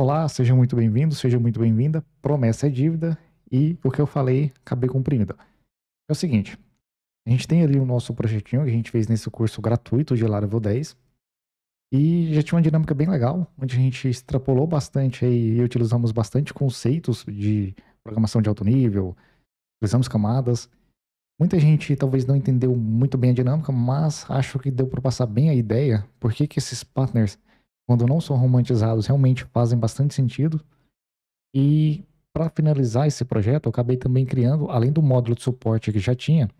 Olá, seja muito bem-vindo, seja muito bem-vinda. Promessa é dívida e o que eu falei acabei cumprindo. É o seguinte, a gente tem ali o nosso projetinho que a gente fez nesse curso gratuito de Laravel 10 e já tinha uma dinâmica bem legal, onde a gente extrapolou bastante aí e utilizamos bastante conceitos de programação de alto nível, utilizamos camadas. Muita gente talvez não entendeu muito bem a dinâmica, mas acho que deu para passar bem a ideia por que, que esses partners quando não são romantizados, realmente fazem bastante sentido. E para finalizar esse projeto, eu acabei também criando, além do módulo de suporte que já tinha,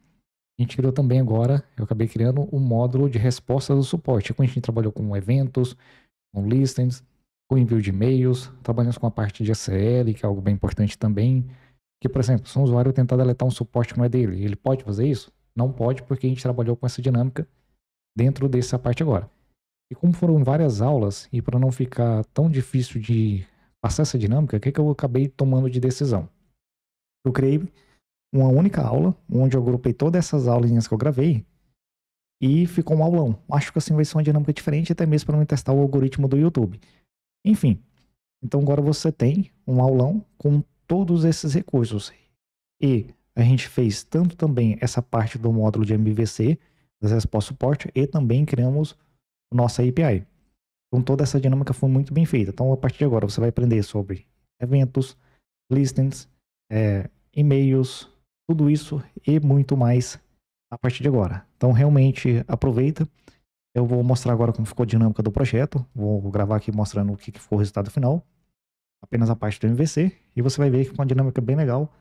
a gente criou também agora, eu acabei criando o um módulo de resposta do suporte. Então, a gente trabalhou com eventos, com listings, com envio de e-mails, trabalhamos com a parte de SL, que é algo bem importante também. Que, por exemplo, se um usuário tentar deletar um suporte que não é dele, ele pode fazer isso? Não pode, porque a gente trabalhou com essa dinâmica dentro dessa parte agora. E como foram várias aulas, e para não ficar tão difícil de passar essa dinâmica, o que, é que eu acabei tomando de decisão? Eu criei uma única aula, onde eu agrupei todas essas aulinhas que eu gravei, e ficou um aulão. Acho que assim vai ser uma dinâmica diferente, até mesmo para não testar o algoritmo do YouTube. Enfim, então agora você tem um aulão com todos esses recursos. E a gente fez tanto também essa parte do módulo de MVC, das respostas suporte, e também criamos nossa API. Então toda essa dinâmica foi muito bem feita. Então a partir de agora você vai aprender sobre eventos, listings, é, e-mails, tudo isso e muito mais a partir de agora. Então realmente aproveita. Eu vou mostrar agora como ficou a dinâmica do projeto. Vou gravar aqui mostrando o que, foi o resultado final. Apenas a parte do MVC. E você vai ver que com uma dinâmica bem legal.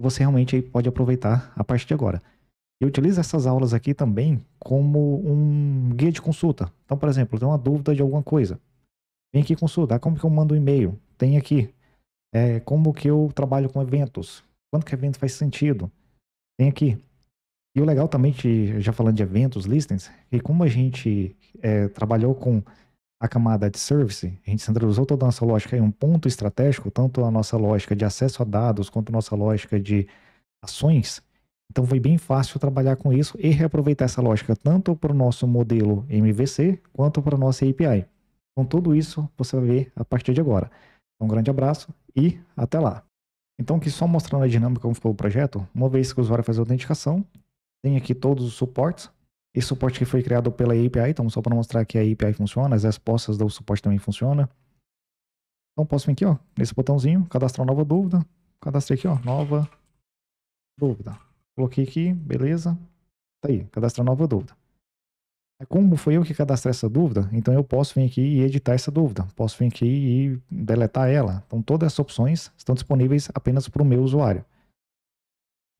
Você realmente aí pode aproveitar a partir de agora. Eu utilizo essas aulas aqui também como um guia de consulta. Então, por exemplo, tem uma dúvida de alguma coisa. Vem aqui consultar. Como que eu mando um e-mail? Tem aqui. É, como que eu trabalho com eventos? Quanto que evento faz sentido? Tem aqui. E o legal também, de, já falando de eventos, listings, que como a gente é, trabalhou com a camada de service, a gente centralizou toda a nossa lógica em um ponto estratégico, tanto a nossa lógica de acesso a dados quanto a nossa lógica de ações, então foi bem fácil trabalhar com isso e reaproveitar essa lógica tanto para o nosso modelo MVC quanto para a nossa API. Com tudo isso, você vai ver a partir de agora. Um grande abraço e até lá! Então, aqui só mostrando a dinâmica como ficou o projeto, uma vez que o usuário faz a autenticação, tem aqui todos os suportes. Esse suporte que foi criado pela API, então só para mostrar que a API funciona, as respostas do suporte também funcionam. Então posso vir aqui, ó, nesse botãozinho, cadastrar nova dúvida, cadastrei aqui, ó, nova dúvida. Coloquei aqui, beleza. Tá aí, cadastrar nova dúvida. É como foi eu que cadastrei essa dúvida, então eu posso vir aqui e editar essa dúvida. Posso vir aqui e deletar ela. Então todas as opções estão disponíveis apenas para o meu usuário.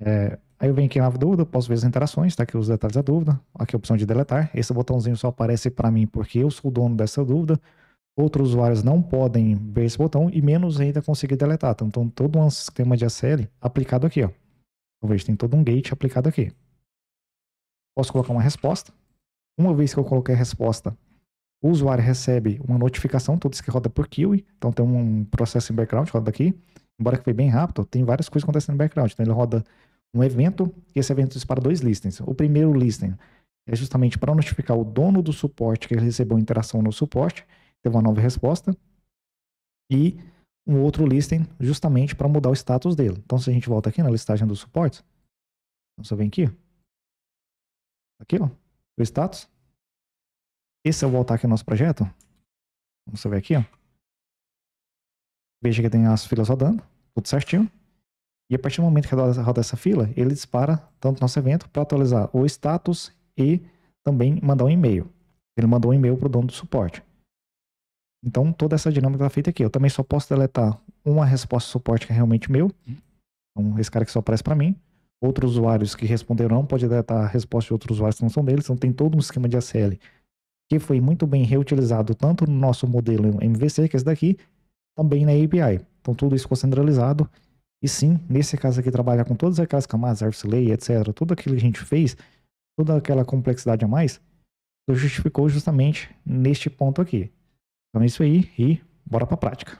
É, aí eu venho aqui na dúvida, posso ver as interações, tá aqui os detalhes da dúvida. Aqui a opção de deletar. Esse botãozinho só aparece para mim porque eu sou o dono dessa dúvida. Outros usuários não podem ver esse botão e menos ainda conseguir deletar. Então todo um sistema de ACL aplicado aqui, ó. Eu vejo que tem todo um gate aplicado aqui. Posso colocar uma resposta. Uma vez que eu coloquei a resposta, o usuário recebe uma notificação, tudo isso que roda por Kiwi. Então tem um processo em background, roda aqui. Embora que foi bem rápido, tem várias coisas acontecendo no background. Então ele roda um evento e esse evento dispara dois listings. O primeiro listing é justamente para notificar o dono do suporte que ele recebeu interação no suporte, teve uma nova resposta. E um outro listing justamente para mudar o status dele. Então, se a gente volta aqui na listagem dos suportes, então, você vem aqui, aqui, ó, o status. E se eu é voltar aqui no é nosso projeto, então, você vem aqui, ó, veja que tem as filas rodando, tudo certinho. E a partir do momento que roda essa fila, ele dispara tanto nosso evento para atualizar o status e também mandar um e-mail. Ele mandou um e-mail para o dono do suporte. Então, toda essa dinâmica está feita aqui. Eu também só posso deletar uma resposta de suporte que é realmente meu. Então, esse cara que só aparece para mim. Outros usuários que responderam não pode deletar a resposta de outros usuários que não são deles. Então, tem todo um esquema de ACL que foi muito bem reutilizado tanto no nosso modelo MVC, que é esse daqui, também na API. Então, tudo isso ficou centralizado. E sim, nesse caso aqui, trabalhar com todas aquelas camadas, ArpSlay, etc., tudo aquilo que a gente fez, toda aquela complexidade a mais, justificou justamente neste ponto aqui. Então é isso aí e bora para a prática.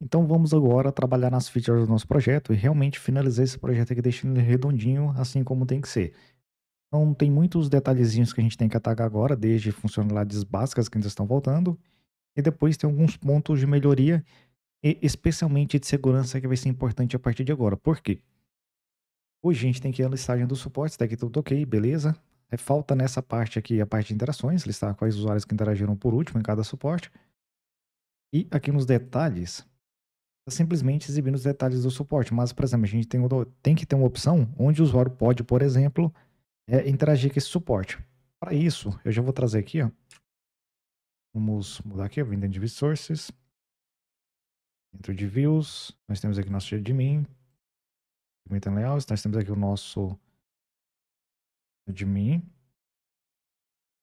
Então vamos agora trabalhar nas features do nosso projeto e realmente finalizar esse projeto aqui deixando ele redondinho assim como tem que ser. Então tem muitos detalhezinhos que a gente tem que atacar agora, desde funcionalidades básicas que ainda estão voltando, e depois tem alguns pontos de melhoria, e especialmente de segurança que vai ser importante a partir de agora. Por quê? Hoje a gente tem que ir na listagem dos suportes, tá aqui tudo ok, beleza? É, falta nessa parte aqui a parte de interações, listar quais usuários que interagiram por último em cada suporte. E aqui nos detalhes, está simplesmente exibindo os detalhes do suporte. Mas, por exemplo, a gente tem, tem que ter uma opção onde o usuário pode, por exemplo, é, interagir com esse suporte. Para isso, eu já vou trazer aqui, ó. Vamos mudar aqui, Vendendo de Resources. Dentro de Views, nós temos aqui nosso admin. Admin Layouts, nós temos aqui o nosso admin,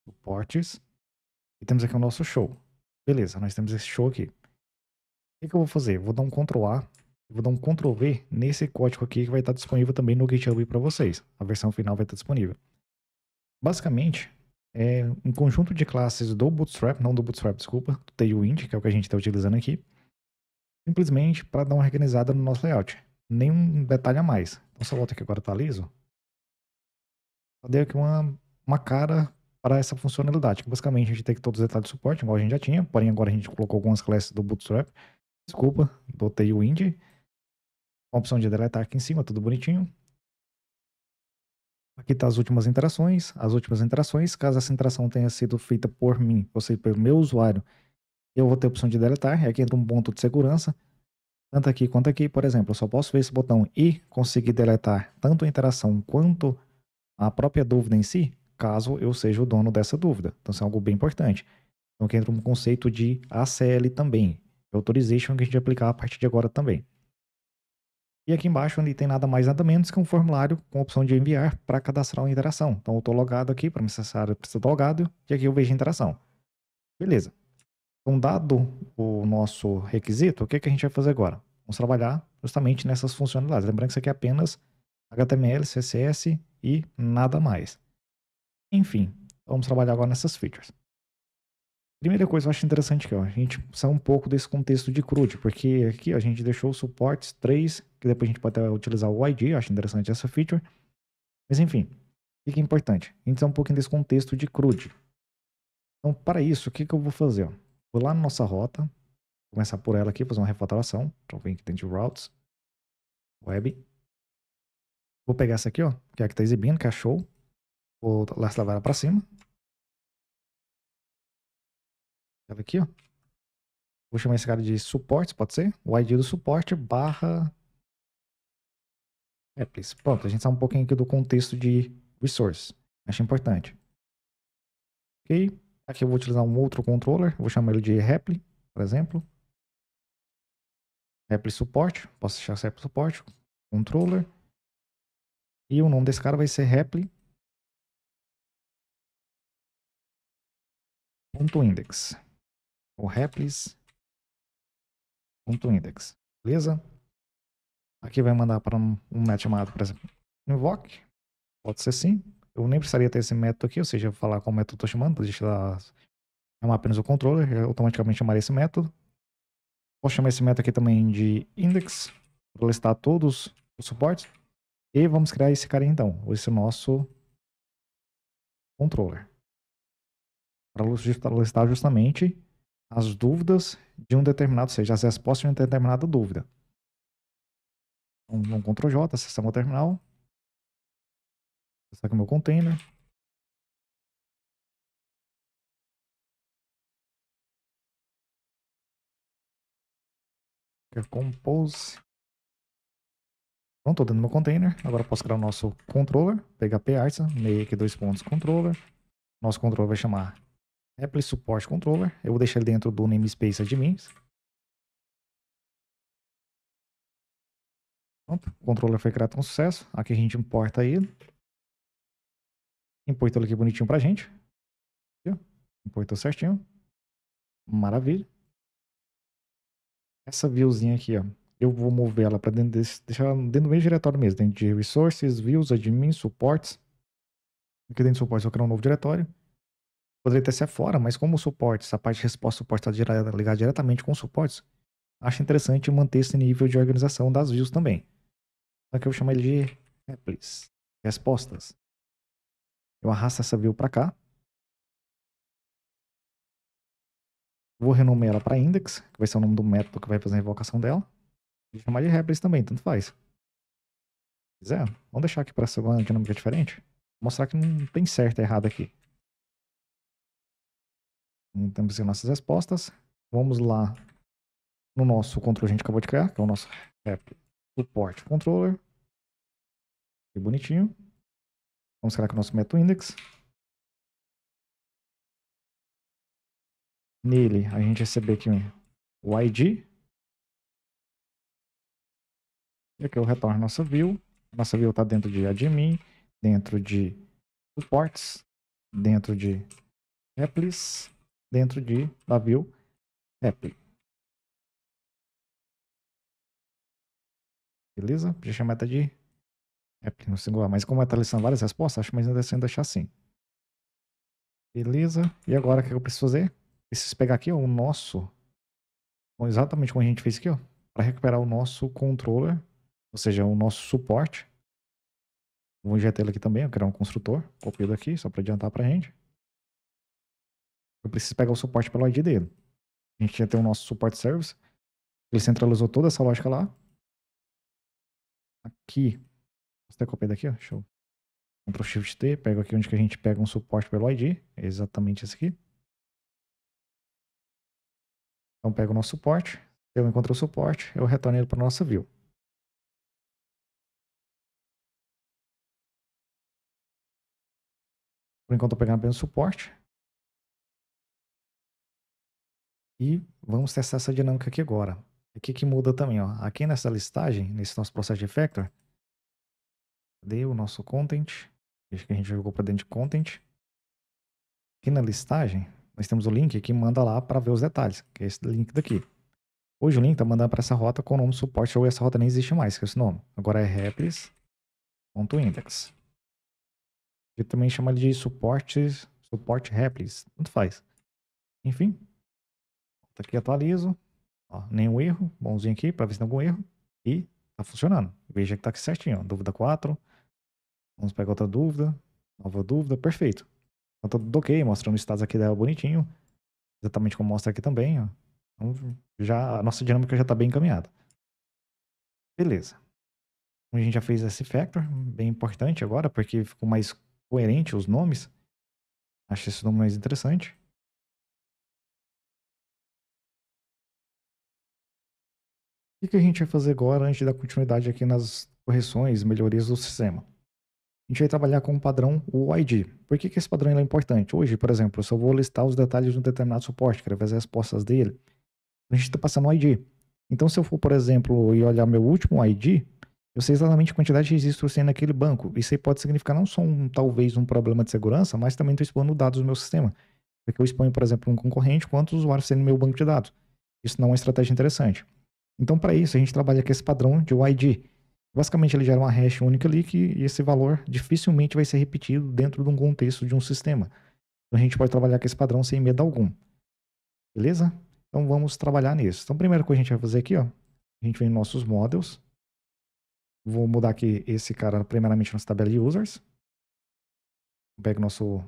suportes, e temos aqui o nosso show. Beleza, nós temos esse show aqui. O que, que eu vou fazer? Vou dar um Ctrl A, vou dar um Ctrl V nesse código aqui que vai estar disponível também no GitHub para vocês. A versão final vai estar disponível. Basicamente, é um conjunto de classes do Bootstrap, não do Bootstrap, desculpa, do Tailwind, que é o que a gente está utilizando aqui, simplesmente para dar uma organizada no nosso layout. Nenhum detalhe a mais. Então, se eu volto aqui agora está liso, deu dei aqui uma, uma cara para essa funcionalidade, que basicamente a gente tem que todos os detalhes de suporte, igual a gente já tinha, porém agora a gente colocou algumas classes do Bootstrap. Desculpa, botei o A opção de deletar aqui em cima, tudo bonitinho. Aqui tá as últimas interações, as últimas interações. Caso essa interação tenha sido feita por mim, ou seja, pelo meu usuário, eu vou ter a opção de deletar. E aqui entra um ponto de segurança. Tanto aqui quanto aqui, por exemplo, eu só posso ver esse botão e conseguir deletar tanto a interação quanto a própria dúvida em si, caso eu seja o dono dessa dúvida. Então, isso é algo bem importante. Então, aqui entra um conceito de ACL também, Authorization, que a gente vai aplicar a partir de agora também. E aqui embaixo ele tem nada mais nada menos que um formulário com a opção de enviar para cadastrar uma interação. Então eu estou logado aqui, para me acessar eu preciso estar logado, e aqui eu vejo a interação. Beleza. Então dado o nosso requisito, o que, que a gente vai fazer agora? Vamos trabalhar justamente nessas funcionalidades. Lembrando que isso aqui é apenas HTML, CSS e nada mais. Enfim, vamos trabalhar agora nessas features. Primeira coisa que eu acho interessante que a gente sai um pouco desse contexto de CRUD, porque aqui a gente deixou os suportes 3, que depois a gente pode até utilizar o ID, eu acho interessante essa feature. Mas enfim, o que é importante? A gente sai um pouquinho desse contexto de CRUD. Então, para isso, o que, que eu vou fazer? Vou lá na nossa rota, começar por ela aqui, fazer uma refatoração. Então, vem aqui dentro de routes, web, Vou pegar essa aqui, ó, que é a que tá exibindo, que é show. Vou lavar ela pra cima. Ela aqui, ó. Vou chamar esse cara de suporte pode ser? O ID do suporte barra... É, please. Pronto, a gente sabe um pouquinho aqui do contexto de resource. Acho importante. Ok. Aqui eu vou utilizar um outro controller. Vou chamar ele de Repli, por exemplo. Repli Support. Posso deixar Repli Support. Controller. E o nome desse cara vai ser Repli. Ponto index. Ou replis. Ponto index. Beleza? Aqui vai mandar para um, método chamado, por exemplo, invoke. Pode ser sim. Eu nem precisaria ter esse método aqui, ou seja, falar qual método eu estou chamando. Deixa eu é chamar apenas o controller. Eu automaticamente chamaria esse método. Posso chamar esse método aqui também de index, para listar todos os suportes. E vamos criar esse cara então, esse nosso controller. Para listar justamente as dúvidas de um determinado, ou seja, as respostas de uma determinada dúvida. Então, um Ctrl J, acessar meu terminal. Acessar aqui é o meu container. Compose. Então, estou dentro do meu container. Agora posso criar o nosso controller, PHP Artsa, make dois pontos controller. Nosso controller vai chamar Apple Support Controller. Eu vou deixar ele dentro do namespace admins. Pronto, o controller foi criado com sucesso. Aqui a gente importa ele. Importou ele aqui bonitinho pra gente. Importou certinho. Maravilha. Essa viewzinha aqui, ó eu vou mover ela para dentro desse, deixar ela dentro do mesmo diretório mesmo, dentro de resources, views, admin, suportes. Aqui dentro de Supports eu criar um novo diretório. Poderia até ser fora, mas como o suporte, essa parte de resposta suporte está ligada diretamente com os suportes, acho interessante manter esse nível de organização das views também. Só que eu vou chamar ele de replies, respostas. Eu arrasto essa view para cá. Vou renomear ela para index, que vai ser o nome do método que vai fazer a invocação dela chamar de Rebels também, tanto faz. Se quiser, vamos deixar aqui para segunda uma dinâmica diferente. Vou mostrar que não tem certo e errado aqui. Então, temos nossas respostas. Vamos lá no nosso controle que a gente acabou de criar, que é o nosso app support controller. Que bonitinho. Vamos criar aqui o nosso método index. Nele, a gente recebe aqui o ID, e aqui eu retorno nossa view. Nossa view está dentro de admin, dentro de supports, dentro de replis, dentro de da view repli. Beleza? Podia chamar até de repli no singular, mas como está listando várias respostas, acho mais interessante deixar assim. Beleza? E agora o que eu preciso fazer? Preciso pegar aqui ó, o nosso, exatamente como a gente fez aqui, ó, para recuperar o nosso controller ou seja, o nosso suporte. Vou injetar ele aqui também, eu criar um construtor, copio daqui, só para adiantar para a gente. Eu preciso pegar o suporte pelo ID dele. A gente já tem o nosso support service, ele centralizou toda essa lógica lá. Aqui, posso até copiar daqui, ó, deixa eu... Ctrl Shift T, pego aqui onde que a gente pega um suporte pelo ID, é exatamente esse aqui. Então pego o nosso suporte, eu encontro o suporte, eu retorno ele para a nossa view. Por enquanto, eu pegando apenas suporte. E vamos testar essa dinâmica aqui agora. O que, que muda também? Ó. Aqui nessa listagem, nesse nosso processo de effector, cadê o nosso content? Acho que a gente jogou para dentro de content. Aqui na listagem, nós temos o link que manda lá para ver os detalhes, que é esse link daqui. Hoje o link está mandando para essa rota com o nome suporte, ou essa rota nem existe mais, que é esse nome. Agora é replis.index. Eu também chama de suportes, suporte replis, tanto faz. Enfim, tá aqui atualizo, ó, nenhum erro, bonzinho aqui para ver se tem algum erro, e tá funcionando. Veja que tá aqui certinho, ó. dúvida 4, vamos pegar outra dúvida, nova dúvida, perfeito. Então tá tudo ok, mostrando o status aqui dela bonitinho, exatamente como mostra aqui também, ó. Então, já, a nossa dinâmica já está bem encaminhada. Beleza. A gente já fez esse factor, bem importante agora, porque ficou mais coerente os nomes. Acho esse nome mais interessante. O que a gente vai fazer agora antes da continuidade aqui nas correções, melhorias do sistema? A gente vai trabalhar com o padrão UID. Por que, que esse padrão é importante? Hoje, por exemplo, se eu vou listar os detalhes de um determinado suporte, quero ver as respostas dele, a gente está passando o ID. Então, se eu for, por exemplo, e olhar meu último ID, eu sei exatamente a quantidade de registros tem naquele banco. Isso aí pode significar não só um, talvez um problema de segurança, mas também estou expondo dados do meu sistema. Porque eu exponho, por exemplo, um concorrente, quantos usuários tem no meu banco de dados. Isso não é uma estratégia interessante. Então, para isso, a gente trabalha com esse padrão de UID. Basicamente, ele gera uma hash única ali que esse valor dificilmente vai ser repetido dentro de um contexto de um sistema. Então, a gente pode trabalhar com esse padrão sem medo algum. Beleza? Então, vamos trabalhar nisso. Então, a primeira coisa que a gente vai fazer aqui, ó, a gente vem em nossos models. Vou mudar aqui esse cara primeiramente nossa tabela de users. Pega nosso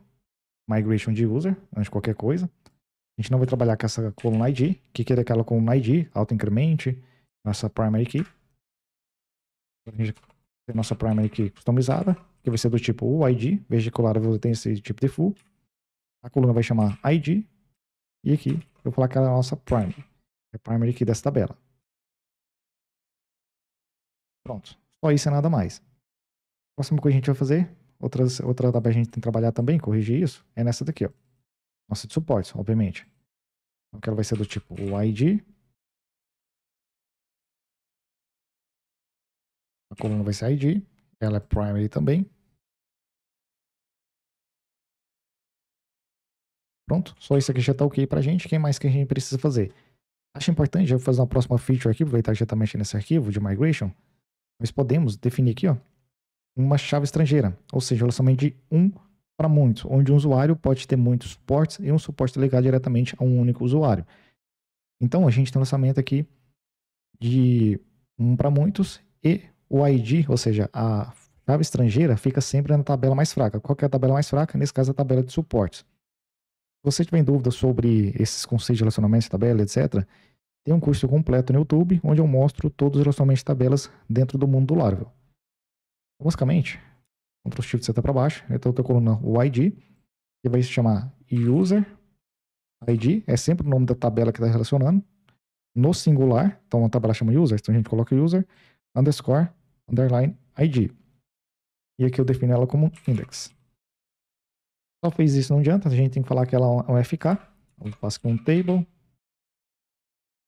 migration de user, antes de qualquer coisa. A gente não vai trabalhar com essa coluna ID, que quer é aquela coluna ID, auto-incremente, nossa primary key. A gente tem nossa primary key customizada, que vai ser do tipo UID, veicular você tem esse tipo de full. A coluna vai chamar ID, e aqui eu vou falar que é a nossa primary, é a primary key dessa tabela. Pronto. Só isso é nada mais. Próximo que a gente vai fazer, outras, outra tabela a gente tem que trabalhar também, corrigir isso, é nessa daqui, ó. Nossa de suportes, obviamente. Então, que ela vai ser do tipo o ID. A coluna vai ser ID. Ela é primary também. Pronto, só isso aqui já está ok para a gente. Quem mais que a gente precisa fazer? Acho importante, já vou fazer uma próxima feature aqui, aproveitar que já está mexendo nesse arquivo de migration nós podemos definir aqui ó, uma chave estrangeira, ou seja, ela somente de um para muitos, onde um usuário pode ter muitos suportes e um suporte ligado diretamente a um único usuário. Então a gente tem um lançamento aqui de um para muitos e o ID, ou seja, a chave estrangeira, fica sempre na tabela mais fraca. Qual é a tabela mais fraca? Nesse caso, a tabela de suportes. Se você tiver dúvida sobre esses conceitos de relacionamento, tabela, etc., tem um curso completo no YouTube, onde eu mostro todos os relacionamentos de tabelas dentro do mundo do Laravel. Basicamente, Ctrl Shift seta tá para baixo, então eu estou coluna o ID, que vai se chamar user ID, é sempre o nome da tabela que está relacionando, no singular, então a tabela chama user, então a gente coloca user, underscore, underline, ID. E aqui eu defino ela como index. Só fez isso não adianta, a gente tem que falar que ela é um FK, eu faço aqui um table,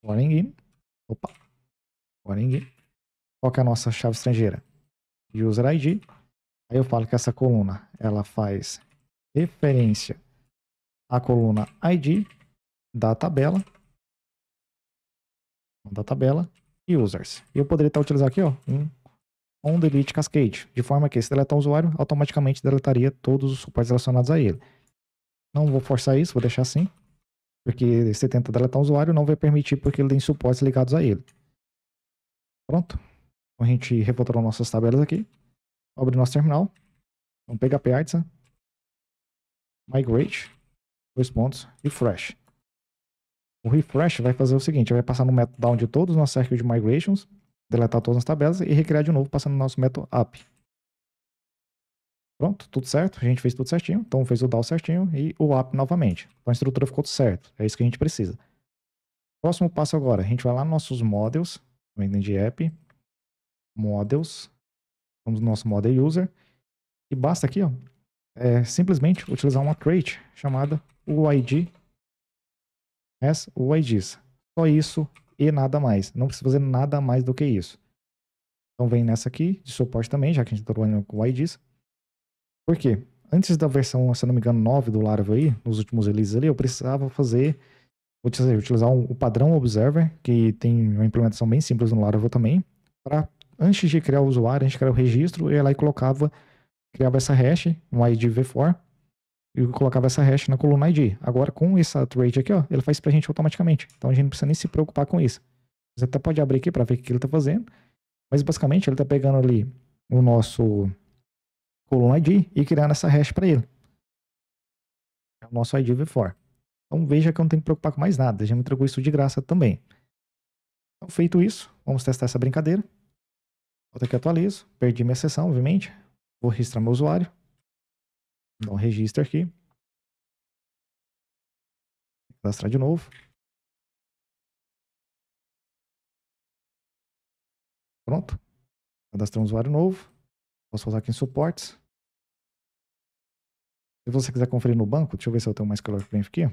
Warning game. Opa. Warning game. Qual é a nossa chave estrangeira? User ID. Aí eu falo que essa coluna, ela faz referência à coluna ID da tabela. Da tabela e users. E eu poderia estar utilizando aqui, ó, um on delete cascade, de forma que se deletar o usuário, automaticamente deletaria todos os suportes relacionados a ele. Não vou forçar isso, vou deixar assim. Porque você tenta deletar tá um usuário, não vai permitir porque ele tem suportes ligados a ele. Pronto. Então a gente revoltou nossas tabelas aqui. Abre nosso terminal. Então PHP Artisan. Migrate. Dois pontos. Refresh. O refresh vai fazer o seguinte, vai passar no método down de todos os nossos arquivos de migrations, deletar todas as tabelas e recriar de novo passando no nosso método up. Pronto, tudo certo, a gente fez tudo certinho, então fez o DAO certinho e o app novamente. Então a estrutura ficou tudo certo, é isso que a gente precisa. Próximo passo agora, a gente vai lá nos nossos models, dentro de app, models, vamos no nosso model user, e basta aqui, ó, é, simplesmente utilizar uma crate chamada UID as UIDs. Só isso e nada mais, não precisa fazer nada mais do que isso. Então vem nessa aqui, de suporte também, já que a gente está trabalhando com UIDs, por quê? Antes da versão, se não me engano, 9 do Laravel aí, nos últimos releases ali, eu precisava fazer, utilizar, utilizar um, o padrão Observer, que tem uma implementação bem simples no Laravel também, para antes de criar o usuário, antes de criar o registro, eu ia lá e colocava, criava essa hash, um ID v4, e colocava essa hash na coluna ID. Agora, com essa trade aqui, ó, ele faz pra gente automaticamente. Então, a gente não precisa nem se preocupar com isso. Você até pode abrir aqui para ver o que ele está fazendo. Mas, basicamente, ele está pegando ali o nosso column ID e criar essa hash para ele. É o nosso ID v4. Então veja que eu não tenho que preocupar com mais nada, já me entregou isso de graça também. Então feito isso, vamos testar essa brincadeira. Volto aqui atualizo, perdi minha sessão, obviamente. Vou registrar meu usuário. Então registro aqui. Cadastrar de novo. Pronto. Cadastrar um usuário novo. Posso usar aqui em suportes. Se você quiser conferir no banco, deixa eu ver se eu tenho mais color print aqui.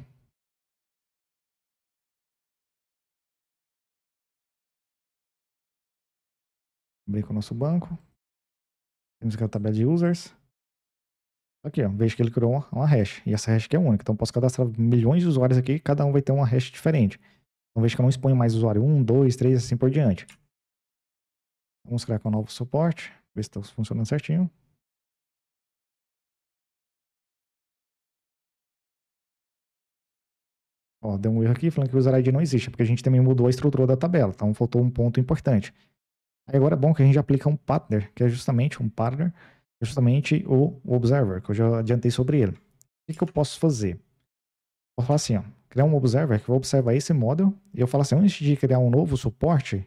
Abrir com o nosso banco. Temos aqui a tabela de users. Aqui, ó, vejo que ele criou uma, uma hash. E essa hash aqui é única. Então, posso cadastrar milhões de usuários aqui cada um vai ter uma hash diferente. Então, vejo que eu não exponho mais usuário 1, 2, 3 assim por diante. Vamos criar com um novo suporte. Ver se está funcionando certinho. Ó, deu um erro aqui falando que o user ID não existe, é porque a gente também mudou a estrutura da tabela, então faltou um ponto importante. Aí agora é bom que a gente aplica um partner, que é justamente um partner, é justamente o observer, que eu já adiantei sobre ele. O que, que eu posso fazer? Vou falar assim, ó, criar um observer que vai observar esse model, e eu falo assim, antes de criar um novo suporte,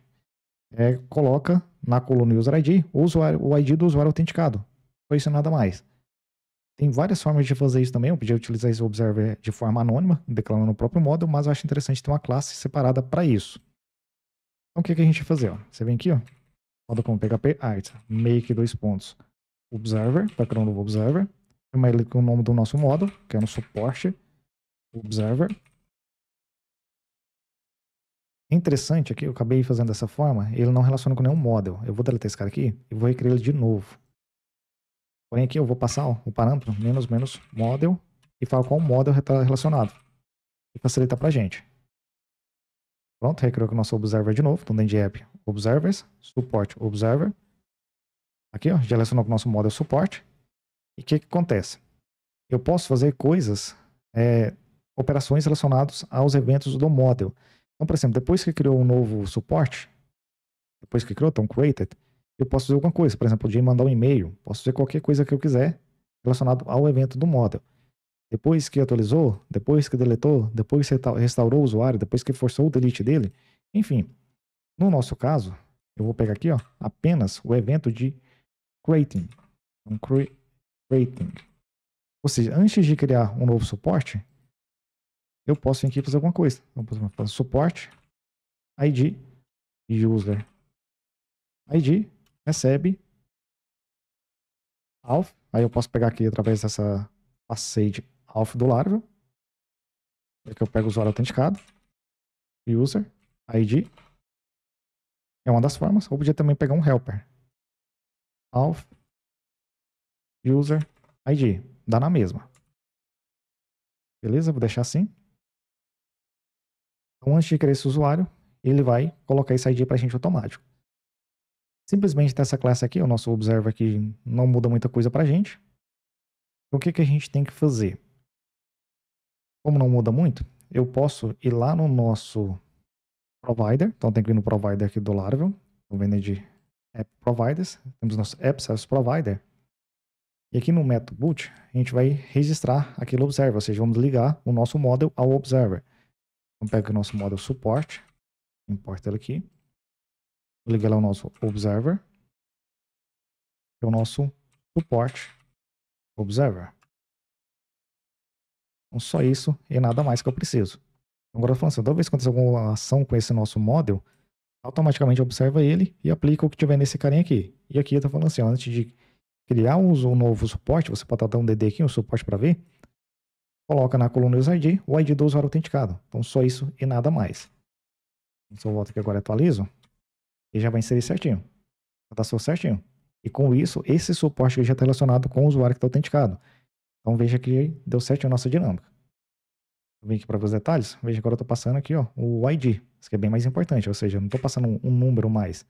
é, coloca na coluna User ID o, usuário, o ID do usuário autenticado. Foi isso nada mais. Tem várias formas de fazer isso também. Eu podia utilizar esse observer de forma anônima, declarando o próprio modo, mas eu acho interessante ter uma classe separada para isso. Então, o que, que a gente vai fazer? Ó? Você vem aqui, ó, modo como PHP Art, ah, make dois pontos, observer, para tá criar um novo observer. Chama ele com o nome do nosso modo, que é no suporte, observer. É interessante aqui, eu acabei fazendo dessa forma, ele não relaciona com nenhum model. Eu vou deletar esse cara aqui e vou recriar ele de novo. Porém aqui eu vou passar ó, o parâmetro menos menos model e falo qual model está relacionado. E facilita pra gente. Pronto, recriou aqui o nosso observer de novo. Então dentro app, observers, support observer. Aqui ó, já relacionou com o nosso model support. E o que, que acontece? Eu posso fazer coisas, é, operações relacionadas aos eventos do model. Então, por exemplo, depois que criou um novo suporte, depois que criou, então created, eu posso fazer alguma coisa. Por exemplo, de mandar um e-mail, posso fazer qualquer coisa que eu quiser relacionado ao evento do model. Depois que atualizou, depois que deletou, depois que restaurou o usuário, depois que forçou o delete dele, enfim. No nosso caso, eu vou pegar aqui, ó, apenas o evento de creating. Um então, cre creating. Ou seja, antes de criar um novo suporte, eu posso vir aqui fazer alguma coisa. Então, eu fazer suporte, ID, user. ID recebe alf. Aí eu posso pegar aqui através dessa passage alf do Laravel. Aqui é eu pego o usuário autenticado, user, ID. É uma das formas. Ou podia também pegar um helper. Alf, user, ID. Dá na mesma. Beleza? Vou deixar assim. Então, antes de criar esse usuário, ele vai colocar esse ID para a gente automático. Simplesmente nessa classe aqui, o nosso observer aqui não muda muita coisa para a gente. Então, o que, que a gente tem que fazer? Como não muda muito, eu posso ir lá no nosso provider. Então, tem que ir no provider aqui do Laravel. Estou vendo de App Providers. Temos nosso App Service Provider. E aqui no método boot, a gente vai registrar aquele observer, ou seja, vamos ligar o nosso model ao observer. Então pega o nosso model suporte, importa ele aqui. ligar lá o nosso observer, que é o nosso suporte observer. Então só isso e nada mais que eu preciso. Então, agora falando assim, toda vez que acontecer alguma ação com esse nosso model, automaticamente observa ele e aplica o que tiver nesse carinha aqui. E aqui eu tô falando assim, ó, antes de criar um, um novo suporte, você pode dar um DD aqui, um suporte para ver, coloca na coluna ID, o ID do usuário autenticado. Então só isso e nada mais. Então, eu volto aqui agora e atualizo. E já vai inserir certinho. Está certinho. E com isso, esse suporte já está relacionado com o usuário que está autenticado. Então veja que deu certinho a nossa dinâmica. Eu vim aqui para ver os detalhes. Veja agora eu estou passando aqui ó, o ID. Isso que é bem mais importante. Ou seja, eu não estou passando um, um número mais.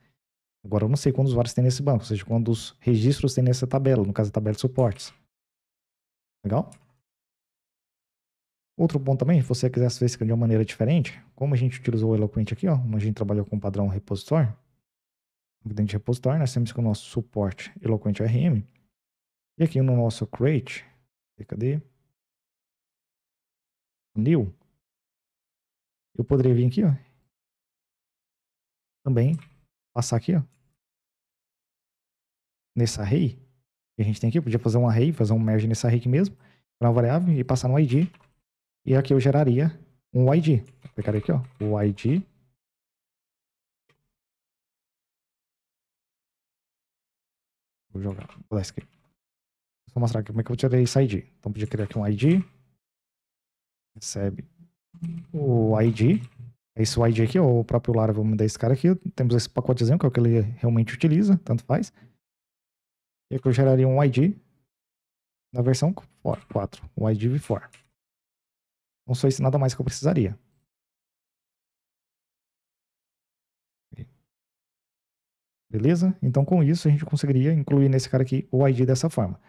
Agora eu não sei quantos usuários tem nesse banco. Ou seja, quantos registros tem nessa tabela. No caso, a tabela de suportes. Legal? Outro ponto também, se você quiser ver isso de uma maneira diferente, como a gente utilizou o Eloquent aqui, ó, a gente trabalhou com o padrão repositório, dentro de repositório, nós temos que o nosso suporte Eloquent RM, e aqui no nosso create, cadê? New, eu poderia vir aqui, ó, também passar aqui, ó, nesse array que a gente tem aqui, eu podia fazer um array, fazer um merge nesse array aqui mesmo, para uma variável e passar no ID e aqui eu geraria um ID. Vou clicar aqui, ó. O ID. Vou jogar. Vou dar Vou mostrar aqui como é que eu tirei esse ID. Então, podia criar aqui um ID. Recebe o ID. É esse ID aqui, ó, o próprio Laravel me dá esse cara aqui. Temos esse pacotezinho, que é o que ele realmente utiliza, tanto faz. E aqui eu geraria um ID na versão 4, um ID before. Não isso nada mais que eu precisaria. Beleza? Então com isso a gente conseguiria incluir nesse cara aqui o ID dessa forma.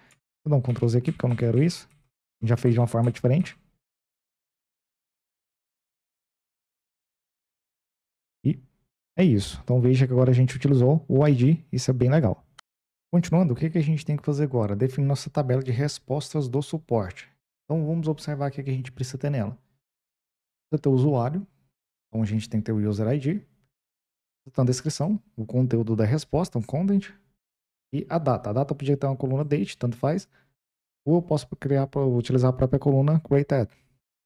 Vou dar um Ctrl Z aqui porque eu não quero isso. A gente já fez de uma forma diferente. E é isso. Então veja que agora a gente utilizou o ID. Isso é bem legal. Continuando, o que, que a gente tem que fazer agora? Definir nossa tabela de respostas do suporte. Então vamos observar o que a gente precisa ter nela. Precisa ter o usuário, então a gente tem que ter o user ID, ter a descrição, o conteúdo da resposta, um content, e a data. A data podia ter uma coluna date, tanto faz, ou eu posso criar, utilizar a própria coluna created.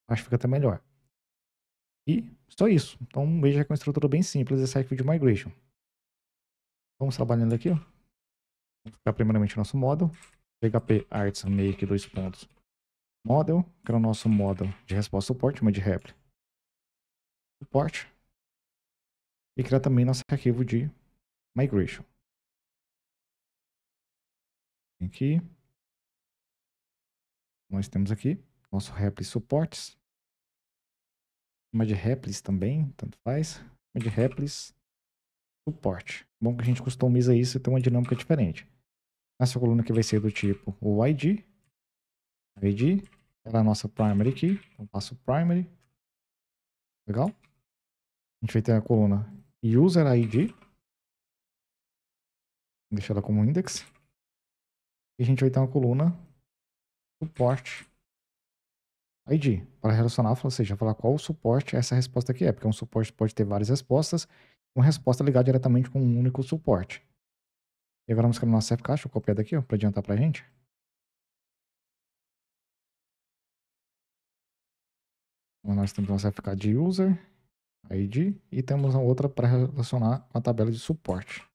Acho que fica até melhor. E só isso. Então veja que é uma estrutura bem simples esse arquivo é de migration. Vamos trabalhando aqui. Vamos ficar primeiramente o nosso módulo. PHP arts make dois pontos model, que era é o nosso model de resposta suporte, uma de réplica suporte. E criar também nosso arquivo de migration. Aqui. Nós temos aqui nosso replis suportes. Uma de replis também, tanto faz. Uma de replis suporte. Bom que a gente customiza isso e tem uma dinâmica diferente. Essa coluna aqui vai ser do tipo o ID, ID Era a nossa primary aqui. Então passo primary. Legal? A gente vai ter a coluna user ID. Deixa deixar ela como index. E a gente vai ter uma coluna suporte ID, para relacionar, ou seja, assim, falar qual o suporte essa resposta aqui é, porque um suporte pode ter várias respostas, uma resposta ligada diretamente com um único suporte. E agora vamos criar nossa F caixa, vou copiar daqui, para adiantar para a gente. nós temos uma FK de user, ID, e temos uma outra para relacionar com a tabela de suporte.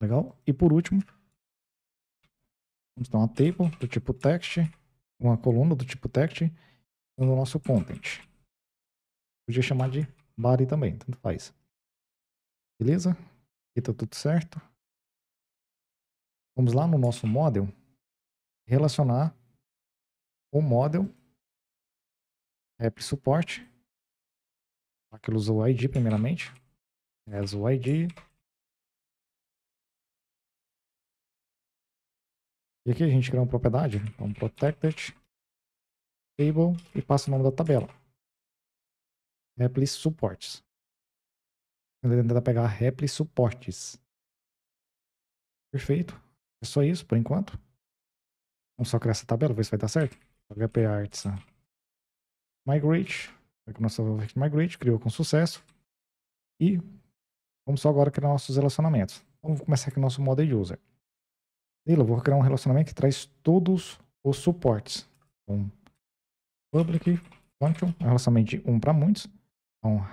Legal? E por último, vamos ter uma table do tipo text, uma coluna do tipo text, e no nosso content. Podia chamar de body também, tanto faz. Beleza? Aqui está tudo certo. Vamos lá no nosso model, relacionar o model, é app support, aqui ele usou o ID primeiramente, as o ID. E aqui a gente cria uma propriedade, então protected, table e passa o nome da tabela. Repli supports. Ele tentar pegar repli supports. Perfeito. É só isso por enquanto. Vamos só criar essa tabela, ver se vai dar certo. HP Arts. Né? Migrate, é vai Migrate, criou com sucesso. E vamos só agora criar nossos relacionamentos. Vamos começar aqui nosso model user. Nela, vou criar um relacionamento que traz todos os suportes. Então, public function, um relacionamento de um para muitos. Então,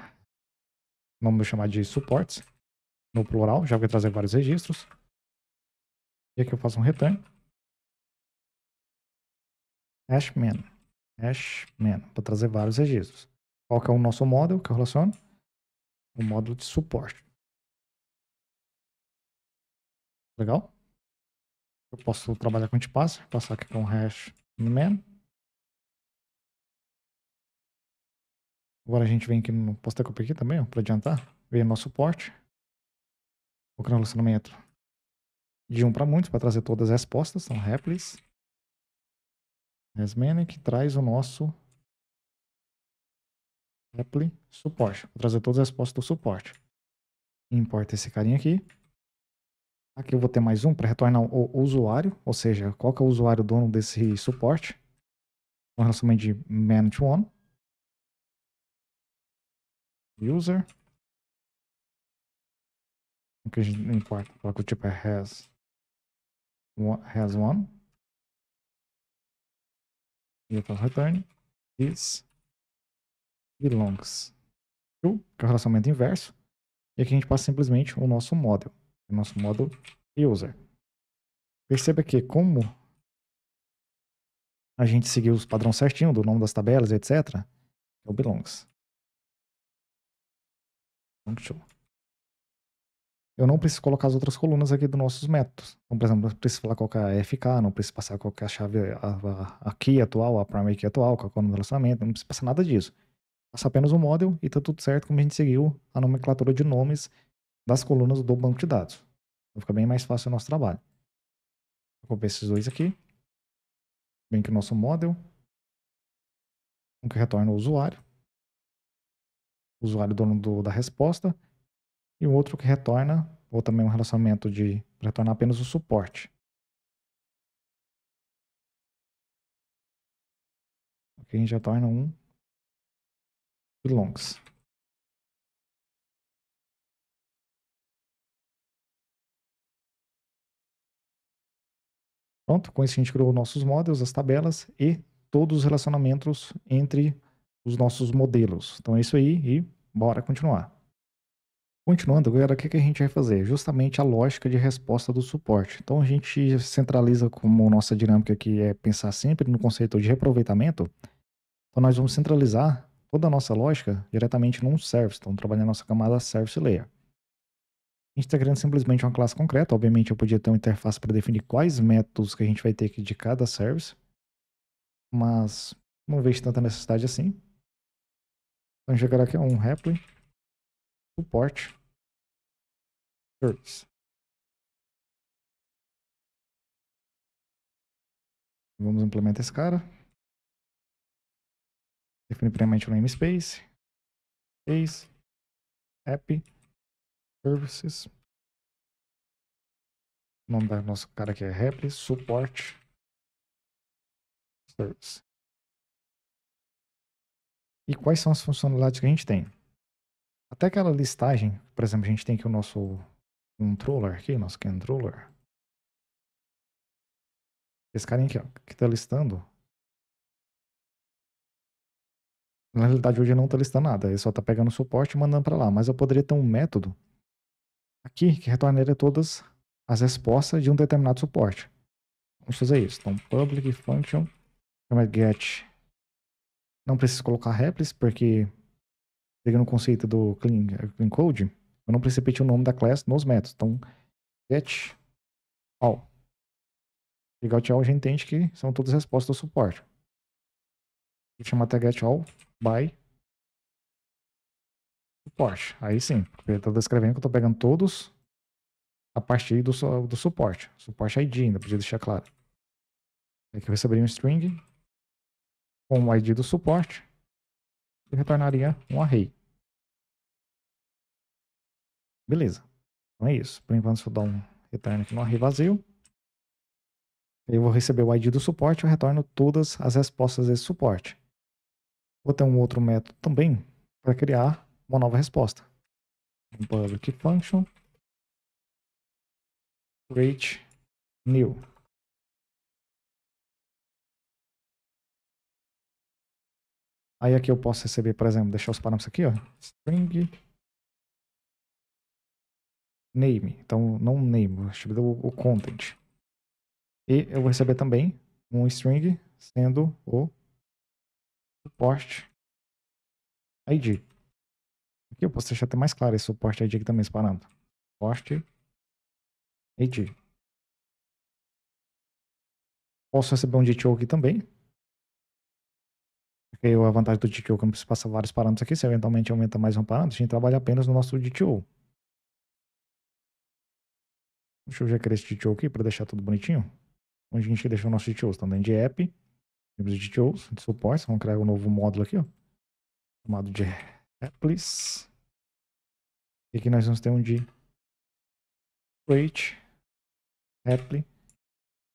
chamar de suportes, no plural, já vou trazer vários registros. E aqui eu faço um return hashman, hashman, para trazer vários registros. Qual que é o nosso módulo que eu relaciono? O módulo de suporte. Legal? Eu posso trabalhar com a passa, passar aqui com hashman. Agora a gente vem aqui no posso ter copy aqui também, para adiantar. Vem nosso suporte. Vou criar um relacionamento de um para muitos para trazer todas as respostas, são então, replies. Hasmanic traz o nosso Apple suporte. Vou trazer todas as respostas do suporte. Importa esse carinha aqui. Aqui eu vou ter mais um para retornar o usuário, ou seja, qual que é o usuário dono desse suporte. Um relacionamento de manage one. User. O que a importa? Qual que o tipo é has, has one. Então, return is belongs to, que é o relacionamento inverso. E aqui a gente passa simplesmente o nosso model, o nosso model user. Perceba que como a gente seguiu os padrões certinho do nome das tabelas, etc., é o belongs. Show eu não preciso colocar as outras colunas aqui dos nossos métodos. Então, por exemplo, não preciso falar qual é a FK, não preciso passar qual é a chave, aqui atual, a primary key atual, qual é o relacionamento, não preciso passar nada disso. Passa apenas o um model e tá tudo certo como a gente seguiu a nomenclatura de nomes das colunas do banco de dados. Então fica bem mais fácil o nosso trabalho. Vou copiar esses dois aqui. Bem que o nosso model. Um que retorna o usuário. O usuário dono do, da resposta e o outro que retorna, ou também um relacionamento de retornar apenas o suporte. Aqui a gente já torna um longs. Pronto, com isso a gente criou nossos modelos, as tabelas e todos os relacionamentos entre os nossos modelos. Então é isso aí e bora continuar. Continuando, agora o que que a gente vai fazer? Justamente a lógica de resposta do suporte. Então a gente centraliza como nossa dinâmica aqui é pensar sempre no conceito de reaproveitamento. Então nós vamos centralizar toda a nossa lógica diretamente num service. Então trabalhar a nossa camada service layer. A gente está criando simplesmente uma classe concreta. Obviamente eu podia ter uma interface para definir quais métodos que a gente vai ter aqui de cada service. Mas não vejo tanta necessidade assim. Então criar aqui um reply Suporte. Service. Vamos implementar esse cara. Definir primeiramente o namespace. Space. App. Services. O nome do nosso cara aqui é Repli. Suporte. Service. E quais são as funcionalidades que a gente tem? Até aquela listagem, por exemplo, a gente tem aqui o nosso controller aqui, nosso controller. Esse carinha aqui, ó, que tá listando. Na realidade, hoje não tá listando nada, ele só tá pegando o suporte e mandando para lá. Mas eu poderia ter um método aqui que retornaria todas as respostas de um determinado suporte. Vamos fazer isso. Então, public function, chama get. Não preciso colocar replis, porque pegando o conceito do clean, é, clean code, eu não preciso repetir o nome da classe nos métodos. Então, get all. Legal, all já entende que são todas as respostas do suporte. Vou chamar até get all by suporte. Aí sim, porque eu estou descrevendo que eu estou pegando todos a partir do, do suporte. Suporte ID, ainda podia deixar claro. Aqui é eu receberia um string com o ID do suporte e retornaria um array. Beleza. Então é isso. Por enquanto, se eu dar um return aqui no array vazio, eu vou receber o ID do suporte eu retorno todas as respostas desse suporte. Vou ter um outro método também para criar uma nova resposta. Um public function create new. Aí aqui eu posso receber, por exemplo, deixar os parâmetros aqui, ó, string name. Então, não name, vou receber o, o content. E eu vou receber também um string sendo o suporte ID. Aqui eu posso deixar até mais claro esse suporte ID aqui também, esse parâmetro. Suporte ID. Posso receber um DTO aqui também. Porque a vantagem do DTO é que eu não preciso passar vários parâmetros aqui. Se eventualmente aumenta mais um parâmetro, a gente trabalha apenas no nosso DTO. Deixa eu já criar esse DTO aqui para deixar tudo bonitinho. Onde a gente deixa o nosso DTOs? Então, dentro de app, temos DTOs de suporte. Vamos criar um novo módulo aqui, ó. Chamado de Apples. E aqui nós vamos ter um de create Apple,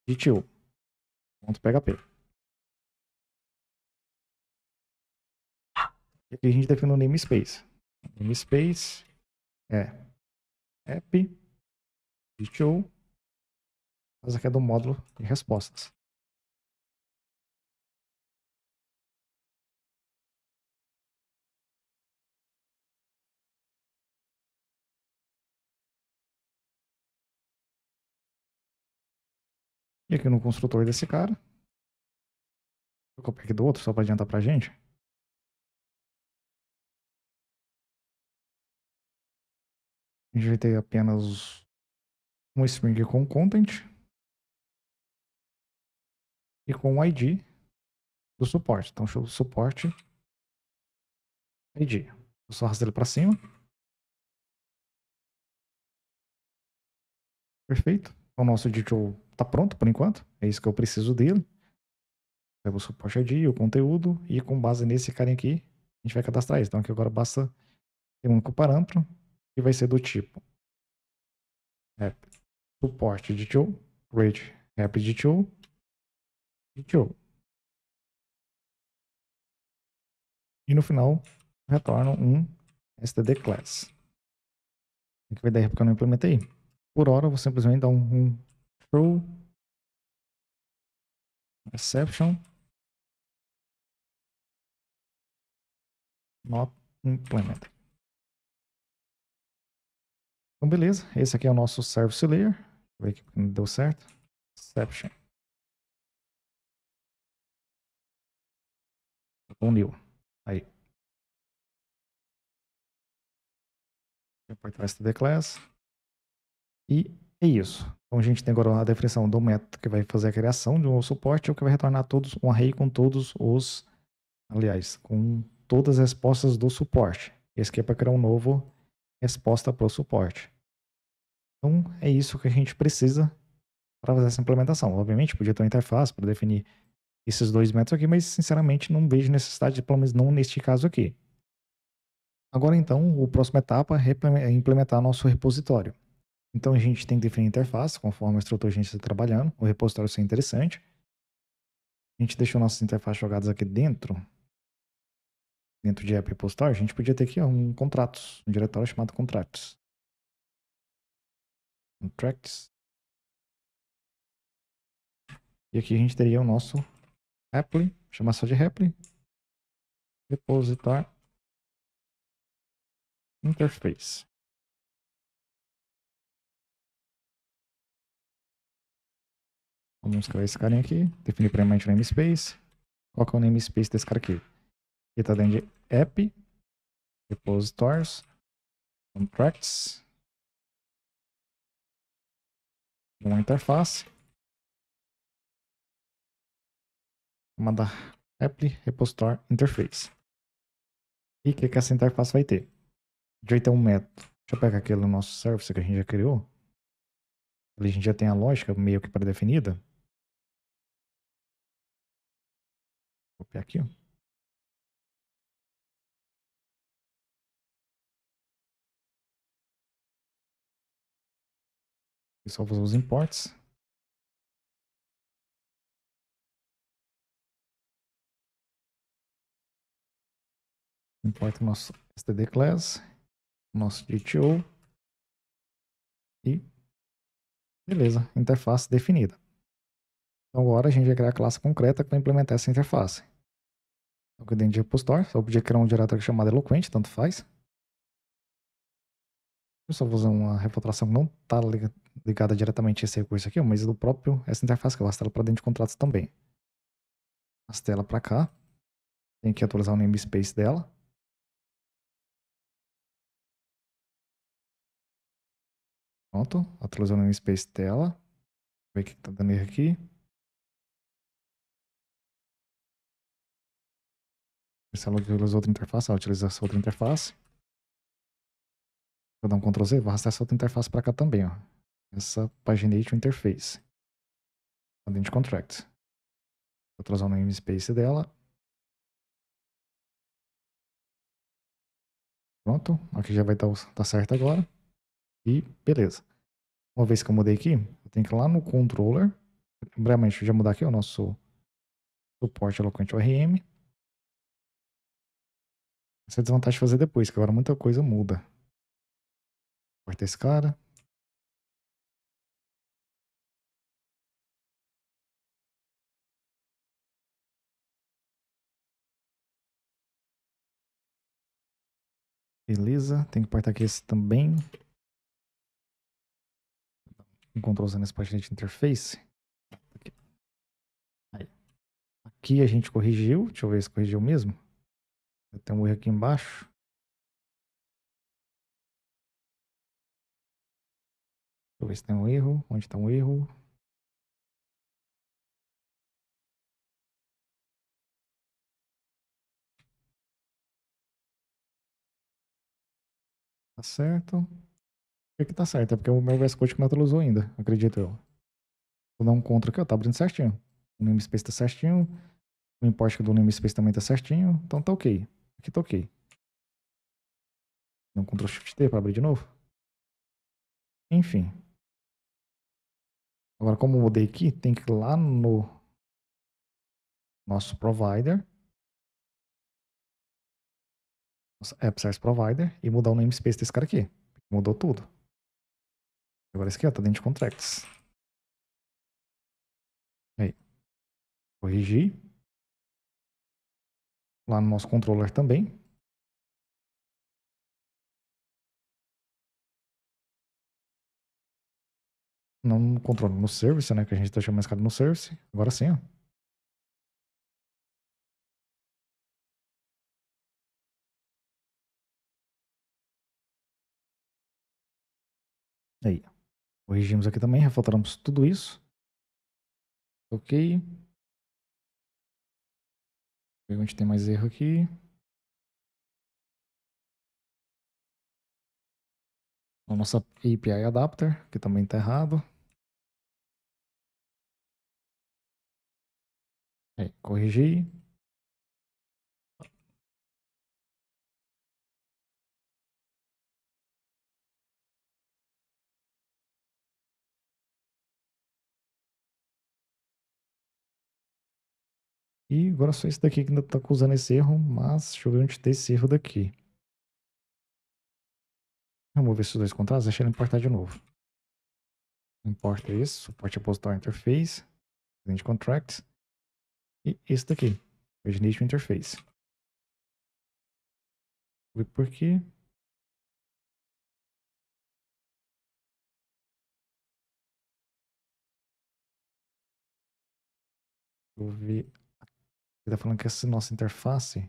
DTO. Ponto E aqui a gente tá define o namespace. Namespace é app Show, mas aqui é do módulo de respostas. E aqui no construtor desse cara. Vou copiar aqui do outro, só para adiantar pra gente. A gente vai ter apenas um string com content e com o ID do suporte. Então, show suporte ID. vou só arrastar ele para cima. Perfeito. Então, nosso edit está pronto por enquanto. É isso que eu preciso dele. Pego o suporte ID, o conteúdo, e com base nesse carinha aqui, a gente vai cadastrar isso. Então, aqui agora basta ter um único parâmetro, que vai ser do tipo app suporte de tool, create rapid tool e tool. E no final, retorno um std class. O que ver daí porque eu não implementei. Por hora, eu vou simplesmente dar um, um true exception not implemented. Então, beleza. Esse aqui é o nosso service layer. Deixa eu ver aqui porque não deu certo. Exception. um então, new. Aí. Por trás do class. E é isso. Então a gente tem agora a definição do método que vai fazer a criação de um suporte, ou que vai retornar todos um array com todos os, aliás, com todas as respostas do suporte. Esse aqui é para criar um novo resposta para o suporte. Então, é isso que a gente precisa para fazer essa implementação. Obviamente, podia ter uma interface para definir esses dois métodos aqui, mas, sinceramente, não vejo necessidade, pelo menos não neste caso aqui. Agora, então, a próxima etapa é, é implementar nosso repositório. Então, a gente tem que definir a interface, conforme a estrutura a gente está trabalhando. O repositório é interessante. A gente deixou nossas interfaces jogadas aqui dentro dentro de app postal, a gente podia ter aqui um contratos, um diretório chamado contratos. Contracts. E aqui a gente teria o nosso Apple, chamar só de Apple, Depositar interface. Vamos criar esse carinha aqui, definir primeiramente o namespace. Qual que é o namespace desse cara aqui? Ele está dentro de app, repositories, contracts, uma interface, chamada app repository interface. E o que, que essa interface vai ter? O jeito é um método. Deixa eu pegar aquele nosso service que a gente já criou. Ali a gente já tem a lógica meio que pré-definida. Copiar aqui, ó. só fazer os imports. Importa o nosso std class, nosso GTO e beleza, interface definida. Então agora a gente vai criar a classe concreta para implementar essa interface. Então, aqui dentro de repositório, só podia criar um diretório chamado eloquente, tanto faz. Deixa eu só fazer uma refiltração que não está ligada diretamente a esse recurso aqui, mas do próprio essa interface que eu arrastei ela para dentro de contratos também. Arrastei ela para cá. tem que atualizar o namespace dela. Pronto, atualizou o namespace dela. Ver o que está dando erro aqui. Se ela utilizou outra interface, ela utiliza essa outra interface. Vou dar um Ctrl Z, vou arrastar essa outra interface para cá também, ó essa paginate interface lá dentro de contract. Vou trazer o namespace dela. Pronto, aqui já vai estar tá, tá certo agora. E beleza. Uma vez que eu mudei aqui, eu tenho que ir lá no controller. eu já mudar aqui o nosso suporte alocante ORM. Essa é a desvantagem de fazer depois, que agora muita coisa muda. Corta esse cara. Beleza, tem que apertar aqui esse também. Encontrou usando esse página de interface. Aqui. aqui a gente corrigiu. Deixa eu ver se corrigiu mesmo. Tem um erro aqui embaixo. Deixa eu ver se tem um erro. Onde está um erro? certo. O é que tá certo? É porque o meu VS Code que o usou ainda, acredito eu. Vou dar um contra aqui, ó, tá abrindo certinho. O namespace tá certinho. O import do namespace também tá certinho. Então tá ok. Aqui tá ok. Dá um Ctrl Shift T para abrir de novo. Enfim. Agora, como eu mudei aqui, tem que ir lá no nosso provider app é, service provider e mudar o namespace desse cara aqui. Mudou tudo. Agora esse é aqui, ó, tá dentro de contracts. Aí. Corrigir. Lá no nosso controller também. Não no controle, no service, né? Que a gente tá chamando esse cara no service. Agora sim, ó. Corrigimos aqui também, refactoramos tudo isso. Ok. Ver onde tem mais erro aqui. A nossa API adapter, que também está errado. Aí, é, corrigir. E agora só esse daqui que ainda está causando esse erro, mas deixa eu ver onde tem esse erro daqui. Vamos ver esses dois contratos, deixa ele importar de novo. Importa isso. suporte repositório interface, client contracts, e esse daqui, origination interface. Vou ver por quê. Vou ver ele tá falando que essa nossa interface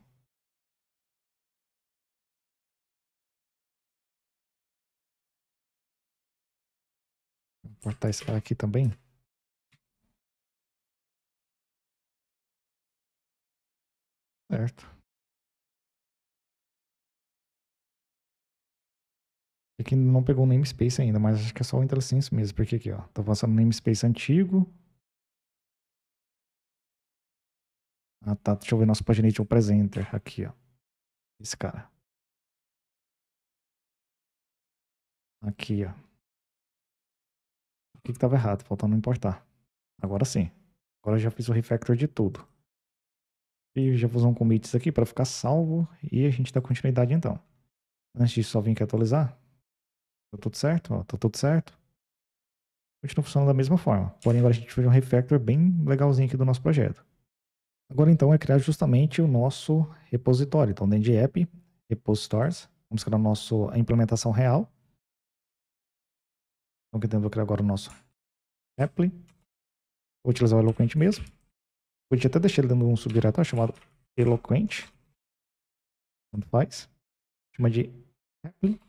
Vou cortar esse cara aqui também. Certo. Aqui não pegou o namespace ainda, mas acho que é só o IntelliSense mesmo, porque aqui, ó, tá passando namespace antigo, Ah, tá. Deixa eu ver nosso pagination presenter aqui, ó. Esse cara. Aqui, ó. O que estava errado? Faltando importar. Agora sim. Agora eu já fiz o refactor de tudo. E já vou usar um commit aqui para ficar salvo e a gente dá continuidade então. Antes de só vir aqui atualizar. Tá tudo certo? Ó, tá tudo certo. Continua funcionando da mesma forma. Porém, agora a gente fez um refactor bem legalzinho aqui do nosso projeto. Agora então é criar justamente o nosso repositório. Então dentro de app, repositories vamos criar a nosso, implementação real. Então aqui dentro vou criar agora o nosso apply. Vou utilizar o Eloquent mesmo. Podia até deixar ele dentro de um subdiretório chamado Eloquent. Tanto faz. Chama de apply.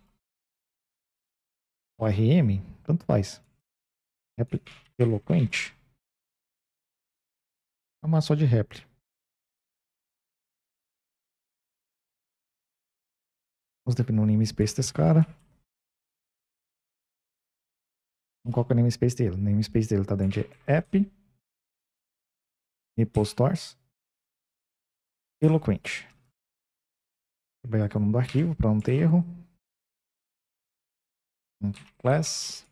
ORM, tanto faz. Apply Eloquent. Uma só de réplica. Vamos definir um é namespace desse cara. Então, qual que é o namespace dele? O namespace dele está dentro de app, Repositories. eloquent. Vou pegar aqui o nome do arquivo para não ter erro. Class.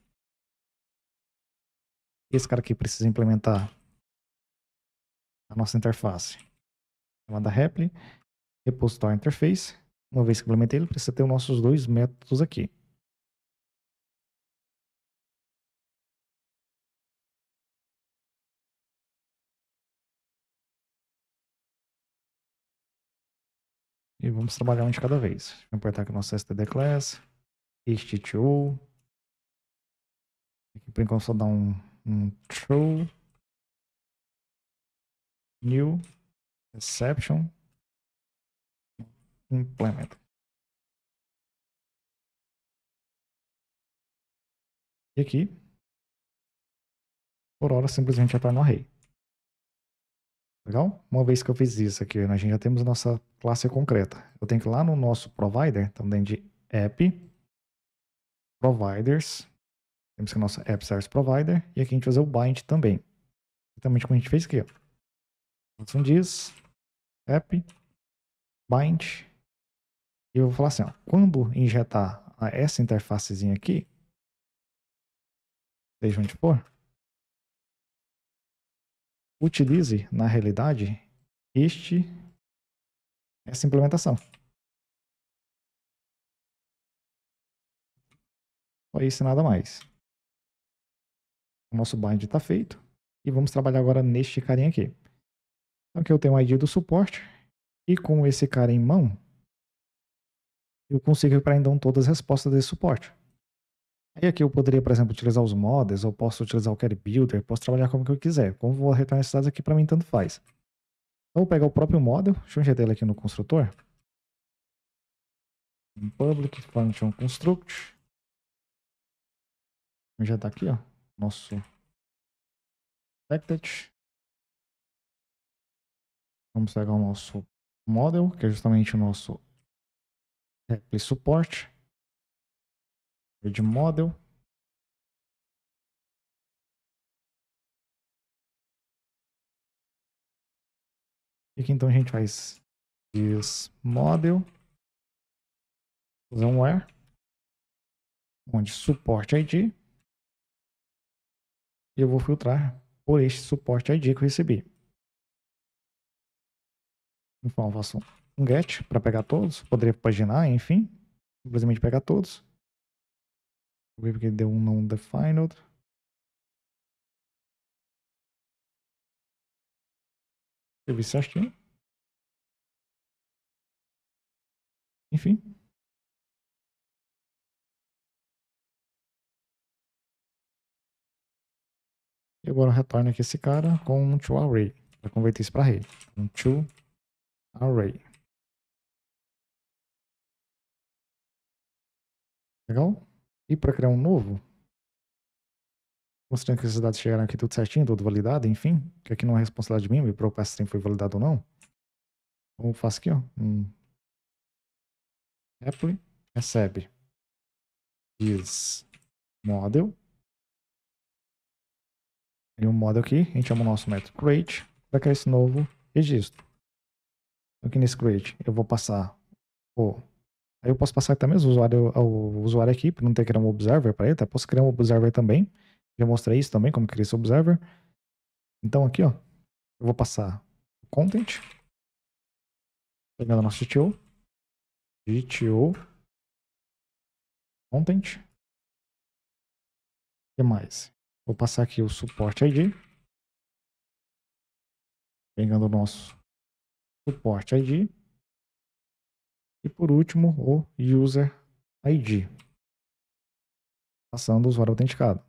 Esse cara aqui precisa implementar a nossa interface chamada reply, repositório interface. Uma vez que implementei, ele precisa ter os nossos dois métodos aqui. E vamos trabalhar um de cada vez. Vou importar aqui o nosso std class, httl. Aqui por enquanto só dá um, um true new exception implement. E aqui, por hora, simplesmente está é no array. Legal? Uma vez que eu fiz isso aqui, nós né, já temos nossa classe concreta. Eu tenho que ir lá no nosso provider, então dentro de app, providers, temos que a nossa app service provider, e aqui a gente fazer o bind também. Exatamente como a gente fez aqui, ó. Então diz app bind e eu vou falar assim, ó, quando injetar essa interfacezinha aqui, seja onde for, utilize na realidade este essa implementação. Só é isso e nada mais. O nosso bind está feito e vamos trabalhar agora neste carinha aqui. Então aqui eu tenho o ID do suporte e com esse cara em mão, eu consigo para então todas as respostas desse suporte. Aí aqui eu poderia, por exemplo, utilizar os models, ou posso utilizar o Query Builder, posso trabalhar como que eu quiser. Como vou retornar esses dados aqui, para mim tanto faz. Então, eu vou pegar o próprio model, deixa eu injetar ele aqui no construtor. Public function construct. Já está aqui, ó, nosso selected. Vamos pegar o nosso model, que é justamente o nosso support. De model. E aqui então a gente faz this model um where onde suporte ID e eu vou filtrar por este suporte ID que eu recebi. Então eu faço um get para pegar todos. Poderia paginar, enfim. Simplesmente pegar todos. Vou ver porque deu um não defined. Teve certinho. Enfim. E agora retorna aqui esse cara com um to array. Para converter isso para array. Um to array. Legal? E para criar um novo, considerando que esses dados chegaram aqui tudo certinho, tudo validado, enfim, que aqui não é responsabilidade minha, me preocupar se foi validado ou não. Então eu faço aqui, ó, um apply, recebe is model. E um model aqui, a gente chama o nosso método create para criar esse novo registro aqui nesse create, eu vou passar o. Aí eu posso passar também o usuário, o usuário aqui, para não ter que criar um observer para ele, tá? Posso criar um observer também. Já mostrei isso também, como criar esse observer. Então aqui, ó, eu vou passar o content, pegando nosso GTO, GTO, content, o que mais? Vou passar aqui o suporte ID, pegando o nosso o port ID. E por último, o user ID, passando o usuário autenticado.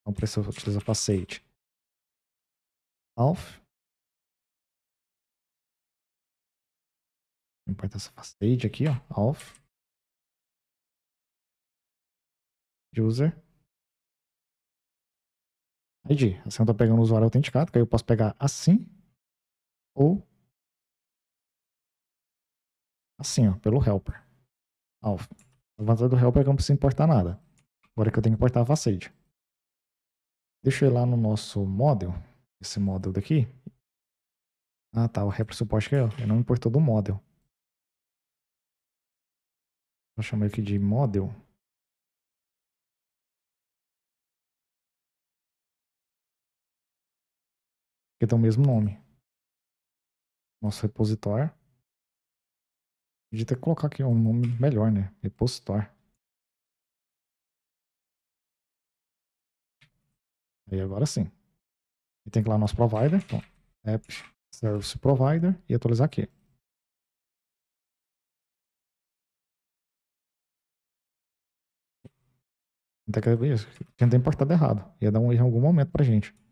Então precisa, precisa facete alf. Importa essa é facete aqui, ó, alf. User ID. Assim eu estou pegando o usuário autenticado, que aí eu posso pegar assim ou Assim, ó, pelo helper. Alpha. A vantagem do helper é que eu não preciso importar nada. Agora que eu tenho que importar a facade. Deixa eu ir lá no nosso model, esse model daqui. Ah tá, o helper suporte que é, eu, não importou do model. Vou chamar aqui de model. Que tem o mesmo nome. Nosso repositório. Podia até colocar aqui um nome melhor, né? Repositor. Aí agora sim. E tem que ir lá no nosso provider. Então, app service provider e atualizar aqui. Até que isso, tinha até importado errado. Ia dar um erro em algum momento pra gente. Deixa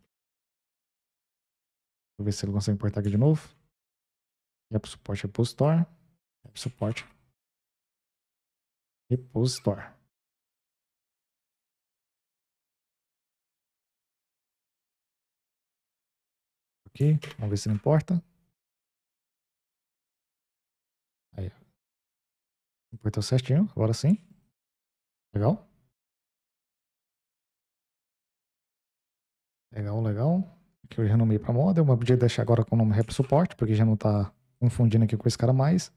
eu ver se ele consegue importar aqui de novo. App Support repositor. Web suporte. Repositor. Ok, vamos ver se não importa. Aí, importou certinho, agora sim. Legal. Legal, legal. Aqui eu renomei para model, mas podia deixar agora com o nome Rep Support, porque já não está confundindo aqui com esse cara mais.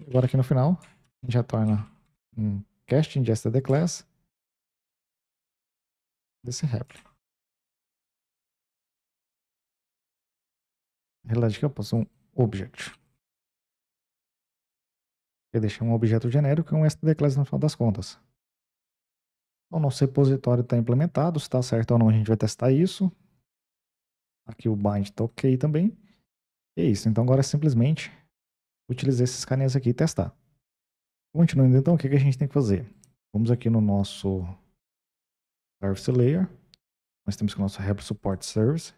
Agora aqui no final, a gente retorna um cast de the class desse replica. Na realidade, que eu posso um object. Eu deixei um objeto genérico e um std class no final das contas. O nosso repositório está implementado, se está certo ou não a gente vai testar isso. Aqui o bind está ok também. E é isso, então agora é simplesmente utilizar esses carinhas aqui e testar. Continuando então, o que, que a gente tem que fazer? Vamos aqui no nosso Service Layer. Nós temos que o nosso Help Support Service.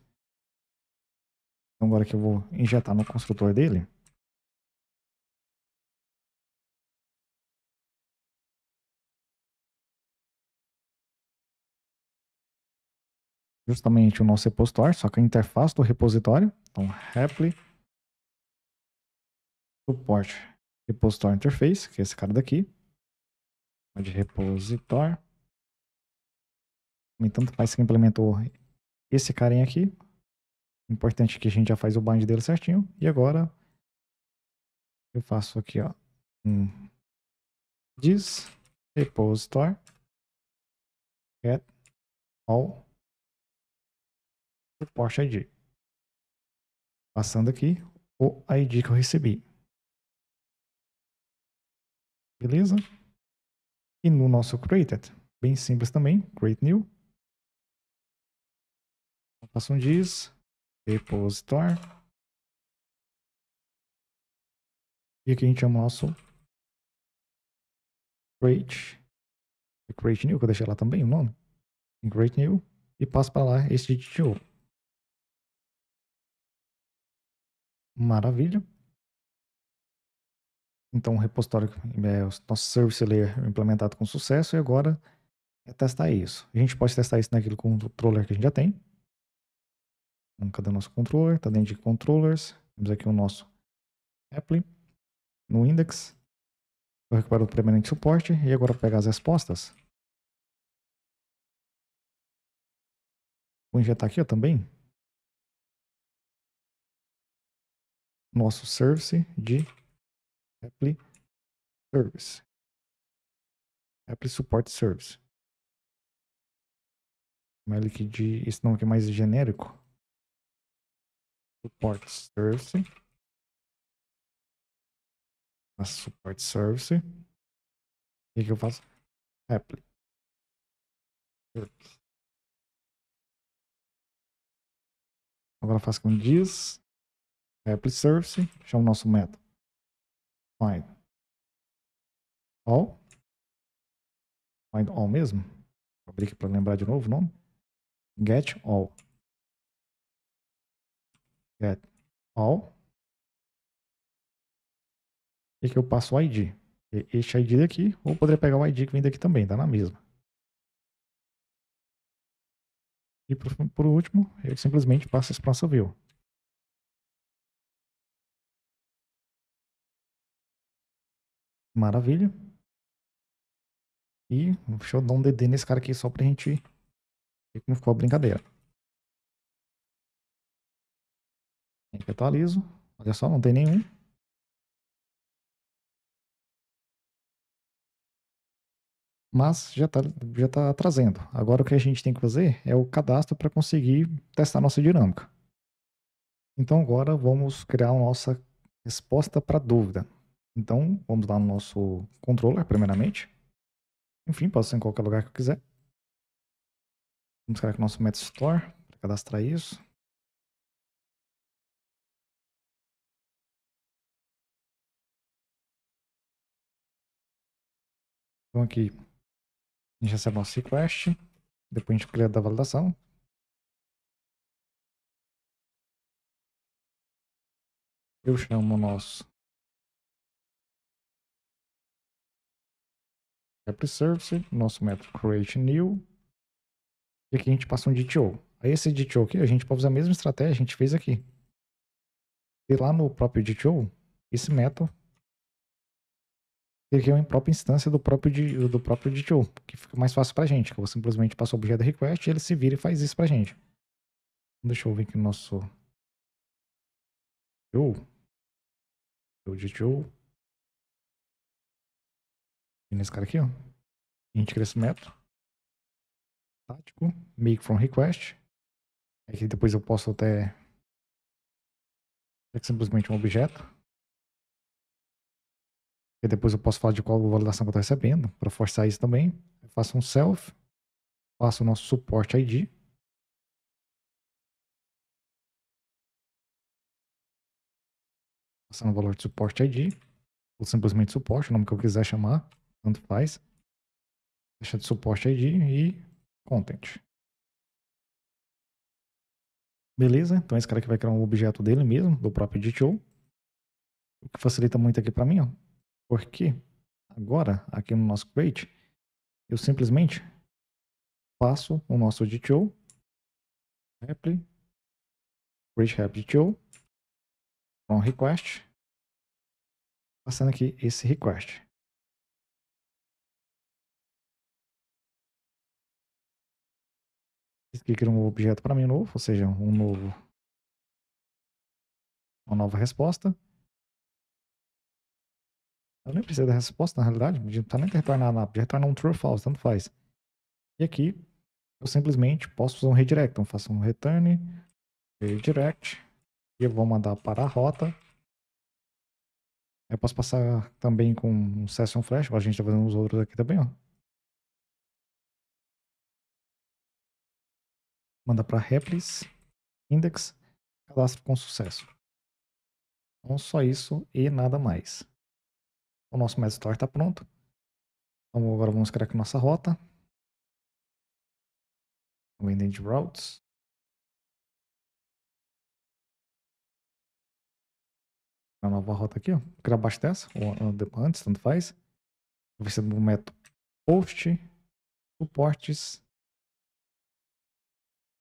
Então agora que eu vou injetar no construtor dele. Justamente o nosso repositório, só que a interface do repositório. Então, Repli support repository interface, que é esse cara daqui. De repositor. Então, faz que implementou esse carinha aqui. Importante que a gente já faz o bind dele certinho. E agora, eu faço aqui, ó, um diz repository get all support ID. Passando aqui o ID que eu recebi. Beleza? E no nosso created, bem simples também, create new. Faça um diz, repositor. E aqui a gente chama o nosso create, é create new, que eu deixei lá também o nome, create new, e passo para lá este GTO. Maravilha. Então, o repositório, é, o nosso service layer implementado com sucesso e agora é testar isso. A gente pode testar isso naquele controller que a gente já tem. Então, cadê o nosso controller? Está dentro de controllers. Temos aqui o nosso Apple no index. Eu recupero o permanente suporte e agora pegar as respostas. Vou injetar aqui ó, também. Nosso service de Apple Service. Apple Support Service. Mas ele que diz, esse nome aqui é mais genérico. Support Service. A Support Service. O que, que eu faço? Apple. Service. Agora faço com diz. Apple Service. Chama é o nosso método. Find. All. Find all mesmo. Abri aqui para lembrar de novo o nome. Get all. Get all. E que eu passo o ID. este ID daqui, ou poderia pegar o ID que vem daqui também, dá tá na mesma. E por, por último, ele simplesmente passa a expansão view. Maravilha. E deixa eu dar um DD nesse cara aqui só pra gente ver como ficou a brincadeira. Aqui atualizo. Olha só, não tem nenhum. Mas já está já tá trazendo. Agora o que a gente tem que fazer é o cadastro para conseguir testar nossa dinâmica. Então agora vamos criar a nossa resposta para dúvida. Então, vamos lá no nosso controller, primeiramente. Enfim, posso ser em qualquer lugar que eu quiser. Vamos criar aqui o nosso MetaStore para cadastrar isso. Então aqui, a gente recebe nosso request, depois a gente cria da validação. Eu chamo o nosso app service, nosso método create new. E aqui a gente passa um DTO. Aí esse DTO aqui, a gente pode usar a mesma estratégia que a gente fez aqui. E lá no próprio DTO, esse método ele cria uma própria instância do próprio, do próprio DTO, que fica mais fácil para a gente, que eu simplesmente passo o objeto request e ele se vira e faz isso para a gente. Então, deixa eu ver aqui o nosso DTO. DTO. E nesse cara aqui, ó. Int crescimento. Tático. Make from request. Aqui é depois eu posso até. É simplesmente um objeto. E depois eu posso falar de qual validação que eu estou recebendo. Para forçar isso também. Eu faço um self. Faço o nosso suporte ID. passando o valor de suporte ID, ou simplesmente suporte, o nome que eu quiser chamar. Tanto faz. Deixa de suporte ID e content. Beleza, então esse cara aqui vai criar um objeto dele mesmo, do próprio DTO. O que facilita muito aqui para mim, ó. Porque agora, aqui no nosso create, eu simplesmente faço o nosso DTO, apply, create app DTO, from request, passando aqui esse request. Diz que cria um objeto para mim novo, ou seja, um novo. Uma nova resposta. Eu nem preciso da resposta, na realidade. Não precisa tá nem retornar nada. Podia retornar um true ou false, tanto faz. E aqui, eu simplesmente posso fazer um redirect. Então, faço um return, redirect. E eu vou mandar para a rota. Eu posso passar também com um session flash. A gente está fazendo os outros aqui também, ó. manda para Replis, Index, cadastro com sucesso. Então, só isso e nada mais. O nosso MetaStore está pronto. Então, agora vamos criar aqui nossa rota. de Routes. A nova rota aqui, ó. Criar abaixo dessa, ou antes, tanto faz. Vai ser do método post, suportes,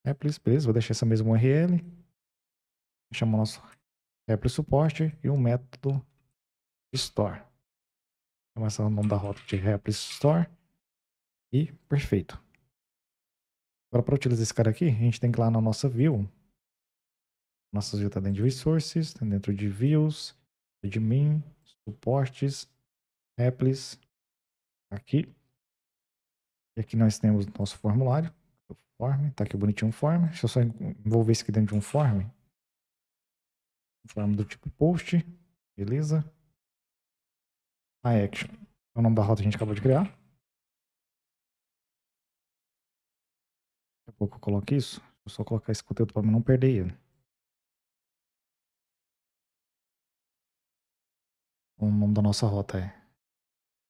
é, replis, beleza, vou deixar essa mesma URL. Chamar o nosso é, Replis suporte e um método store. Chamar o nome da rota de Replis store. E perfeito. Agora, para utilizar esse cara aqui, a gente tem que ir lá na nossa view. Nossa view está dentro de resources, tá dentro de views, admin, suportes, replis, aqui. E aqui nós temos nosso formulário. Form, tá aqui bonitinho um form. Deixa eu só envolver isso aqui dentro de um form. Form do tipo post, beleza. A ah, action é, é o nome da rota que a gente acabou de criar. Daqui a pouco eu coloco isso. Deixa eu só colocar esse conteúdo para não perder ele. O nome da nossa rota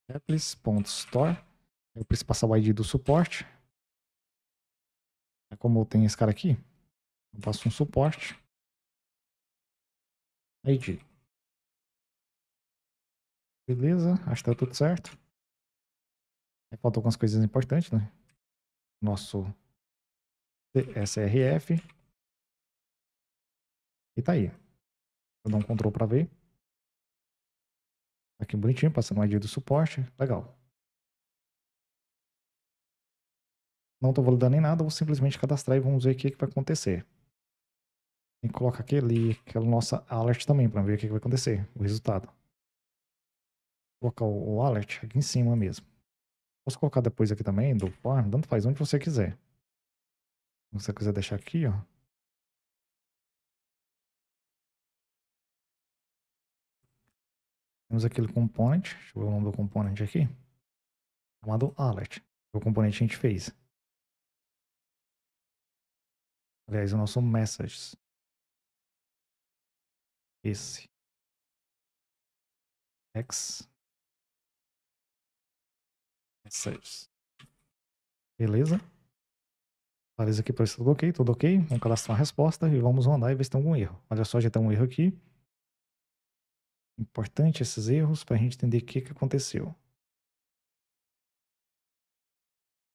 é apples.store. Eu preciso passar o ID do suporte. É como tem esse cara aqui, eu faço um suporte. ID. Beleza, acho que tá tudo certo. Aí faltam algumas coisas importantes, né? Nosso SRF. E tá aí. Vou dar um control para ver. Tá aqui bonitinho, passando o ID do suporte. Legal. não estou validando nem nada, vou simplesmente cadastrar e vamos ver o que, que vai acontecer. E coloca aquele, aquela nossa alert também para ver o que, que vai acontecer, o resultado. Vou colocar o, o alert aqui em cima mesmo. Posso colocar depois aqui também do form, tanto faz, onde você quiser. Se você quiser deixar aqui, ó. Temos aquele component, deixa eu ver o nome do component aqui, chamado alert. É o componente a gente fez. Aliás, o nosso message. Esse. X. Messages. Beleza? Atualiza aqui para ver se tudo ok, tudo ok. Vamos cadastrar uma resposta e vamos rodar e ver se tem algum erro. Olha só, já tem um erro aqui. Importante esses erros para a gente entender o que, que aconteceu.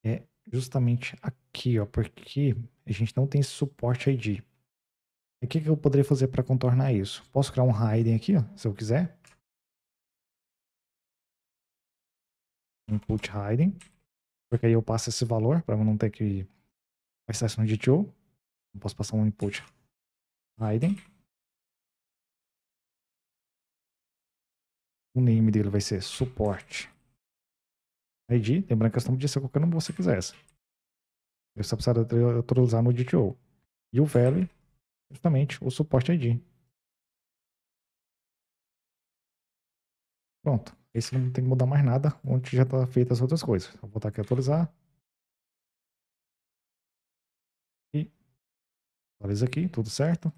É justamente aqui, ó, porque a gente não tem esse suporte ID. E o que, que eu poderia fazer para contornar isso? Posso criar um hiding aqui, ó, se eu quiser. Input hiding, porque aí eu passo esse valor para não ter que passar isso no DTO. Eu posso passar um input hiding? O name dele vai ser suporte ID. Lembrando que a questão podia ser qualquer número que você quisesse. Eu só precisava atualizar no DTO. E o value, justamente, o suporte ID. Pronto. Esse não tem que mudar mais nada, onde já está feita as outras coisas. Vou botar aqui atualizar. E atualiza aqui, tudo certo.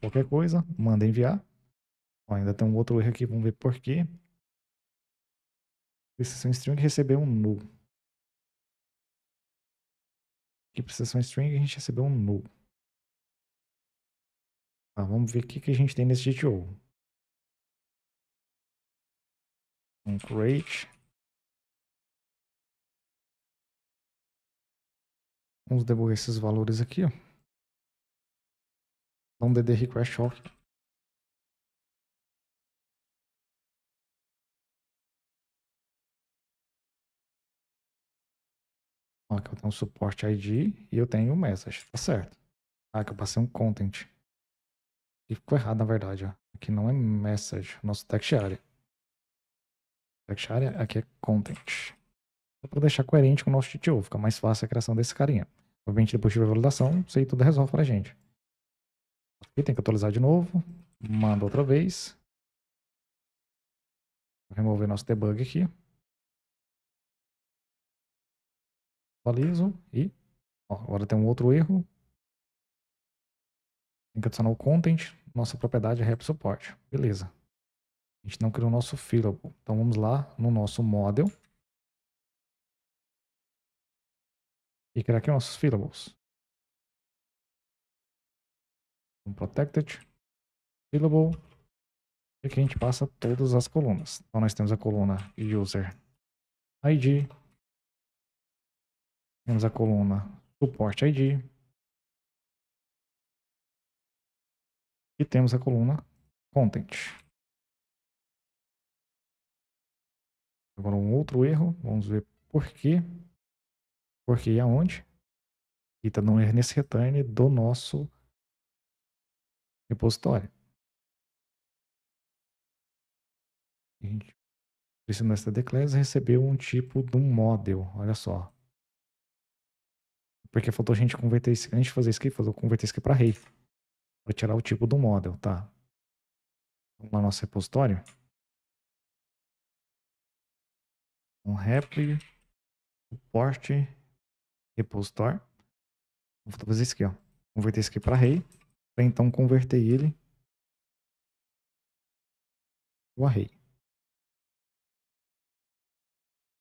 Qualquer coisa, manda enviar. ainda tem um outro erro aqui, vamos ver por quê. Prestação string receber um null. Aqui, prestação string, a gente recebeu um null. Ah, vamos ver o que, que a gente tem nesse GTO. Um create. Vamos devolver esses valores aqui. Ó. Um DD request Ah, que eu tenho um suporte ID e eu tenho um message, tá certo. Ah, que eu passei um content. E ficou errado, na verdade, ó. Aqui não é message, nosso text area. Text area aqui é content. Só para deixar coerente com o nosso TTO, fica mais fácil a criação desse carinha. Obviamente, depois tiver validação, isso aí tudo resolve pra gente. Aqui tem que atualizar de novo, manda outra vez. Vou remover nosso debug aqui. Atualizo e ó, agora tem um outro erro. Tem que adicionar o content, nossa propriedade é support. Beleza. A gente não criou o nosso fillable. Então vamos lá no nosso model. E criar aqui nossos fillables. Um protected, fillable. E aqui a gente passa todas as colunas. Então nós temos a coluna user ID, temos a coluna Support ID. E temos a coluna Content. Agora um outro erro, vamos ver por quê. Por quê e aonde. E está erro nesse Return do nosso repositório. A gente precisa nessa declares receber um tipo de um model, olha só. Porque faltou a gente converter isso. A gente fazer isso aqui, faltou converter isso aqui para rei. Para tirar o tipo do model, tá? Vamos lá no nosso repositório. Um rep support repositor. Vou fazer isso aqui, ó. Converter isso aqui para rei. Para então converter ele o array.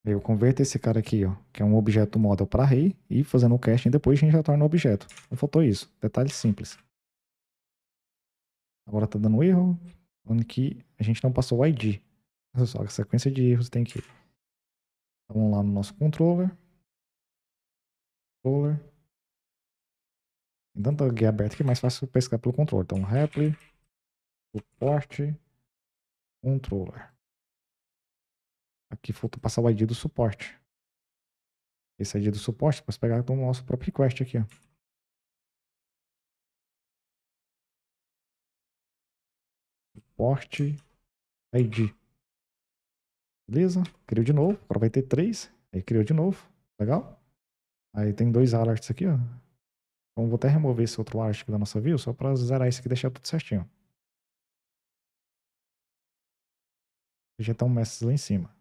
Eu converto esse cara aqui, ó, que é um objeto model para array, e fazendo o casting depois a gente já torna o objeto. Não faltou isso. Detalhe simples. Agora tá dando erro, falando que a gente não passou o ID. Olha só, a sequência de erros tem que... Então, vamos lá no nosso controller. Controller. Tem tanta guia aberta que é mais fácil pescar pelo controller. Então, reply, suporte, controller. Aqui faltou passar o ID do suporte. Esse ID do suporte, posso pegar então o nosso próprio request aqui. Ó. Suporte ID. Beleza? Criou de novo. Agora vai ter três. Aí criou de novo. Legal? Aí tem dois alerts aqui, ó. Então vou até remover esse outro alert aqui da nossa view, só para zerar isso aqui e deixar tudo certinho. Já até um message lá em cima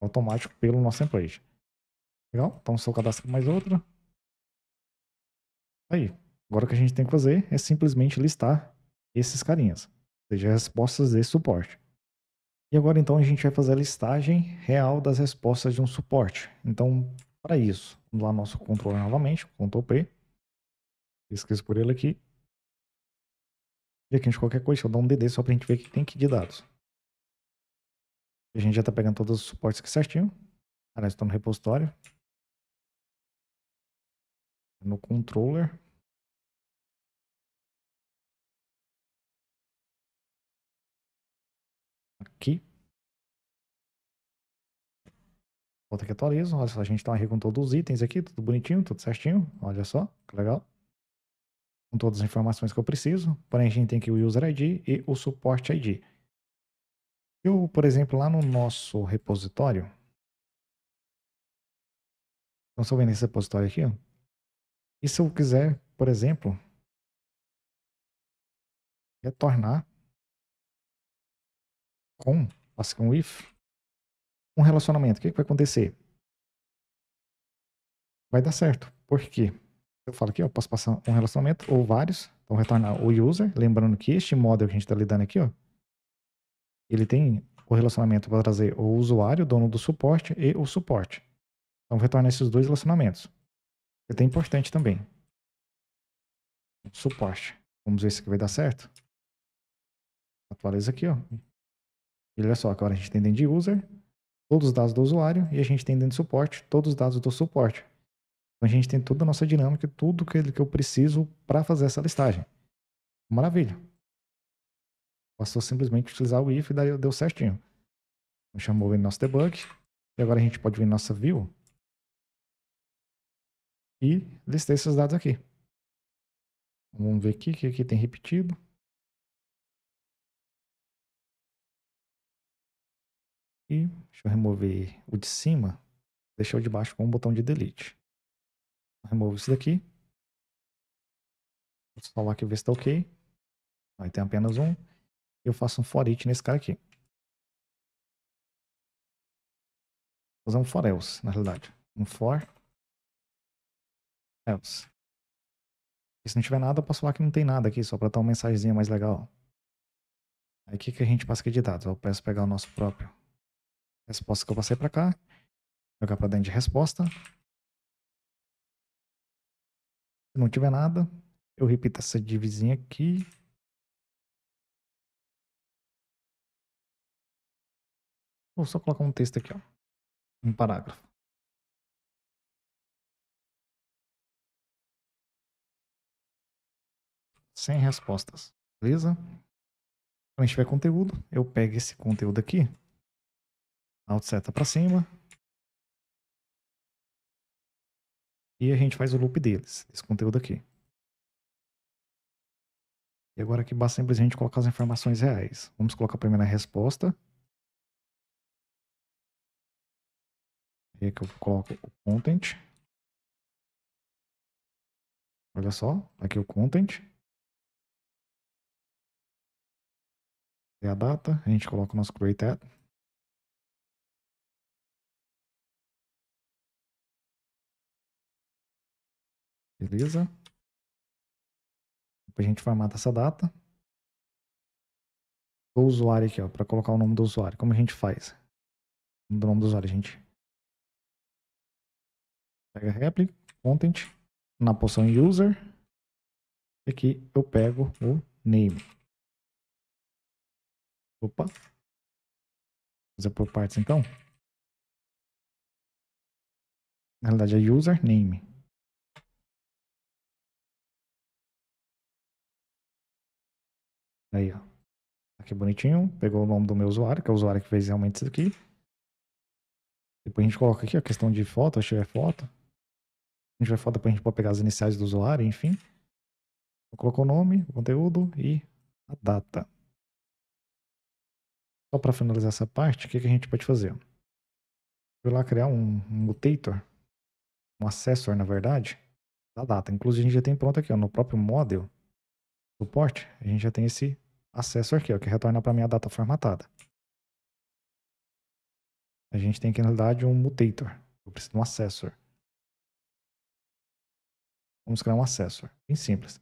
automático pelo nosso template. Legal? Então eu cadastro mais outra. Tá aí. Agora o que a gente tem que fazer é simplesmente listar esses carinhas. Ou seja, respostas de suporte. E agora então a gente vai fazer a listagem real das respostas de um suporte. Então, para isso, vamos lá nosso controle novamente, Ctrl P. Esqueci por ele aqui. E aqui a gente qualquer coisa, eu dou um DD só para a gente ver o que tem aqui de dados. A gente já está pegando todos os suportes aqui certinho. Agora estou no repositório. Tá no controller. Aqui. Volta aqui atualizo. Olha só, a gente está aqui com todos os itens aqui, tudo bonitinho, tudo certinho. Olha só, que legal. Com todas as informações que eu preciso. Porém, a gente tem aqui o User ID e o Suporte ID. Eu, por exemplo, lá no nosso repositório. Então, se eu venho nesse repositório aqui, ó, e se eu quiser, por exemplo, retornar com, com if, um relacionamento, o que, é que vai acontecer? Vai dar certo. Por quê? Eu falo aqui, ó, posso passar um relacionamento ou vários, então retornar o user, lembrando que este model que a gente está lidando aqui, ó, ele tem o relacionamento para trazer o usuário, o dono do suporte e o suporte. Então, retorna esses dois relacionamentos. Isso é importante também. Suporte. Vamos ver se vai dar certo. Atualiza aqui, ó. E olha só, agora a gente tem dentro de user todos os dados do usuário e a gente tem dentro de suporte todos os dados do suporte. Então a gente tem toda a nossa dinâmica, tudo que eu preciso para fazer essa listagem. Maravilha. Passou simplesmente a utilizar o if e daí deu certinho. Chamou o nosso debug. E agora a gente pode vir em nossa view e listei esses dados aqui. Vamos ver aqui o que aqui tem repetido. E deixa eu remover o de cima, deixar o de baixo com o botão de delete. Removo isso daqui. Vou falar que ver se está ok. Aí tem apenas um. Eu faço um for each nesse cara aqui. Vou usar um for else, na realidade. Um for else. E se não tiver nada, eu posso falar que não tem nada aqui, só para dar uma mensagenzinha mais legal. Aí o que, que a gente passa aqui de dados? Eu peço pegar o nosso próprio resposta que eu passei para cá, jogar para dentro de resposta. Se não tiver nada, eu repito essa divizinha aqui. Vou só colocar um texto aqui, ó. Um parágrafo. Sem respostas. Beleza? Quando então, tiver conteúdo, eu pego esse conteúdo aqui. Alt seta para cima. E a gente faz o loop deles, esse conteúdo aqui. E agora aqui basta simplesmente colocar as informações reais. Vamos colocar primeiro a resposta. E aqui eu coloco o content. Olha só, aqui o content. E a data, a gente coloca o nosso create add. Beleza. Depois a gente formata essa data. o usuário aqui, ó, para colocar o nome do usuário. Como a gente faz? O nome do usuário, a gente Pega replica, content, na posição user. E aqui eu pego o name. Opa. Vou fazer por partes então. Na realidade é user name. Aí, ó. Aqui é bonitinho. Pegou o nome do meu usuário, que é o usuário que fez realmente isso aqui. Depois a gente coloca aqui a questão de foto, que é foto a gente vai falar depois, a gente pode pegar as iniciais do usuário, enfim. Colocou o nome, o conteúdo e a data. Só para finalizar essa parte, o que, que a gente pode fazer? Vou lá criar um, um mutator, um acessor, na verdade, da data. Inclusive, a gente já tem pronto aqui, ó, no próprio model suporte, a gente já tem esse acessor aqui, ó, que retorna para a minha data formatada. A gente tem aqui, na verdade, um mutator. Eu preciso de um acessor. Vamos criar um acessor, bem simples.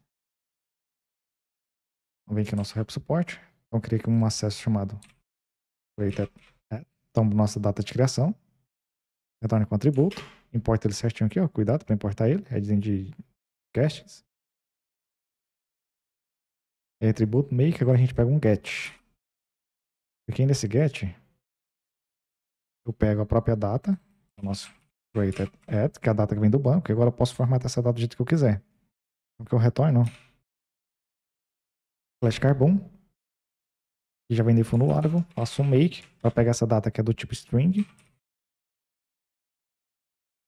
Vamos vem aqui o nosso Help Support. Então criei aqui um acesso chamado create é, então nossa data de criação. Retorna com atributo. Importa ele certinho aqui, ó. Cuidado para importar ele. É de castings. É atributo make. Agora a gente pega um get. Aqui nesse get, eu pego a própria data, o nosso Great at, que é a data que vem do banco, e agora eu posso formatar essa data do jeito que eu quiser. Então que eu retorno. Flash Carbon, que já vem de fundo largo. faço um make para pegar essa data que é do tipo string.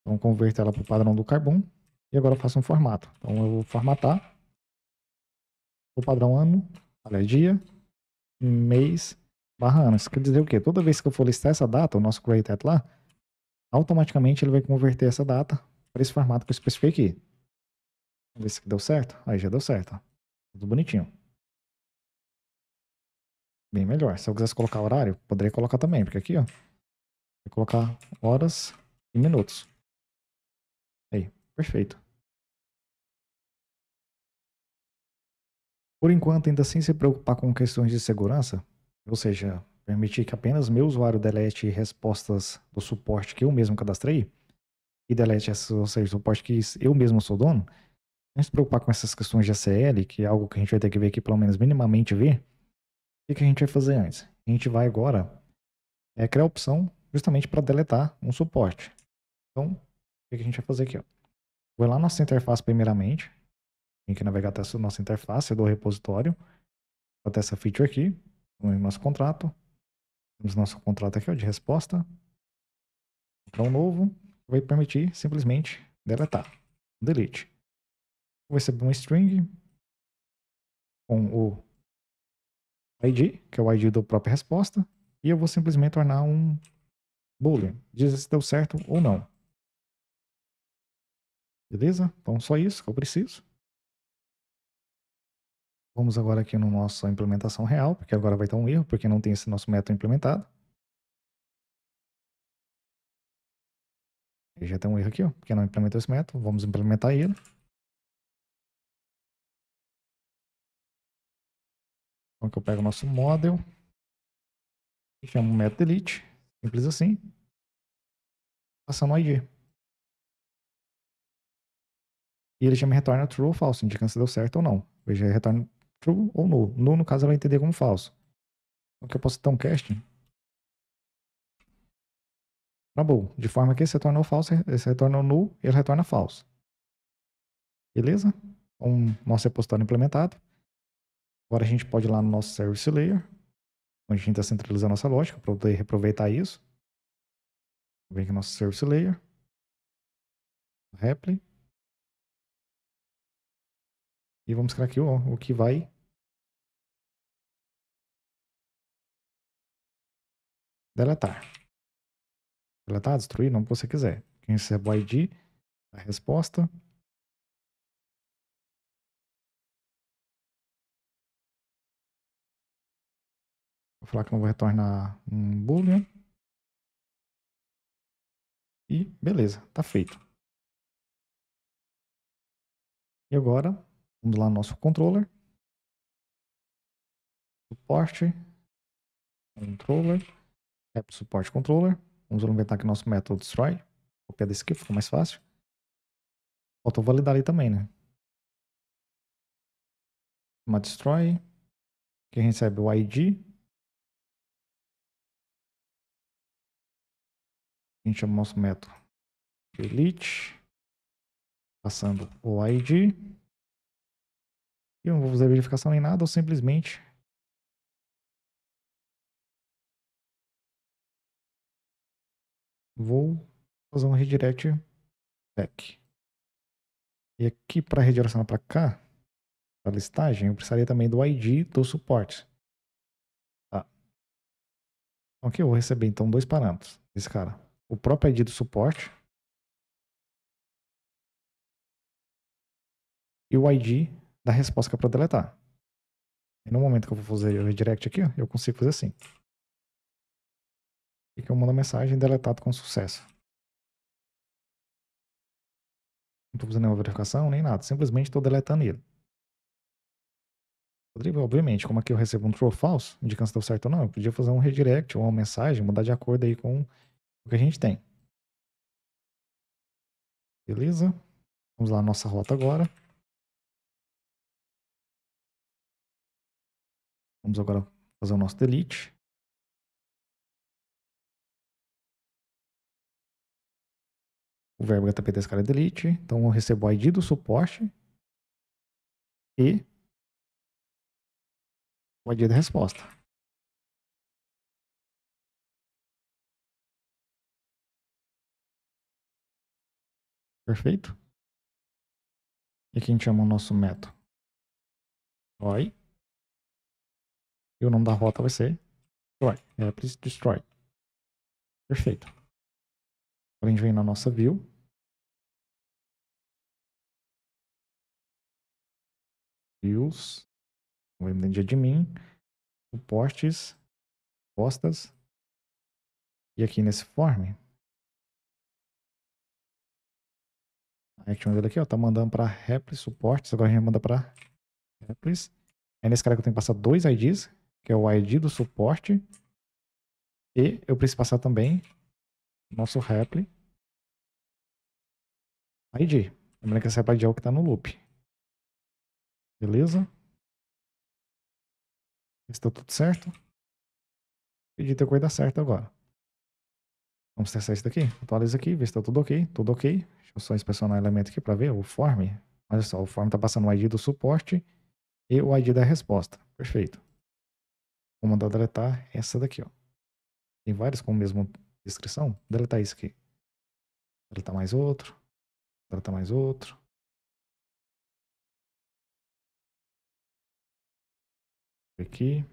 Então converto ela para o padrão do Carbon. E agora eu faço um formato. Então eu vou formatar o padrão ano, dia, mês, barra ano. Isso quer dizer o quê? Toda vez que eu for listar essa data, o nosso at lá, automaticamente ele vai converter essa data para esse formato que eu especifiquei aqui. Vamos ver se deu certo. Aí já deu certo. Tudo bonitinho. Bem melhor. Se eu quisesse colocar horário, poderia colocar também, porque aqui, ó, vou colocar horas e minutos. Aí, perfeito. Por enquanto, ainda sem se preocupar com questões de segurança, ou seja, permitir que apenas meu usuário delete respostas do suporte que eu mesmo cadastrei e delete essas ou seja, suporte que eu mesmo sou dono, não se preocupar com essas questões de ACL, que é algo que a gente vai ter que ver aqui, pelo menos minimamente ver, o que a gente vai fazer antes? A gente vai agora é, criar a opção justamente para deletar um suporte. Então, o que a gente vai fazer aqui? Ó? Vou lá na nossa interface primeiramente, tem que navegar até a nossa interface do repositório, até essa feature aqui, no nosso contrato, temos nosso contrato aqui ó, de resposta. Para um novo, vai permitir simplesmente deletar. Delete. Vou receber um string com o ID, que é o ID da própria resposta, e eu vou simplesmente tornar um boolean. Diz se deu certo ou não. Beleza? Então só isso que eu preciso. Vamos agora aqui na no nossa implementação real, porque agora vai estar um erro, porque não tem esse nosso método implementado. E já tem um erro aqui, ó, porque não implementou esse método. Vamos implementar ele. Então que eu pego o nosso model e chamo o método delete, simples assim, passando o ID. E ele já me retorna true ou false, indicando se deu certo ou não. Veja, retorna true ou null. Null, no caso, ela vai entender como falso. Então, eu posso ter um casting Tá bom, de forma que esse retornou falso, esse retornou null, ele retorna falso. Beleza? Então, nosso repositório implementado. Agora a gente pode ir lá no nosso service layer, onde a gente está centralizando a nossa lógica, para poder reaproveitar isso. Vem aqui no nosso service layer. Reply. E vamos aqui o, o que vai deletar. Deletar, destruir, não você quiser. Quem recebe o ID, a resposta. Vou falar que não vou retornar um boolean. E beleza, tá feito. E agora Vamos lá no nosso controller. Suporte. Controller. App suporte controller. Vamos alimentar aqui nosso método destroy. Copiar desse aqui, ficou mais fácil. Faltou validar ali também, né? Uma destroy. Que recebe o ID. A gente chama o nosso método delete. Passando o ID. Eu não vou fazer verificação nem nada, ou simplesmente vou fazer um redirect back. E aqui para redirecionar para cá, para listagem, eu precisaria também do ID do suporte. Tá. Então aqui eu vou receber então dois parâmetros esse cara. O próprio ID do suporte e o ID da resposta que é para deletar. E no momento que eu vou fazer o redirect aqui, eu consigo fazer assim. E que eu mando a mensagem deletado com sucesso. Não estou fazendo nenhuma verificação, nem nada. Simplesmente estou deletando ele. Rodrigo, obviamente, como aqui eu recebo um true ou false, indicando se deu certo ou não, eu podia fazer um redirect ou uma mensagem, mudar de acordo aí com o que a gente tem. Beleza? Vamos lá, nossa rota agora. Vamos agora fazer o nosso delete. O verbo HTTP é pedindo escala é delete. Então eu recebo o ID do suporte e o ID da resposta. Perfeito? E aqui a gente chama o nosso método. Oi. E o nome da rota vai ser Destroy. É, please destroy. Perfeito. Agora a gente vem na nossa view. Views. vem dentro de admin. Suportes. Postas. E aqui nesse form. A action dele aqui, ó, tá mandando para Replis suportes Agora a gente manda para Replis. Aí é nesse cara que eu tenho que passar dois IDs, que é o ID do suporte. E eu preciso passar também nosso reply ID. Lembrando que essa repli é o que está no loop. Beleza? Está tudo certo? Acredito que vai dar certo agora. Vamos testar isso daqui. Atualiza aqui, ver se está tudo ok. Tudo ok. Deixa eu só inspecionar o elemento aqui para ver o form. Olha só, o form está passando o ID do suporte e o ID da resposta. Perfeito. Vou mandar deletar essa daqui, ó. Tem várias com a mesma descrição. Deletar isso aqui. Deletar mais outro. Deletar mais outro. Aqui.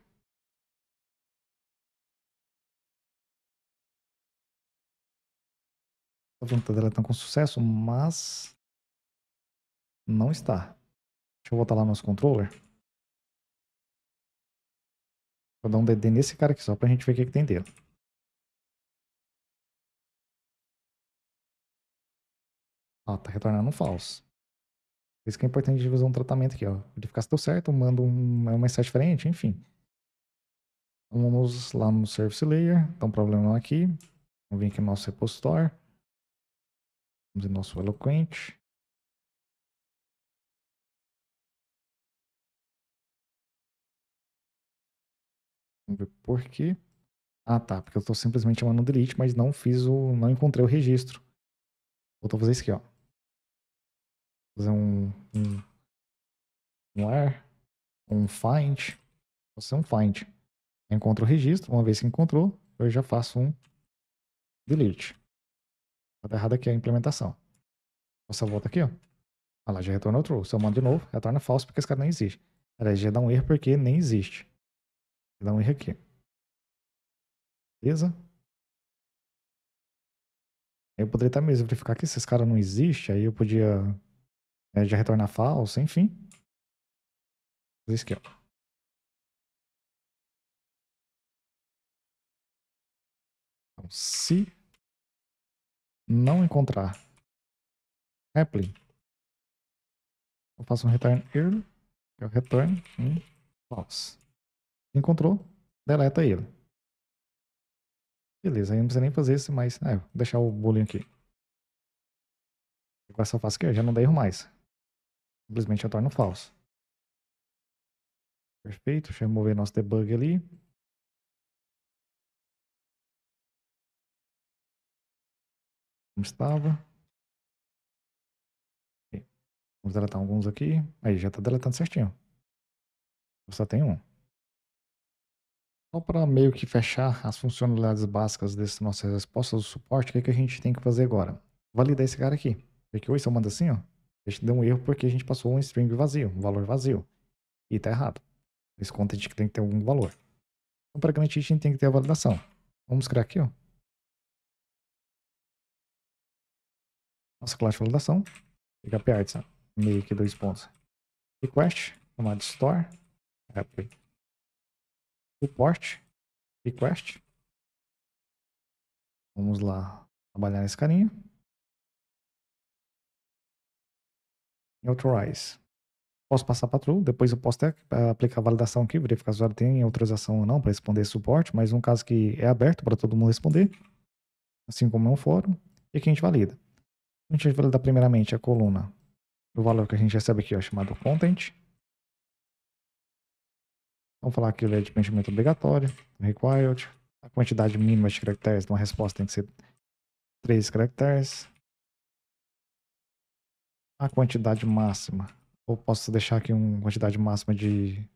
Tá falando que tá deletando com sucesso, mas não está. Deixa eu voltar lá no nosso controller. Vou dar um DD nesse cara aqui só pra gente ver o que, é que tem dele. Ó, tá retornando um falso. Por isso que é importante a usar um tratamento aqui, ó. Verificar se deu certo, manda um, é uma mensagem diferente, enfim. Então vamos lá no Service Layer, então tá problema aqui. Vamos vir aqui no nosso repositório. Vamos em nosso Eloquent. Vamos ver por quê. Ah, tá. Porque eu estou simplesmente chamando delete, mas não fiz o. não encontrei o registro. Vou fazer isso aqui, ó. Vou fazer um, um. um where, um find. Vou fazer um find. Encontro o registro, uma vez que encontrou, eu já faço um delete. Tá errado aqui a implementação. Eu volta aqui, ó. Olha ah lá, já retornou true. Se eu mando de novo, retorna falso porque esse cara nem existe. Aliás, já dá um erro porque nem existe dar um erro aqui. Beleza? Aí eu poderia até mesmo verificar que esses caras não existem, aí eu podia né, já retornar falso, enfim. Fazer isso aqui, ó. Então, se não encontrar Apple eu faço um return error, que é o return false. Encontrou, deleta ele. Beleza, aí não precisa nem fazer isso mais. Ah, vou deixar o bolinho aqui. Agora só faço aqui, que? Já não dá erro mais. Simplesmente eu torno falso. Perfeito, deixa eu mover nosso debug ali. Como estava. Vamos deletar alguns aqui. Aí, já está deletando certinho. só tem um. Só para meio que fechar as funcionalidades básicas dessas nossas respostas do suporte, o que, é que a gente tem que fazer agora? Validar esse cara aqui. Porque hoje eu mando assim, ó. A gente deu um erro porque a gente passou um string vazio, um valor vazio. E tá errado. Esse content que tem que ter algum valor. Então, para garantir, a gente tem que ter a validação. Vamos criar aqui, ó. Nossa classe de validação. PHP Artisan. Meio dois pontos. Request. de store o request. Vamos lá trabalhar nesse carinha. authorize. Posso passar para true, depois eu posso até eh, aplicar a validação aqui, verificar se o usuário tem autorização ou não para responder esse suporte, mas um caso que é aberto para todo mundo responder, assim como é um fórum, e aqui a gente valida. A gente vai validar primeiramente a coluna, o valor que a gente recebe aqui, ó, chamado content. Vamos falar aqui o layer de preenchimento obrigatório, required. A quantidade mínima de caracteres de então uma resposta tem que ser 3 caracteres. A quantidade máxima, ou posso deixar aqui uma quantidade máxima de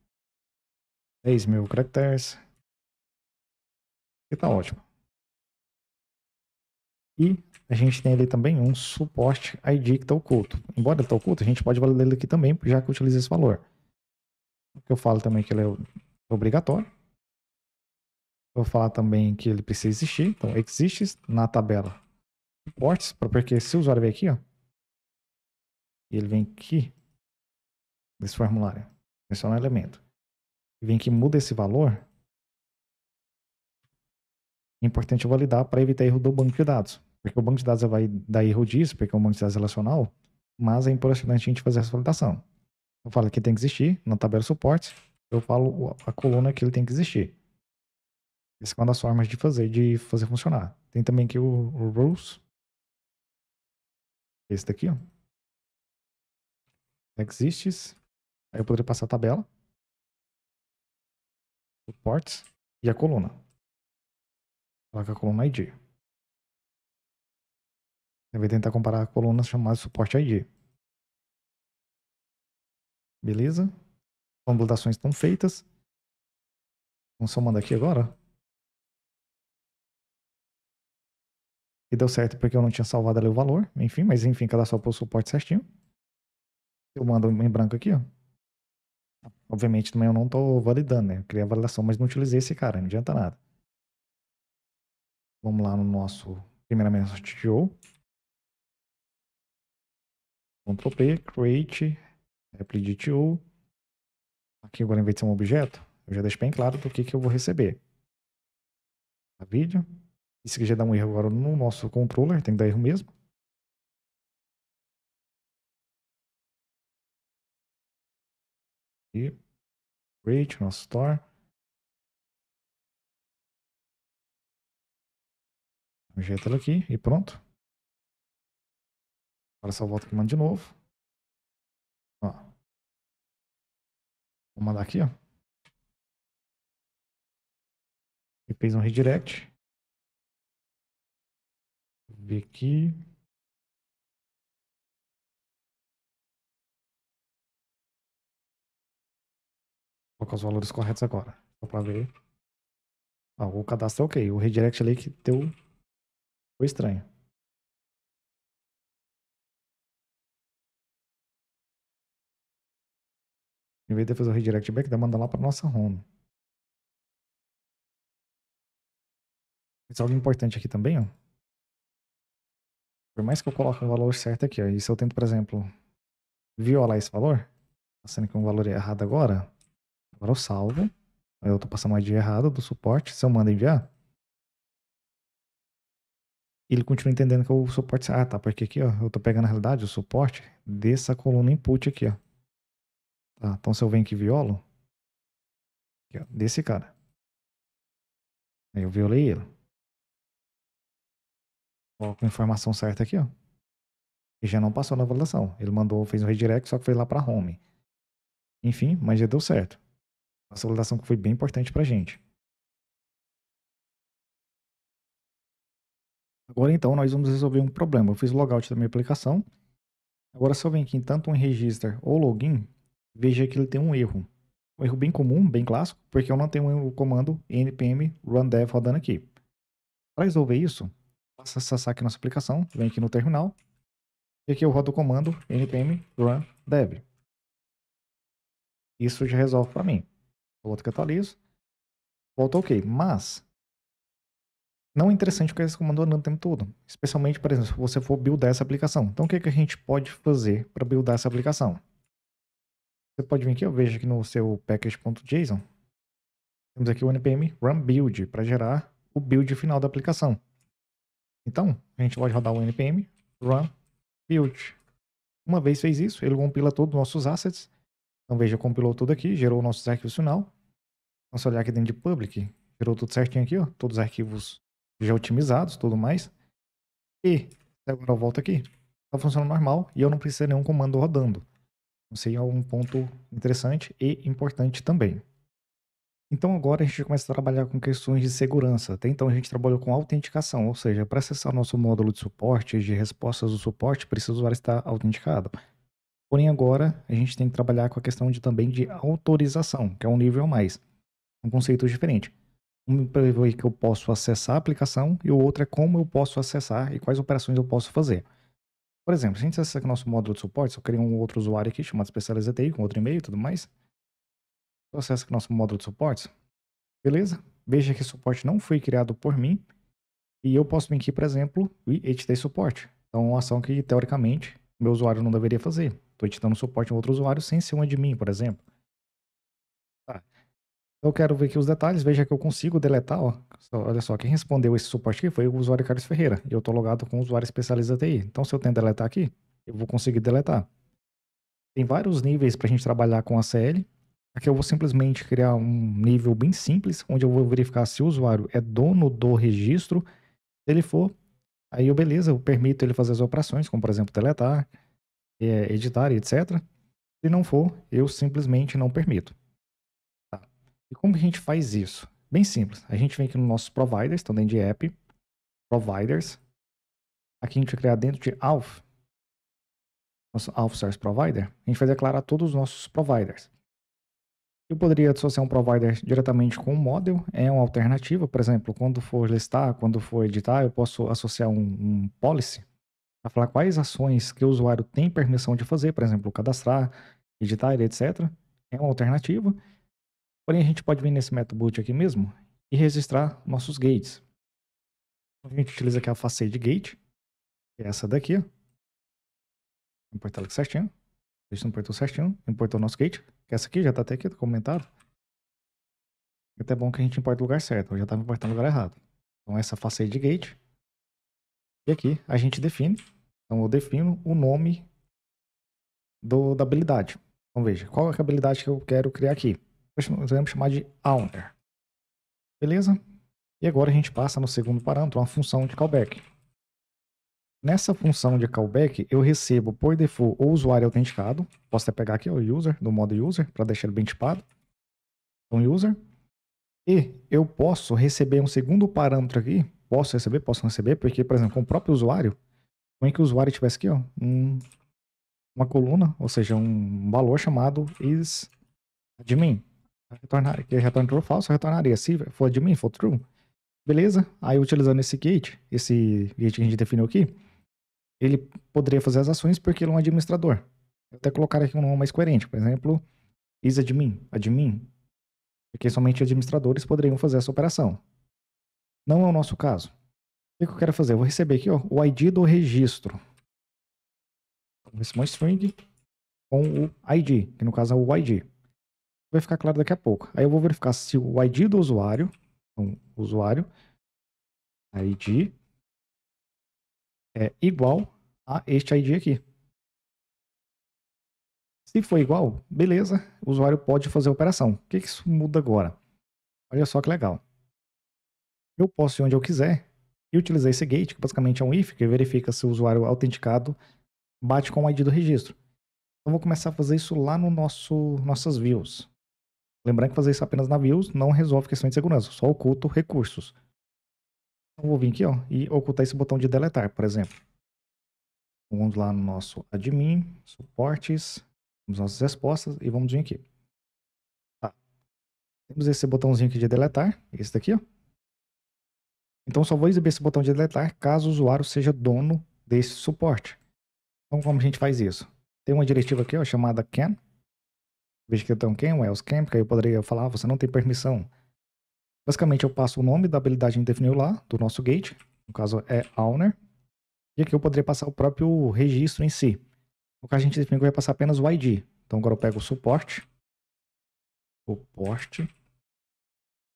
10 mil caracteres. E tá ótimo. E a gente tem ali também um suporte ID que está oculto. Embora ele está oculto, a gente pode validar ele aqui também, já que utiliza esse valor. Eu falo também é que ele é obrigatório. vou falar também que ele precisa existir. Então, existe na tabela Importes, porque se o usuário vem aqui, ó, e ele vem aqui nesse formulário, selecionar elemento, e vem que muda esse valor, é importante validar para evitar erro do banco de dados. Porque o banco de dados vai dar erro disso, porque é um banco de dados relacional, mas é importante a gente fazer essa validação eu falo que tem que existir na tabela suporte. suportes, eu falo a coluna que ele tem que existir. Essa é uma das formas de fazer, de fazer funcionar. Tem também aqui o, o rules. Esse daqui, ó. Exists. Aí eu poderia passar a tabela. Suportes. E a coluna. Coloca a coluna ID. Ele vai tentar comparar a coluna chamada suporte ID. Beleza? As validações estão feitas. Vamos só mandar aqui agora. E deu certo porque eu não tinha salvado ali o valor. Enfim, mas enfim, só para o suporte certinho. Eu mando em branco aqui, ó. Obviamente também eu não estou validando, né? Eu criei a validação, mas não utilizei esse cara, não adianta nada. Vamos lá no nosso, primeiramente, o. TTO. Ctrl P, create Replicate é Aqui agora, em vez de ser um objeto, eu já deixo bem claro do que, que eu vou receber. A vídeo. Isso aqui já dá um erro agora no nosso controller, tem que dar erro mesmo. E create, nosso store. Injeta ele aqui e pronto. Agora só volta aqui manda de novo. Vou mandar aqui, ó. Ele fez um redirect. Vou ver aqui. Vou colocar é os valores corretos agora. Só pra ver. Ah, o cadastro é ok. O redirect ali que deu. Foi estranho. Em vez de fazer o redirect back, dá manda lá para nossa home. Isso é algo importante aqui também, ó. Por mais que eu coloque o valor certo aqui, ó, e se eu tento, por exemplo, violar esse valor, passando tá aqui um valor errado agora, agora eu salvo, eu estou passando uma ID errada do suporte, se eu mando enviar, ele continua entendendo que o suporte... Ah, tá, porque aqui, ó, eu estou pegando, na realidade, o suporte dessa coluna input aqui, ó. Tá, então se eu venho aqui e violo, aqui, ó, desse cara. Aí eu violei ele. Coloco a informação certa aqui, ó. E já não passou na validação. Ele mandou, fez um redirect, só que foi lá para home. Enfim, mas já deu certo. A validação que foi bem importante a gente. Agora então nós vamos resolver um problema. Eu fiz logout da minha aplicação. Agora se eu venho aqui em tanto em register ou login, veja que ele tem um erro. Um erro bem comum, bem clássico, porque eu não tenho o comando npm run dev rodando aqui. Para resolver isso, faça acessar aqui nossa aplicação, vem aqui no terminal, e aqui eu rodo o comando npm run dev. Isso já resolve para mim. volto que atualizo, volto ok. Mas, não é interessante ficar esse comando andando o tempo todo. Especialmente, por exemplo, se você for buildar essa aplicação. Então, o que, é que a gente pode fazer para buildar essa aplicação? Você pode vir aqui, eu vejo aqui no seu package.json. Temos aqui o npm run build para gerar o build final da aplicação. Então, a gente pode rodar o npm run build. Uma vez fez isso, ele compila todos os nossos assets. Então veja, compilou tudo aqui, gerou o nosso arquivo final. Vamos olhar aqui dentro de public, gerou tudo certinho aqui, ó, todos os arquivos já otimizados, tudo mais. E agora eu volto aqui, está funcionando normal e eu não preciso de nenhum comando rodando. Isso é um ponto interessante e importante também. Então agora a gente começa a trabalhar com questões de segurança. Até tá? então a gente trabalhou com autenticação, ou seja, para acessar o nosso módulo de suporte, de respostas do suporte, precisa o usuário estar autenticado. Porém agora a gente tem que trabalhar com a questão de, também de autorização, que é um nível a mais. Um conceito diferente. Um ver que eu posso acessar a aplicação e o outro é como eu posso acessar e quais operações eu posso fazer. Por exemplo, se a gente acessa o nosso módulo de suporte, se eu criar um outro usuário aqui, chamado Especialista com outro e-mail e tudo mais, eu acesso aqui nosso módulo de suporte. beleza? Veja que o suporte não foi criado por mim, e eu posso vir aqui, por exemplo, e editar suporte. Então, uma ação que, teoricamente, meu usuário não deveria fazer. Estou editando suporte em outro usuário sem ser um admin, por exemplo. Eu quero ver aqui os detalhes, veja que eu consigo deletar, ó. Olha só, quem respondeu esse suporte aqui foi o usuário Carlos Ferreira. E eu estou logado com o usuário especialista TI. Então, se eu tentar deletar aqui, eu vou conseguir deletar. Tem vários níveis para a gente trabalhar com a CL. Aqui eu vou simplesmente criar um nível bem simples, onde eu vou verificar se o usuário é dono do registro. Se ele for, aí eu beleza, eu permito ele fazer as operações, como por exemplo deletar, eh, editar, etc. Se não for, eu simplesmente não permito. E como a gente faz isso? Bem simples. A gente vem aqui nos nossos providers, então dentro de app, providers. Aqui a gente vai criar dentro de Alf, nosso Alf Source Provider, a gente vai declarar todos os nossos providers. Eu poderia associar um provider diretamente com um model, é uma alternativa. Por exemplo, quando for listar, quando for editar, eu posso associar um, um policy para falar quais ações que o usuário tem permissão de fazer, por exemplo, cadastrar, editar, etc. É uma alternativa. Porém, a gente pode vir nesse boot aqui mesmo e registrar nossos gates. A gente utiliza aqui a facade gate, que é essa daqui. Ó. Importar ela aqui certinho. A gente importou certinho, importou nosso gate, que é essa aqui, já está até aqui, comentado. É até bom que a gente importa o lugar certo, eu já estava importando o lugar errado. Então essa facade gate. E aqui a gente define, então eu defino o nome do, da habilidade. Então veja, qual é a habilidade que eu quero criar aqui? nós vamos chamar de owner. Beleza? E agora a gente passa no segundo parâmetro, uma função de callback. Nessa função de callback, eu recebo por default o usuário autenticado. Posso até pegar aqui o user, do modo user, para deixar ele bem tipado. Então, user. E eu posso receber um segundo parâmetro aqui. Posso receber, posso receber, porque, por exemplo, com o próprio usuário, como é que o usuário tivesse aqui, ó, um, uma coluna, ou seja, um valor chamado is admin retornar, que retorna true falso, retornaria. Se for de mim, for true, beleza? Aí utilizando esse gate, esse gate que a gente definiu aqui, ele poderia fazer as ações porque ele é um administrador. até colocar aqui um nome mais coerente, por exemplo, isadmin, admin, porque somente administradores poderiam fazer essa operação. Não é o nosso caso. O que eu quero fazer? Eu vou receber aqui ó, o ID do registro. Esse é uma string com o ID, que no caso é o ID vai ficar claro daqui a pouco. Aí eu vou verificar se o ID do usuário, então, usuário, ID, é igual a este ID aqui. Se for igual, beleza, o usuário pode fazer a operação. O que, que isso muda agora? Olha só que legal. Eu posso ir onde eu quiser e utilizar esse gate, que basicamente é um if, que verifica se o usuário autenticado bate com o ID do registro. Então, vou começar a fazer isso lá no nosso nossas views. Lembrando que fazer isso apenas navios não resolve questão de segurança, só oculta recursos. Então vou vir aqui ó, e ocultar esse botão de deletar, por exemplo. Vamos lá no nosso admin, suportes, temos nossas respostas e vamos vir aqui. Tá. Temos esse botãozinho aqui de deletar, esse daqui. Ó. Então só vou exibir esse botão de deletar caso o usuário seja dono desse suporte. Então como a gente faz isso? Tem uma diretiva aqui ó, chamada can, Vegetão Cam, o Cam, porque aí eu poderia falar, ah, você não tem permissão. Basicamente, eu passo o nome da habilidade indefinido lá, do nosso gate, no caso é owner, e aqui eu poderia passar o próprio registro em si. O que a gente definiu vai passar apenas o ID. Então agora eu pego o suporte, suporte,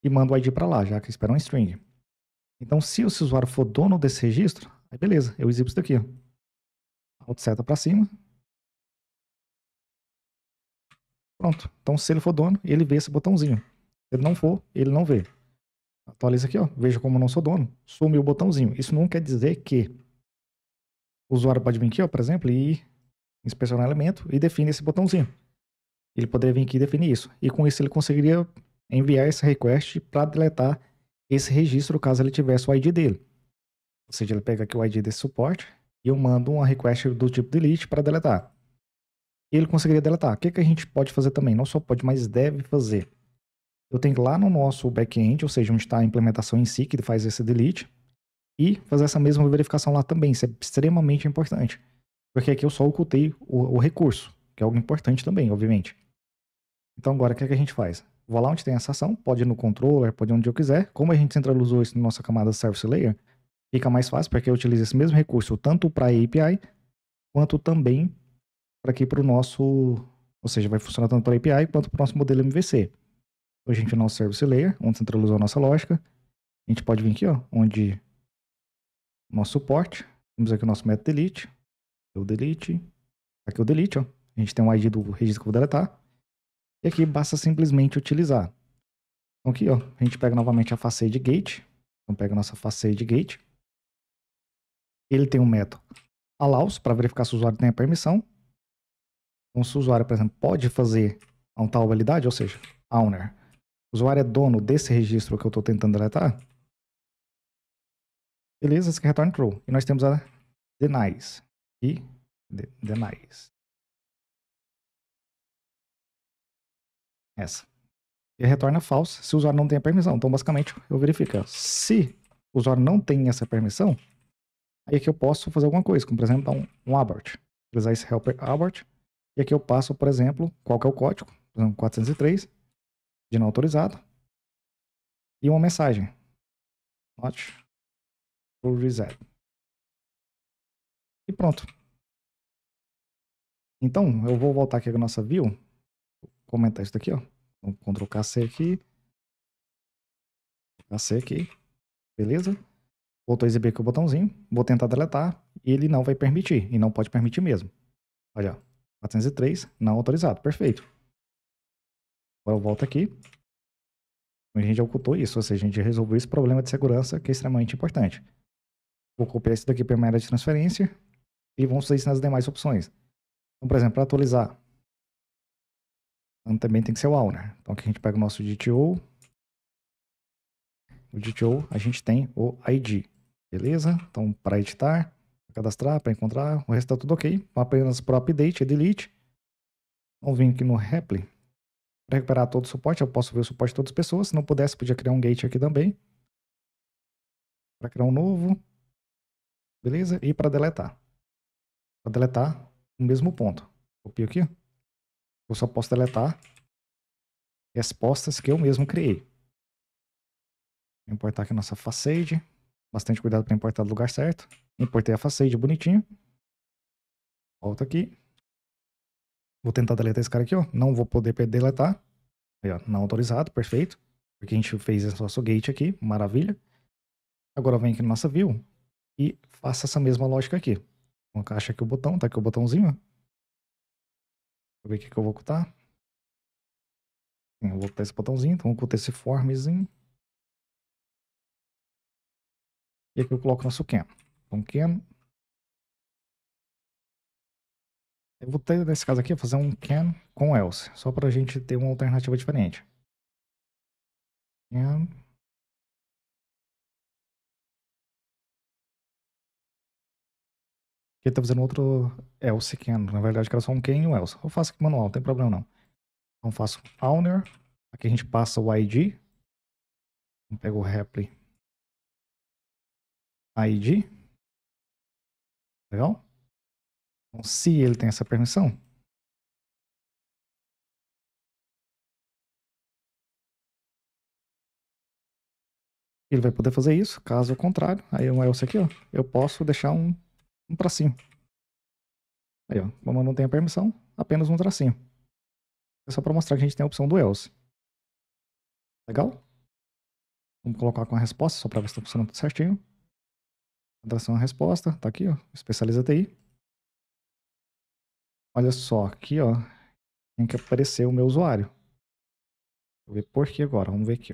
e mando o ID para lá, já que espera um string. Então, se o usuário for dono desse registro, aí beleza, eu exibo isso daqui. Alt seta para cima, Pronto. Então, se ele for dono, ele vê esse botãozinho. Se ele não for, ele não vê. Atualiza aqui, ó. Veja como eu não sou dono. Sumiu o botãozinho. Isso não quer dizer que o usuário pode vir aqui, ó, por exemplo, e inspecionar elemento e define esse botãozinho. Ele poderia vir aqui e definir isso. E com isso ele conseguiria enviar esse request para deletar esse registro caso ele tivesse o ID dele. Ou seja, ele pega aqui o ID desse suporte e eu mando uma request do tipo delete para deletar ele conseguiria delatar. O que, que a gente pode fazer também? Não só pode, mas deve fazer. Eu tenho que ir lá no nosso back-end, ou seja, onde está a implementação em si, que faz esse delete, e fazer essa mesma verificação lá também. Isso é extremamente importante. Porque aqui eu só ocultei o, o recurso, que é algo importante também, obviamente. Então agora o que, que a gente faz? Vou lá onde tem essa ação, pode ir no controller, pode ir onde eu quiser. Como a gente centralizou isso na nossa camada Service Layer, fica mais fácil, porque eu utilizo esse mesmo recurso tanto para a API, quanto também para aqui para o nosso, ou seja, vai funcionar tanto para API quanto para o nosso modelo MVC. Então, a gente é nosso service layer, onde centralizou a nossa lógica. A gente pode vir aqui, ó, onde nosso suporte, temos aqui o nosso método delete, o delete, aqui o delete, ó. A gente tem um ID do registro que eu vou deletar. E aqui basta simplesmente utilizar. Então aqui, ó, a gente pega novamente a facade gate. Então pega a nossa facade gate. Ele tem um método allows para verificar se o usuário tem a permissão. Então, se o usuário, por exemplo, pode fazer a um tal validade, ou seja, owner, o usuário é dono desse registro que eu estou tentando deletar, beleza, esse aqui retorna true. E nós temos a denies. E de, denies. Essa. E retorna é false se o usuário não tem a permissão. Então, basicamente, eu verifico. Se o usuário não tem essa permissão, aí é que eu posso fazer alguma coisa, como, por exemplo, dar um, um abort. Utilizar esse helper abort e aqui eu passo, por exemplo, qual que é o código, 403, de não autorizado, e uma mensagem, not reset. E pronto. Então, eu vou voltar aqui na nossa view, vou comentar isso daqui, ó. Então, Ctrl KC aqui, KC aqui, beleza? Voltou a exibir aqui o botãozinho, vou tentar deletar, e ele não vai permitir, e não pode permitir mesmo. Olha, 403, não autorizado. Perfeito. Agora eu volto aqui. A gente ocultou isso, ou seja, a gente resolveu esse problema de segurança que é extremamente importante. Vou copiar isso daqui para a área de transferência e vamos fazer isso nas demais opções. Então, por exemplo, para atualizar, então também tem que ser o AU, né? Então aqui a gente pega o nosso DTO. O DTO, a gente tem o ID. Beleza? Então, para editar, cadastrar, para encontrar. O resto está tudo ok. Apenas para update e delete. Vamos vir aqui no Reply. Para recuperar todo o suporte, eu posso ver o suporte de todas as pessoas. Se não pudesse, podia criar um gate aqui também. Para criar um novo. Beleza? E para deletar. Para deletar, o mesmo ponto. Copio aqui. Eu só posso deletar respostas que eu mesmo criei. Vou importar aqui nossa facade. Bastante cuidado para importar do lugar certo. Importei a faceide bonitinho. Volta aqui. Vou tentar deletar esse cara aqui, ó. Não vou poder deletar. Aí, ó, não autorizado, perfeito. Porque a gente fez esse nosso gate aqui, maravilha. Agora vem aqui na nossa view e faça essa mesma lógica aqui. Então, encaixa aqui o botão, tá aqui o botãozinho, ó. Deixa eu ver o que, que eu vou ocultar. Eu vou ocultar esse botãozinho, então eu oculto esse formzinho. E aqui eu coloco nosso can com can. Eu vou ter, nesse caso aqui, fazer um can com else, só para a gente ter uma alternativa diferente. Can. Aqui está fazendo outro else can, na verdade era só um can e um else. Eu faço aqui manual, não tem problema não. Então faço owner, aqui a gente passa o id, pego o reply id, Legal? Tá então, se ele tem essa permissão, ele vai poder fazer isso, caso contrário, aí um else aqui, ó, eu posso deixar um, um tracinho. Aí, ó, como eu não tenho permissão, apenas um tracinho. É só para mostrar que a gente tem a opção do else. Legal? Vamos colocar com a resposta, só para ver se está funcionando tudo certinho. Atração a resposta, tá aqui, ó. Especializa TI. Olha só, aqui, ó. Tem que aparecer o meu usuário. Vou ver por que agora, vamos ver aqui.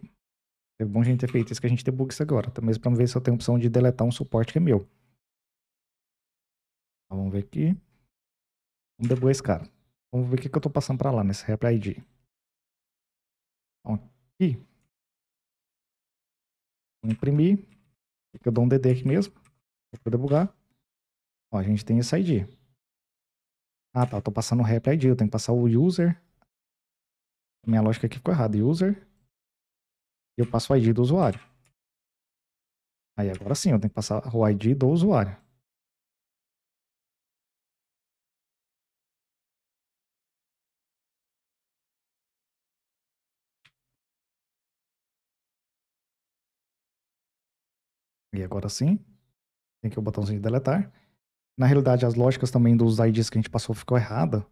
É bom a gente ter feito isso que a gente debug isso agora, até tá? mesmo para ver se eu tenho a opção de deletar um suporte que é meu. Então, vamos ver aqui. Vamos debugar esse cara. Vamos ver o que, que eu estou passando para lá nesse Reply ID. Então, aqui. Vou imprimir. Eu dou um DD aqui mesmo vou poder Ó, a gente tem esse ID. Ah, tá. Eu tô passando o rep ID. Eu tenho que passar o user. Minha lógica aqui ficou errada. User. E eu passo o ID do usuário. Aí agora sim, eu tenho que passar o ID do usuário. E agora sim, tem aqui o botãozinho de deletar. Na realidade, as lógicas também dos IDs que a gente passou ficou errada.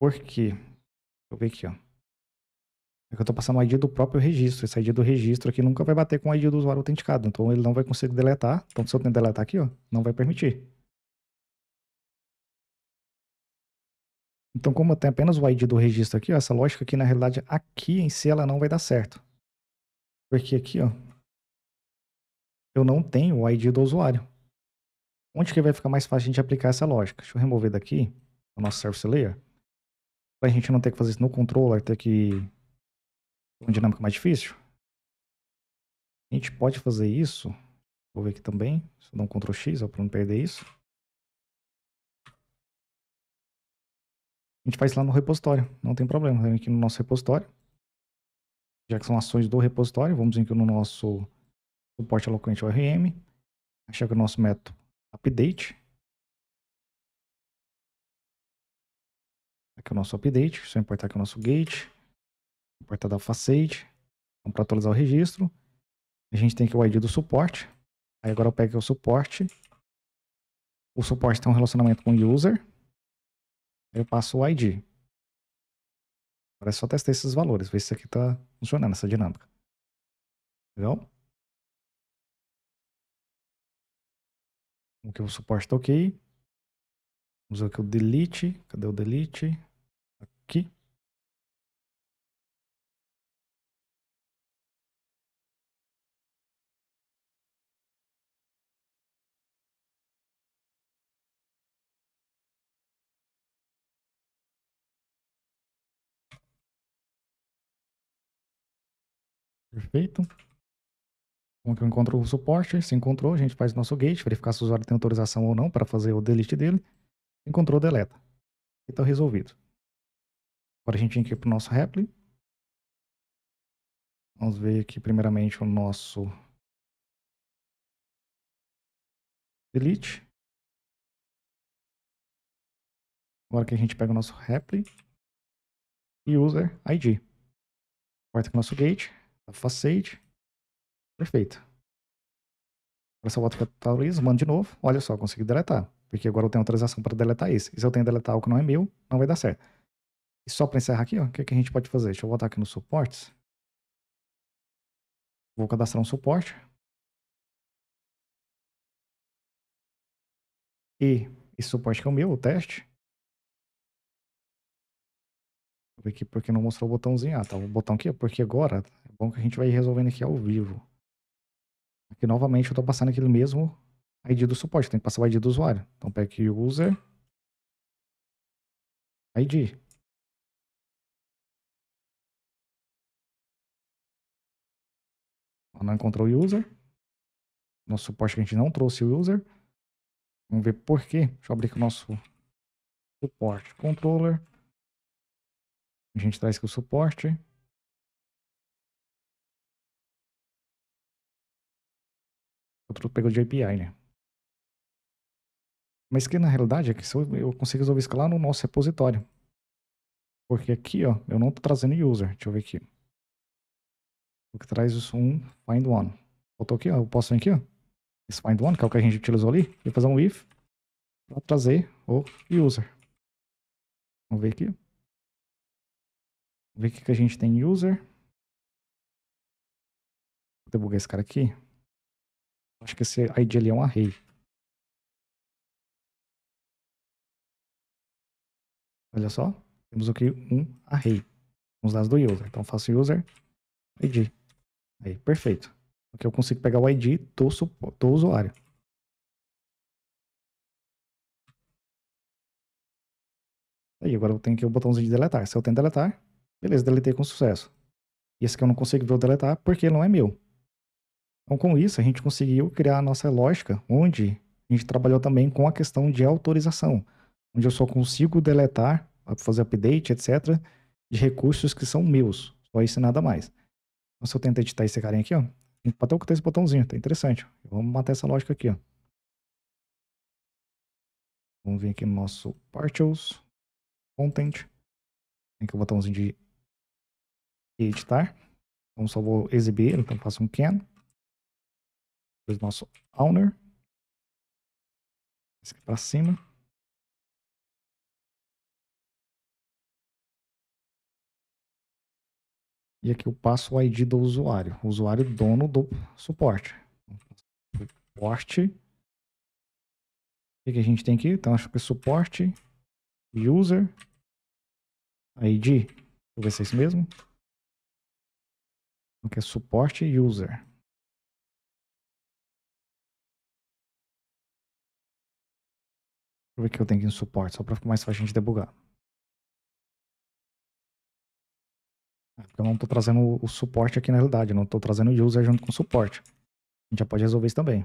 Por quê? Deixa eu ver aqui, ó. É que eu estou passando o ID do próprio registro. Esse ID do registro aqui nunca vai bater com o ID do usuário autenticado. Então ele não vai conseguir deletar. Então se eu tentar deletar aqui, ó, não vai permitir. Então como eu tenho apenas o ID do registro aqui, ó, essa lógica aqui na realidade aqui em si ela não vai dar certo. Porque aqui, ó, eu não tenho o ID do usuário. Onde que vai ficar mais fácil a gente aplicar essa lógica? Deixa eu remover daqui, o nosso service layer, para a gente não ter que fazer isso no controller, ter que uma dinâmica mais difícil. A gente pode fazer isso, vou ver aqui também, se eu dar um Ctrl X para não perder isso. A gente faz lá no repositório, não tem problema. Vem aqui no nosso repositório. Já que são ações do repositório, vamos aqui no nosso suporte alocante ORM. Chega o nosso método update. Aqui é o nosso update, só importar aqui o nosso gate, importar da facete. Então, para atualizar o registro, a gente tem aqui o ID do suporte. Aí agora eu pego o suporte. O suporte tem um relacionamento com o user. Aí eu passo o ID. Agora é só testar esses valores, ver se isso aqui está funcionando, essa dinâmica. Legal? Como que o suporte está ok. Vamos ver aqui o delete. Cadê o delete? Aqui. Perfeito. Como que eu encontro o suporte? Se encontrou, a gente faz nosso gate, verificar se o usuário tem autorização ou não para fazer o delete dele. Encontrou, deleta. E está resolvido. Agora a gente vem aqui para o nosso Repli. Vamos ver aqui primeiramente o nosso delete. Agora que a gente pega o nosso Repli e user ID. Corta aqui o nosso gate, facade. Perfeito. Agora só volto para atualizo, mando de novo. Olha só, consegui deletar. Porque agora eu tenho autorização para deletar esse. E se eu tenho que deletar algo que não é meu, não vai dar certo. E só para encerrar aqui, ó, o que, que a gente pode fazer? Deixa eu voltar aqui nos suportes. Vou cadastrar um suporte. E esse suporte que é o meu, o teste. Vou ver aqui porque não mostrou o botãozinho. Ah, tá, o botão aqui, é porque agora é bom que a gente vai resolvendo aqui ao vivo. Aqui novamente eu estou passando aquele mesmo ID do suporte, tem que passar o ID do usuário. Então pega aqui user ID. Não encontrou o user. Nosso suporte que a gente não trouxe o user. Vamos ver por quê. Deixa eu abrir aqui o nosso suporte controller. A gente traz aqui o suporte. outro pegou de API, né? Mas que na realidade é que eu, eu consigo resolver isso lá no nosso repositório. Porque aqui, ó, eu não estou trazendo user. Deixa eu ver aqui. O que traz isso é um find one. Botou aqui, ó, eu posso vir aqui, ó. Esse find one, que é o que a gente utilizou ali. Vou fazer um if para trazer o user. Vamos ver aqui. Vamos ver o que a gente tem user. Vou debugar esse cara aqui. Acho que esse ID ali é um array. Olha só, temos aqui um array com os dados do user. Então faço user ID. Aí, perfeito. Aqui eu consigo pegar o ID do, do usuário. Aí, agora eu tenho aqui o botãozinho de deletar. Se eu tento deletar, beleza, deletei com sucesso. E esse aqui eu não consigo ver o deletar porque ele não é meu. Então, com isso, a gente conseguiu criar a nossa lógica, onde a gente trabalhou também com a questão de autorização, onde eu só consigo deletar, fazer update, etc., de recursos que são meus, só isso e nada mais. Então, se eu tentar editar esse carinha aqui, ó, tem que tem tá esse botãozinho, tá interessante. Vamos matar essa lógica aqui, ó. Vamos vir aqui no nosso Partials, Content, tem aqui o botãozinho de editar. Então, só vou exibir, então faço um can. Depois nosso owner. Esse aqui pra cima. E aqui eu passo o ID do usuário. O usuário dono do suporte. Suporte. O que, a gente tem aqui? Então acho que é suporte. User. ID. Deixa eu ver se é isso mesmo. Então, aqui é suporte user. eu ver o que eu tenho aqui no suporte, só para ficar mais fácil a gente debugar. É, porque eu não estou trazendo o suporte aqui na realidade, eu não estou trazendo o user junto com o suporte. A gente já pode resolver isso também.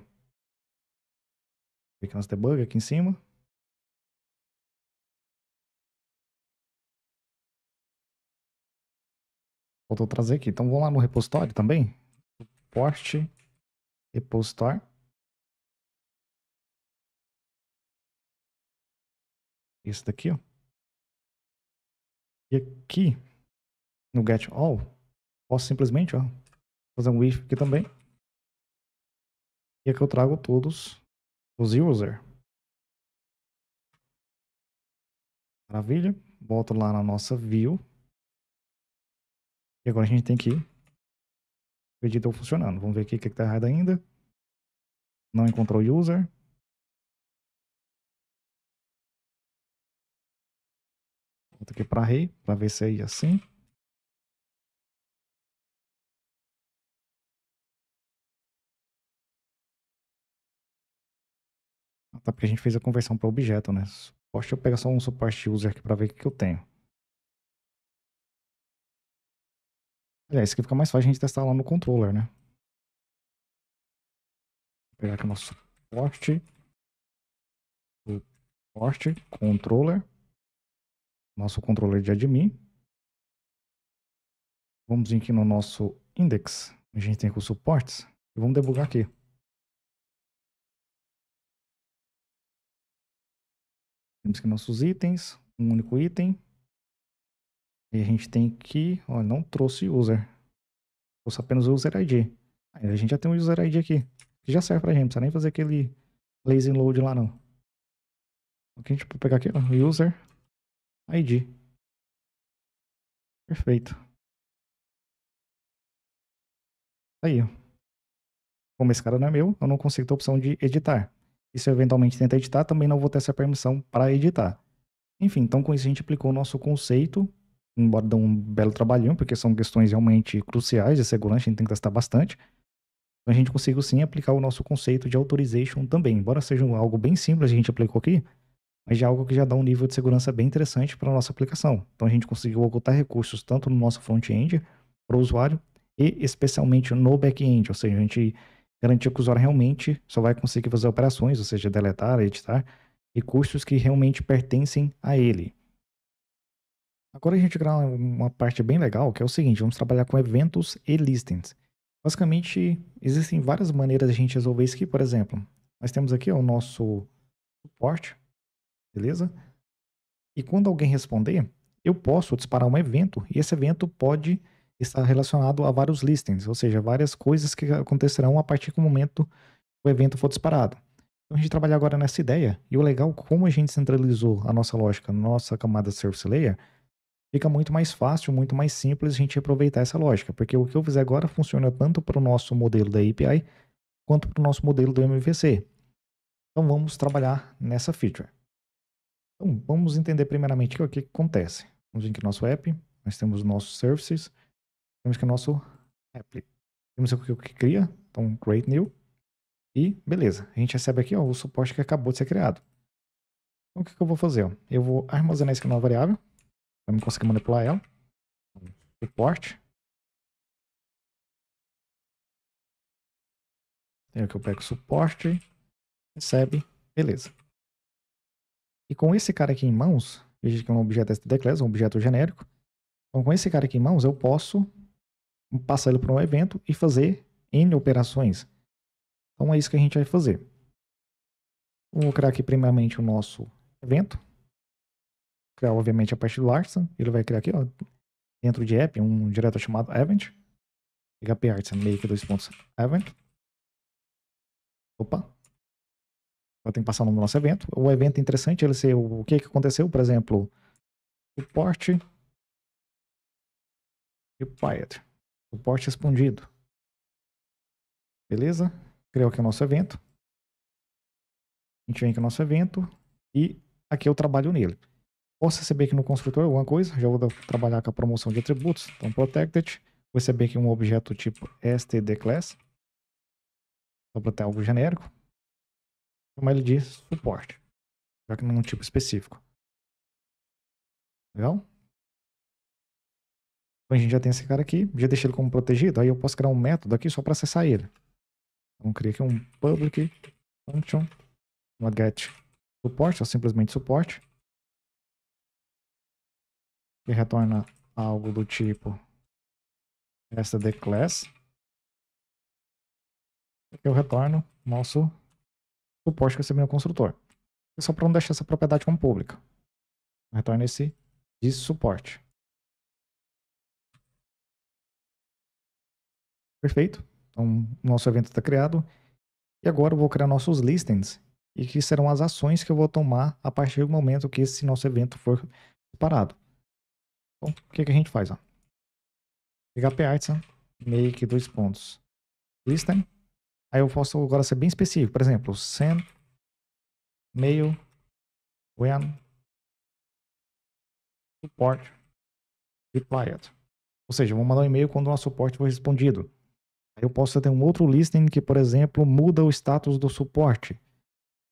Pequenas debug aqui em cima. Faltou trazer aqui. Então vamos lá no repositório também. Suporte repositório. esse daqui, ó. E aqui, no get all, posso simplesmente, ó, fazer um if aqui também. E aqui eu trago todos os user. Maravilha. Volto lá na nossa view. E agora a gente tem que o editor tá funcionando. Vamos ver aqui o que está errado ainda. Não encontrou user. Volto aqui para rei, para ver se é assim. Até ah, tá, porque a gente fez a conversão para objeto, né? Deixa eu pegar só um suporte user aqui para ver o que eu tenho. Aliás, isso aqui fica mais fácil a gente testar lá no controller, né? Vou pegar aqui o nosso suporte. Suporte, controller nosso controller de admin. Vamos vir aqui no nosso index, a gente tem aqui os suportes, e vamos debugar aqui. Temos aqui nossos itens, um único item. E a gente tem que, ó, não trouxe user. Trouxe apenas o user ID. Aí a gente já tem o um user ID aqui, que já serve pra gente, não precisa nem fazer aquele lazy load lá não. Aqui a gente pode pegar aqui, ó, user ID. Perfeito. Tá aí. Como esse cara não é meu, eu não consigo ter a opção de editar. E se eu eventualmente tentar editar, também não vou ter essa permissão para editar. Enfim, então com isso a gente aplicou o nosso conceito, embora dê um belo trabalhinho, porque são questões realmente cruciais de segurança, a gente tem que testar bastante. Então a gente conseguiu sim aplicar o nosso conceito de authorization também. Embora seja algo bem simples a gente aplicou aqui, mas já é algo que já dá um nível de segurança bem interessante para a nossa aplicação. Então a gente conseguiu ocultar recursos tanto no nosso front-end para o usuário e especialmente no back-end, ou seja, a gente garantiu que o usuário realmente só vai conseguir fazer operações, ou seja, deletar, editar, recursos que realmente pertencem a ele. Agora a gente criar uma parte bem legal, que é o seguinte, vamos trabalhar com eventos e listings. Basicamente, existem várias maneiras de a gente resolver isso aqui, por exemplo, nós temos aqui o nosso suporte, beleza? E quando alguém responder, eu posso disparar um evento e esse evento pode estar relacionado a vários listings, ou seja, várias coisas que acontecerão a partir do momento que o evento for disparado. Então a gente trabalha agora nessa ideia e o legal como a gente centralizou a nossa lógica, nossa camada service layer, fica muito mais fácil, muito mais simples a gente aproveitar essa lógica, porque o que eu fizer agora funciona tanto para o nosso modelo da API quanto para o nosso modelo do MVC. Então vamos trabalhar nessa feature. Então, vamos entender primeiramente o que, acontece. Vamos vir aqui no é nosso app, nós temos nossos services, temos que é o nosso app. Temos aqui é o que cria, então create new. E beleza, a gente recebe aqui ó, o suporte que acabou de ser criado. Então, o que, que eu vou fazer? Eu vou armazenar isso aqui numa variável, para eu conseguir manipular ela. Suporte. Então, aqui eu pego suporte, recebe, beleza. E com esse cara aqui em mãos, veja que é um objeto STD class, é um objeto genérico. Então, com esse cara aqui em mãos, eu posso passar ele para um evento e fazer N operações. Então, é isso que a gente vai fazer. Vou criar aqui primeiramente o nosso evento. Vou criar, obviamente, a parte do Artisan. Ele vai criar aqui, ó, dentro de app, um direto chamado event. PHP Artisan Make 2.event. Opa, eu tenho que passar o nome do nosso evento. O evento é interessante ele ser o, que, que aconteceu, por exemplo, suporte required, suporte respondido. Beleza? Criou aqui o nosso evento. A gente vem aqui o nosso evento e aqui eu trabalho nele. Posso receber aqui no construtor alguma coisa, já vou trabalhar com a promoção de atributos, então protected. Vou receber aqui um objeto tipo std class, só para ter algo genérico como ele de suporte, já que não é um tipo específico. Legal? Então a gente já tem esse cara aqui, já deixei ele como protegido, aí eu posso criar um método aqui só para acessar ele. Vamos então, criar aqui um public function, uma get suporte, ou simplesmente suporte, que retorna algo do tipo esta de class. Eu retorno nosso suposto que você vem o construtor. É só para não deixar essa propriedade como pública. Retorna esse de suporte. Perfeito. Então, nosso evento está criado. E agora eu vou criar nossos listings, e que serão as ações que eu vou tomar a partir do momento que esse nosso evento for parado Então, o que, que a gente faz? Ó? PHP Arts, make dois pontos. Listing. Aí eu posso agora ser bem específico. Por exemplo, send mail when support replied. Ou seja, eu vou mandar um e-mail quando o suporte foi respondido. Aí eu posso ter um outro listing que, por exemplo, muda o status do suporte.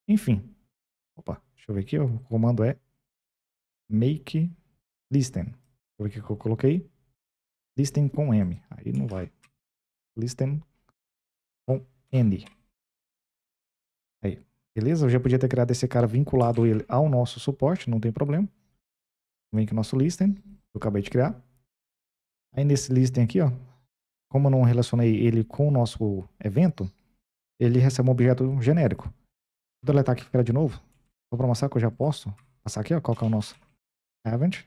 Enfim. Opa, deixa eu ver aqui. O comando é make listing. Deixa eu ver o que eu coloquei. Listing com M. Aí não vai. Listing N. Aí, beleza? Eu já podia ter criado esse cara vinculado ele ao nosso suporte, não tem problema. Vem aqui o nosso listing, que eu acabei de criar. Aí nesse listing aqui, ó, como eu não relacionei ele com o nosso evento, ele recebe um objeto genérico. Vou deletar aqui e de novo. Só para mostrar que eu já posso passar aqui, ó, qual que é o nosso event.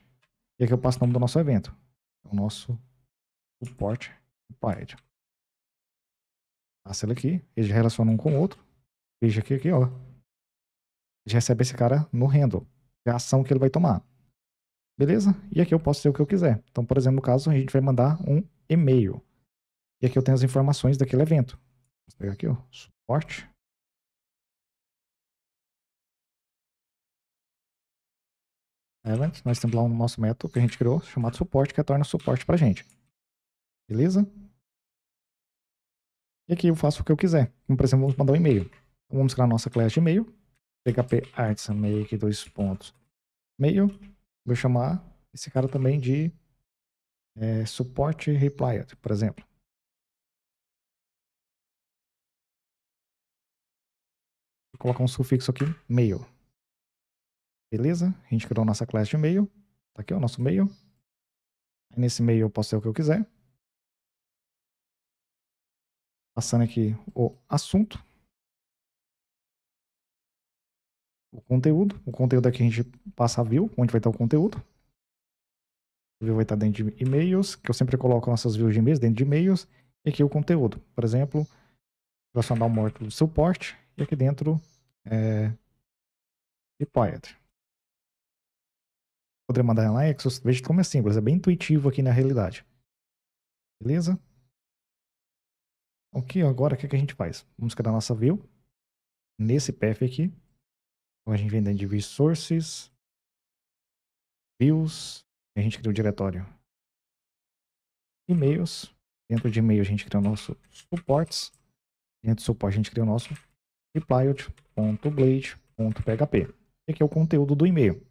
E aqui eu passo o nome do nosso evento. O nosso suporte. Provide. Passa ele aqui, Ele relacionam um com o outro. Veja aqui, aqui, ó. Ele recebe esse cara no handle, é a ação que ele vai tomar. Beleza? E aqui eu posso ser o que eu quiser. Então, por exemplo, no caso, a gente vai mandar um e-mail. E aqui eu tenho as informações daquele evento. Vou pegar aqui, ó, suporte. Event, nós temos lá o um nosso método que a gente criou, chamado suporte, que torna suporte pra gente. Beleza? aqui eu faço o que eu quiser. Como, então, por exemplo, vamos mandar um e-mail. Então, vamos criar a nossa classe de e-mail. PHP arts make dois pontos. Mail. Vou chamar esse cara também de é, suporte reply, por exemplo. Vou colocar um sufixo aqui, mail. Beleza? A gente criou a nossa classe de e mail. Tá aqui ó, o nosso mail. Nesse mail eu posso ser o que eu quiser. Passando aqui o assunto. O conteúdo. O conteúdo aqui a gente passa a view, onde vai estar o conteúdo. O view vai estar dentro de e-mails, que eu sempre coloco nossas views de e-mails dentro de e-mails. E aqui o conteúdo. Por exemplo, relacionar o módulo de suporte. E aqui dentro é, required. Poderia mandar em Lexus. Veja como é simples, é bem intuitivo aqui na realidade. Beleza? Ok, agora, o que, que a gente faz? Vamos criar a nossa view. Nesse path aqui. Então a gente vem dentro de resources. Views. E a gente cria o diretório. E-mails. Dentro de e-mail a gente cria o nosso supports. Dentro do suporte a gente cria o nosso repliot.blade.php. Aqui é o conteúdo do e-mail.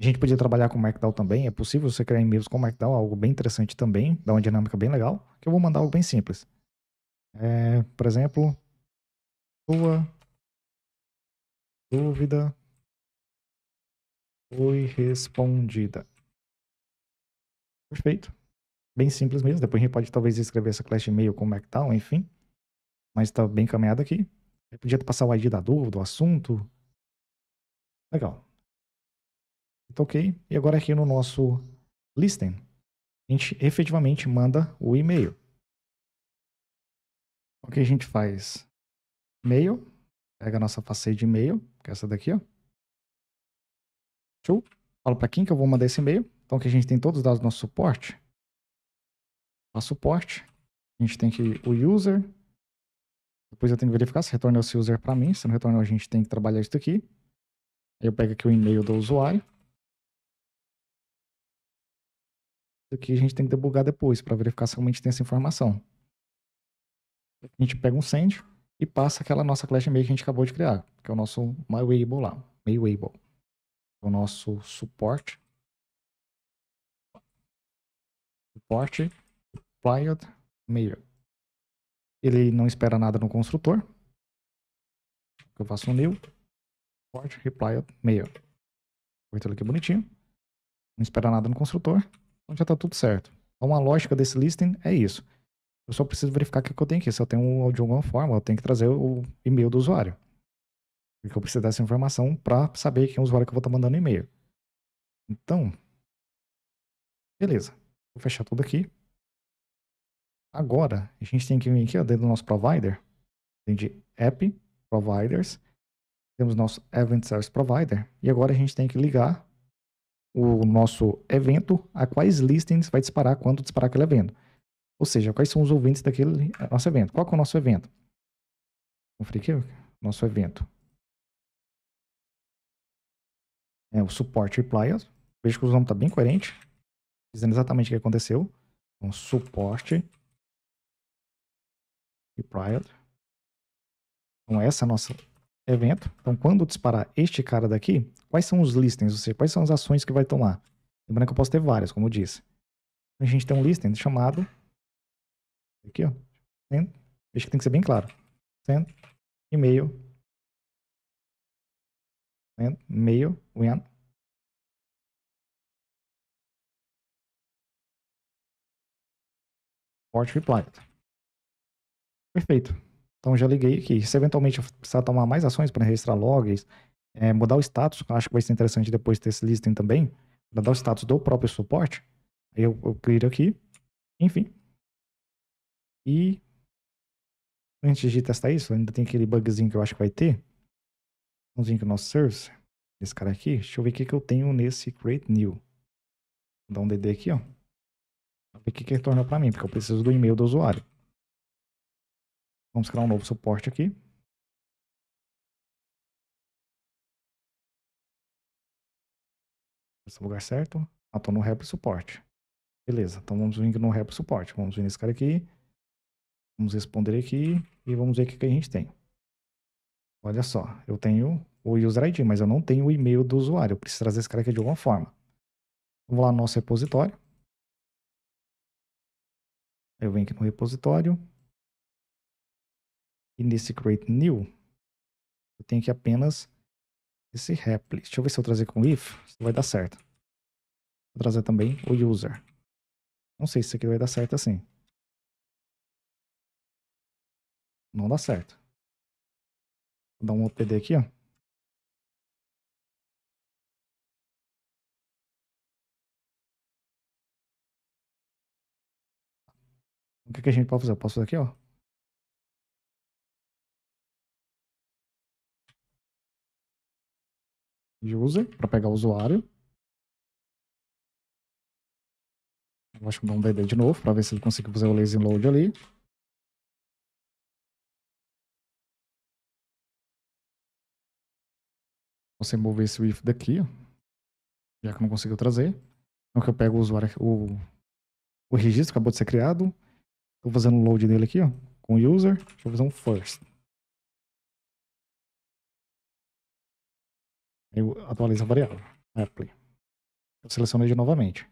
A gente podia trabalhar com Markdown também, é possível você criar e-mails com Markdown, algo bem interessante também, dá uma dinâmica bem legal, que eu vou mandar algo bem simples. É, por exemplo, sua dúvida foi respondida. Perfeito. Bem simples mesmo. Depois a gente pode talvez escrever essa clash e-mail com Markdown, enfim. Mas está bem caminhado aqui. Eu podia passar o ID da dúvida, o assunto. Legal. Tá ok. E agora aqui no nosso listing, a gente efetivamente manda o e-mail. O que a gente faz? E-mail, pega a nossa face de e-mail, que é essa daqui, ó. Show. fala para quem que eu vou mandar esse e-mail. Então que a gente tem todos os dados do nosso suporte. A suporte, a gente tem que o user. Depois eu tenho que verificar se retorna esse user para mim. Se não retornou, a gente tem que trabalhar isso daqui. Eu pego aqui o e-mail do usuário. aqui a gente tem que debugar depois para verificar se realmente tem essa informação. A gente pega um send e passa aquela nossa clash meio que a gente acabou de criar, que é o nosso MyWable lá, MyWable. É o nosso suporte. Suporte applied mail. Ele não espera nada no construtor. Eu faço um new suporte reply mail. Cortou ele aqui bonitinho. Não espera nada no construtor. Então já está tudo certo. Então a lógica desse listing é isso. Eu só preciso verificar o que eu tenho aqui. Se eu tenho de alguma forma, eu tenho que trazer o e-mail do usuário. Porque eu preciso dessa informação para saber quem é o usuário que eu vou estar tá mandando e-mail. Então, beleza. Vou fechar tudo aqui. Agora, a gente tem que vir aqui ó, dentro do nosso provider. Tem de app, providers. Temos nosso event service provider. E agora a gente tem que ligar o nosso evento a quais listings vai disparar quando disparar aquele evento. Ou seja, quais são os ouvintes daquele nosso evento. Qual é o nosso evento? Conferir aqui, nosso evento. É o suporte replies. veja que o nome está bem coerente, dizendo exatamente o que aconteceu. Então, suporte replies. Então, essa é a nossa evento. Então, quando disparar este cara daqui, Quais são os listings, ou seja, quais são as ações que vai tomar? Lembrando que eu posso ter várias, como eu disse. A gente tem um listing chamado. Aqui, ó. Send. Deixa que tem que ser bem claro. Send. E-mail. Send. Mail. When. Port replied. Perfeito. Então já liguei aqui. Se eventualmente eu precisar tomar mais ações para registrar logs, é, mudar o status, acho que vai ser interessante depois ter esse listing também, mudar o status do próprio suporte. Aí eu, eu clico aqui, enfim. E antes de testar isso, ainda tem aquele bugzinho que eu acho que vai ter. Vamos que no nosso service, esse cara aqui, deixa eu ver o que, que eu tenho nesse create new. Vou dar um DD aqui, ó. ver o que, que retornou para mim, porque eu preciso do e-mail do usuário. Vamos criar um novo suporte aqui. Esse lugar certo. Ah, tô no ré suporte. Beleza, então vamos vir no ré suporte. Vamos vir nesse cara aqui. Vamos responder aqui e vamos ver o que, que a gente tem. Olha só, eu tenho o user ID, mas eu não tenho o e-mail do usuário. Eu preciso trazer esse cara aqui de alguma forma. Vamos lá no nosso repositório. Eu venho aqui no repositório. E nesse create new, eu tenho aqui apenas esse replica. Deixa eu ver se eu trazer com if, vai dar certo. Vou trazer também o user. Não sei se isso aqui vai dar certo assim. Não dá certo. Vou dar um OPD aqui, ó. O que, que a gente pode fazer? Eu posso fazer aqui, ó. user para pegar o usuário. Eu acho que vou dar um DD de novo para ver se ele conseguiu fazer o lazy load ali. Você mover esse if daqui, ó, já que não conseguiu trazer. Então que eu pego o usuário, o, o registro acabou de ser criado. Estou fazendo um load nele aqui, ó, com o user. Deixa eu fazer um first. Eu atualizo a variável. Apple. Né, eu selecionei ele novamente.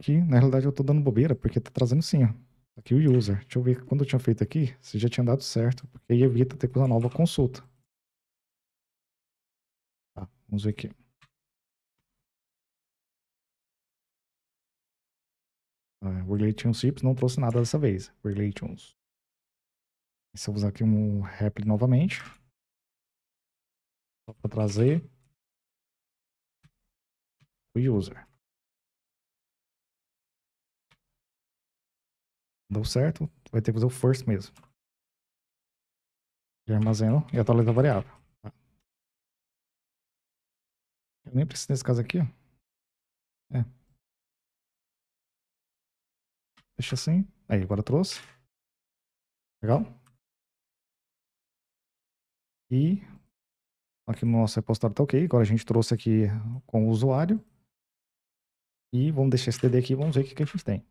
Aqui, na realidade, eu estou dando bobeira, porque está trazendo sim, ó. Aqui o user. Deixa eu ver quando eu tinha feito aqui, se já tinha dado certo, porque aí evita ter coisa nova consulta. Tá, vamos ver aqui. Ah, é, Relations Chips não trouxe nada dessa vez. Relations. Se eu usar aqui um rapid novamente. Só para trazer. O user. Deu certo. Vai ter que fazer o first mesmo. E armazeno e atualiza a variável. Tá? Eu nem preciso nesse caso aqui, ó. É. Deixa assim. Aí, agora trouxe. Legal? E aqui no nosso repositório está ok. Agora a gente trouxe aqui com o usuário. E vamos deixar esse DD aqui e vamos ver o que, que a gente tem.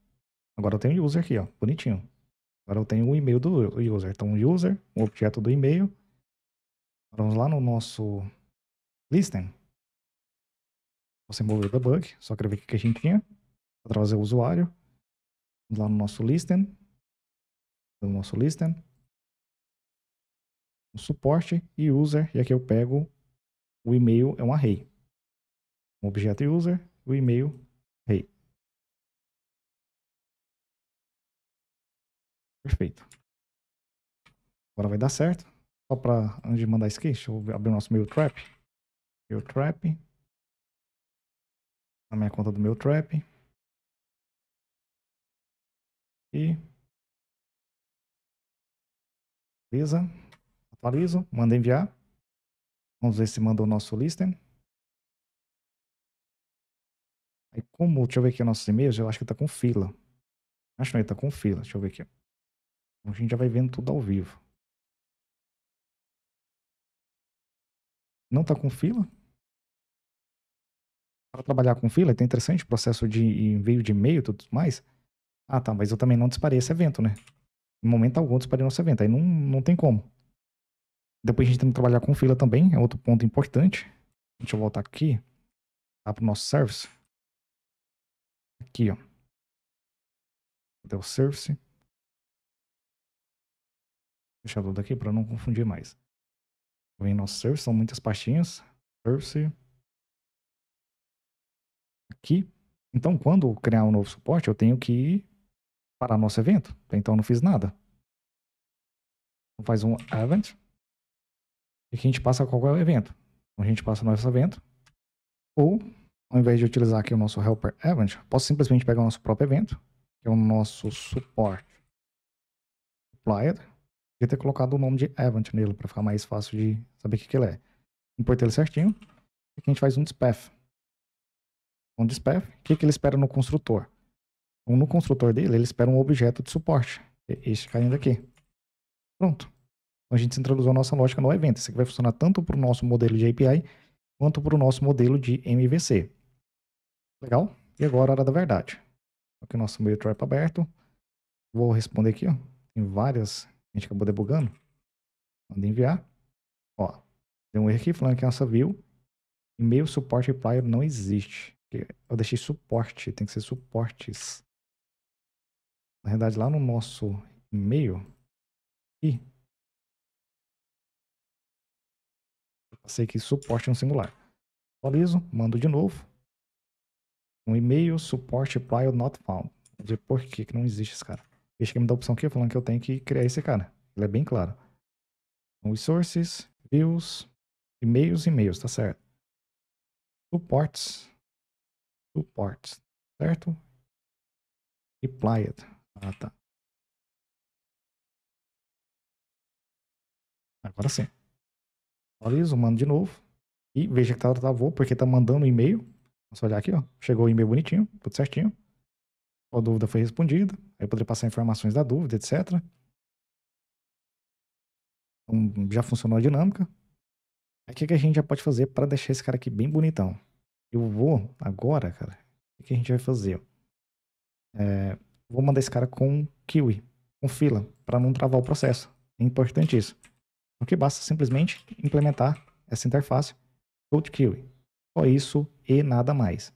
Agora eu tenho o user aqui, ó, bonitinho. Agora eu tenho o e-mail do user. Então, o user, o objeto do e-mail. Agora vamos lá no nosso listen. Você moveu o debug, só quer ver o que a gente tinha. Vou trazer o usuário. Vamos lá no nosso listen. No nosso listen. O suporte e user. E aqui eu pego o e-mail, é um array. Um objeto user, o e-mail, array. Perfeito. Agora vai dar certo. Só para, antes de mandar skate, deixa eu abrir o nosso mail trap. Mail trap. Na minha conta do meu trap. E beleza, atualizo, manda enviar. Vamos ver se mandou o nosso listener. Aí como, deixa eu ver aqui nossos e-mails, eu acho que tá com fila. Acho que não, ele tá com fila, deixa eu ver aqui. a gente já vai vendo tudo ao vivo. Não tá com fila? Para trabalhar com fila, é interessante o processo de envio de e-mail e tudo mais. Ah, tá, mas eu também não disparei esse evento, né? Em momento algum eu disparei nosso evento, aí não, não tem como. Depois a gente tem que trabalhar com fila também, é outro ponto importante. Deixa eu voltar aqui, para tá, pro nosso service. Aqui, ó. Cadê o service? Deixa tudo aqui para não confundir mais. Vem nosso service, são muitas pastinhas. Service. Aqui. Então, quando criar um novo suporte, eu tenho que para nosso evento. Então não fiz nada. Faz um event. E que a gente passa qual é o evento. Então, a gente passa nosso evento. Ou, ao invés de utilizar aqui o nosso helper event, posso simplesmente pegar o nosso próprio evento, que é o nosso suporte supplier. Devia ter colocado o nome de event nele para ficar mais fácil de saber o que, que ele é. Importei ele certinho. Aqui a gente faz um dispatch. Um dispatch. O que, que ele espera no construtor? Então, no construtor dele, ele espera um objeto de suporte. Este caindo aqui. Pronto. Então, a gente centralizou a nossa lógica no evento. Isso aqui vai funcionar tanto para o nosso modelo de API, quanto para o nosso modelo de MVC. Legal? E agora, a hora da verdade. Aqui o nosso meio trap aberto. Vou responder aqui, ó. Tem várias a gente acabou debugando. Manda enviar. Ó, deu um erro aqui falando que a nossa view e-mail suporte prior não existe. Eu deixei suporte, tem que ser suportes na verdade, lá no nosso e-mail, aqui, passei aqui suporte no singular. Atualizo, mando de novo. Um e-mail, suporte prior not found. Vou dizer por que não existe esse cara. Deixa que me dá a opção aqui falando que eu tenho que criar esse cara. Ele é bem claro. Então, resources, views, e-mails, e-mails, tá certo. Supports, supports, certo? Replied. Ah, tá. Agora sim. Atualizo, mando de novo. E veja que travou, tá, tá, porque tá mandando o e-mail. Vamos olhar aqui, ó. Chegou o e-mail bonitinho, tudo certinho. Qual dúvida foi respondida. Aí eu poderia passar informações da dúvida, etc. Então, já funcionou a dinâmica. Aí o que, que a gente já pode fazer para deixar esse cara aqui bem bonitão? Eu vou agora, cara. O que, que a gente vai fazer? É, vou mandar esse cara com kiwi, com fila, para não travar o processo. É importante isso. Porque basta simplesmente implementar essa interface Code Kiwi. Só isso e nada mais.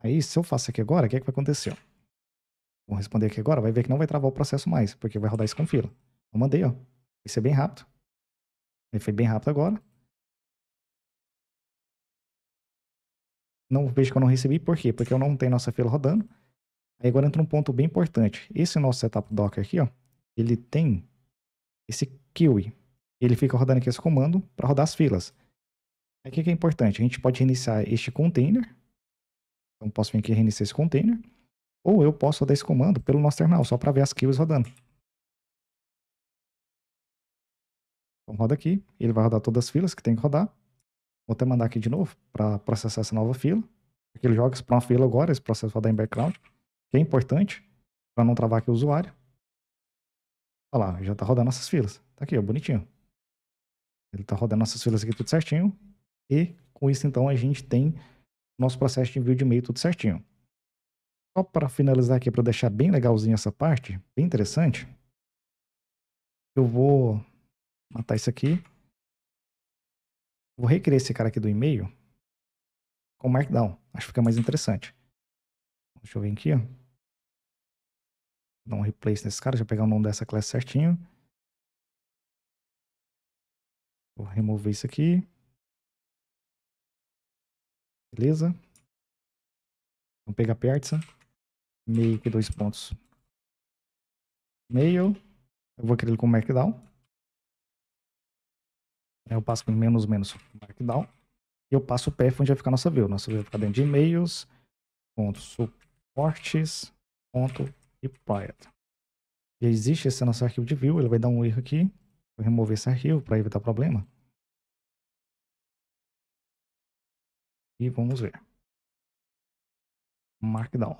Aí, se eu faço aqui agora, o que, é que vai acontecer? Vou responder aqui agora, vai ver que não vai travar o processo mais, porque vai rodar isso com fila. Eu mandei, ó. Isso é bem rápido. Ele foi bem rápido agora. não vejo que eu não recebi, por quê? Porque eu não tenho nossa fila rodando. Aí agora entra um ponto bem importante. Esse nosso setup docker aqui, ó, ele tem esse kiwi. Ele fica rodando aqui esse comando para rodar as filas. Aí o que, é importante? A gente pode reiniciar este container. Então posso vir aqui e reiniciar esse container. Ou eu posso rodar esse comando pelo nosso terminal, só para ver as queues rodando. Então roda aqui, ele vai rodar todas as filas que tem que rodar. Vou até mandar aqui de novo para processar essa nova fila. Porque ele joga para uma fila agora, esse processo vai dar em background, que é importante para não travar aqui o usuário. Olha lá, já está rodando nossas filas. Tá aqui, ó, bonitinho. Ele está rodando nossas filas aqui tudo certinho. E com isso, então, a gente tem nosso processo de envio de e-mail tudo certinho. Só para finalizar aqui, para deixar bem legalzinho essa parte, bem interessante, eu vou matar isso aqui Vou recriar esse cara aqui do e-mail com Markdown. Acho que fica mais interessante. Deixa eu vir aqui, ó. Dar um replace nesse cara, já pegar o nome dessa classe certinho. Vou remover isso aqui. Beleza. Vamos pegar Pertsa. Meio que dois pontos. Mail. Eu vou criar ele com Markdown. Né? Eu passo com menos menos markdown. E eu passo o path onde vai ficar nossa view. Nossa view vai ficar dentro de e-mails, ponto suportes, ponto e E existe esse nosso arquivo de view, ele vai dar um erro aqui. Vou remover esse arquivo para evitar problema. E vamos ver. Markdown.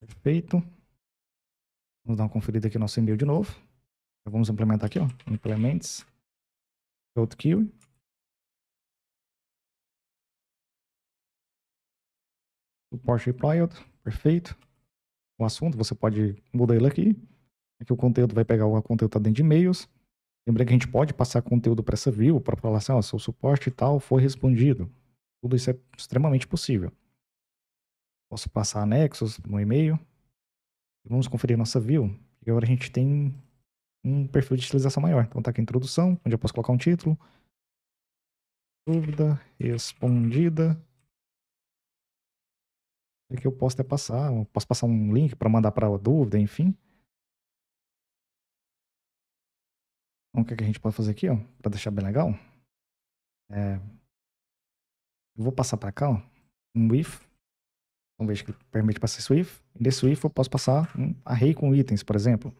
Perfeito. Vamos dar uma conferida aqui no nosso e-mail de novo. Vamos implementar aqui, ó. Implements. Outro Kiwi. Support replied. Perfeito. O assunto, você pode mudar ele aqui. Aqui é o conteúdo vai pegar o conteúdo tá dentro de e-mails. Lembrei que a gente pode passar conteúdo para essa view, para falar assim, ó, seu suporte e tal foi respondido. Tudo isso é extremamente possível. Posso passar anexos no e-mail. Vamos conferir nossa view. E agora a gente tem um perfil de estilização maior. Então tá aqui a introdução, onde eu posso colocar um título. Dúvida respondida. Aqui eu posso até passar, eu posso passar um link para mandar para a dúvida, enfim. Então, o que, é que a gente pode fazer aqui, ó, para deixar bem legal? É... Eu vou passar para cá, ó, um if então veja que permite passar Swift. de desse Swift eu posso passar um array com itens, por exemplo.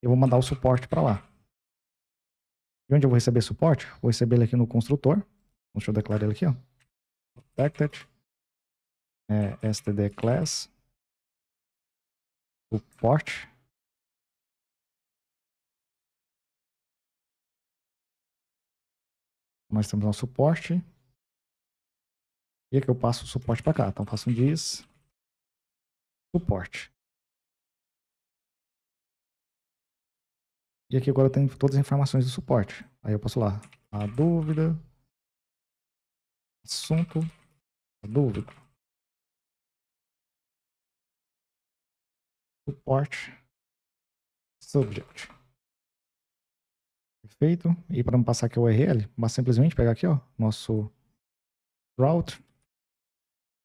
Eu vou mandar o suporte para lá. E onde eu vou receber suporte? Vou receber ele aqui no construtor. Então, deixa eu declarar ele aqui, ó. Protected. É, std class. Suporte. Nós temos um suporte. E aqui eu passo o suporte para cá. Então faço um diz suporte. E aqui agora eu tenho todas as informações do suporte. Aí eu posso lá, a dúvida, assunto, a dúvida. Suporte, subject. Perfeito. E para não passar aqui o URL, basta simplesmente pegar aqui, ó, nosso route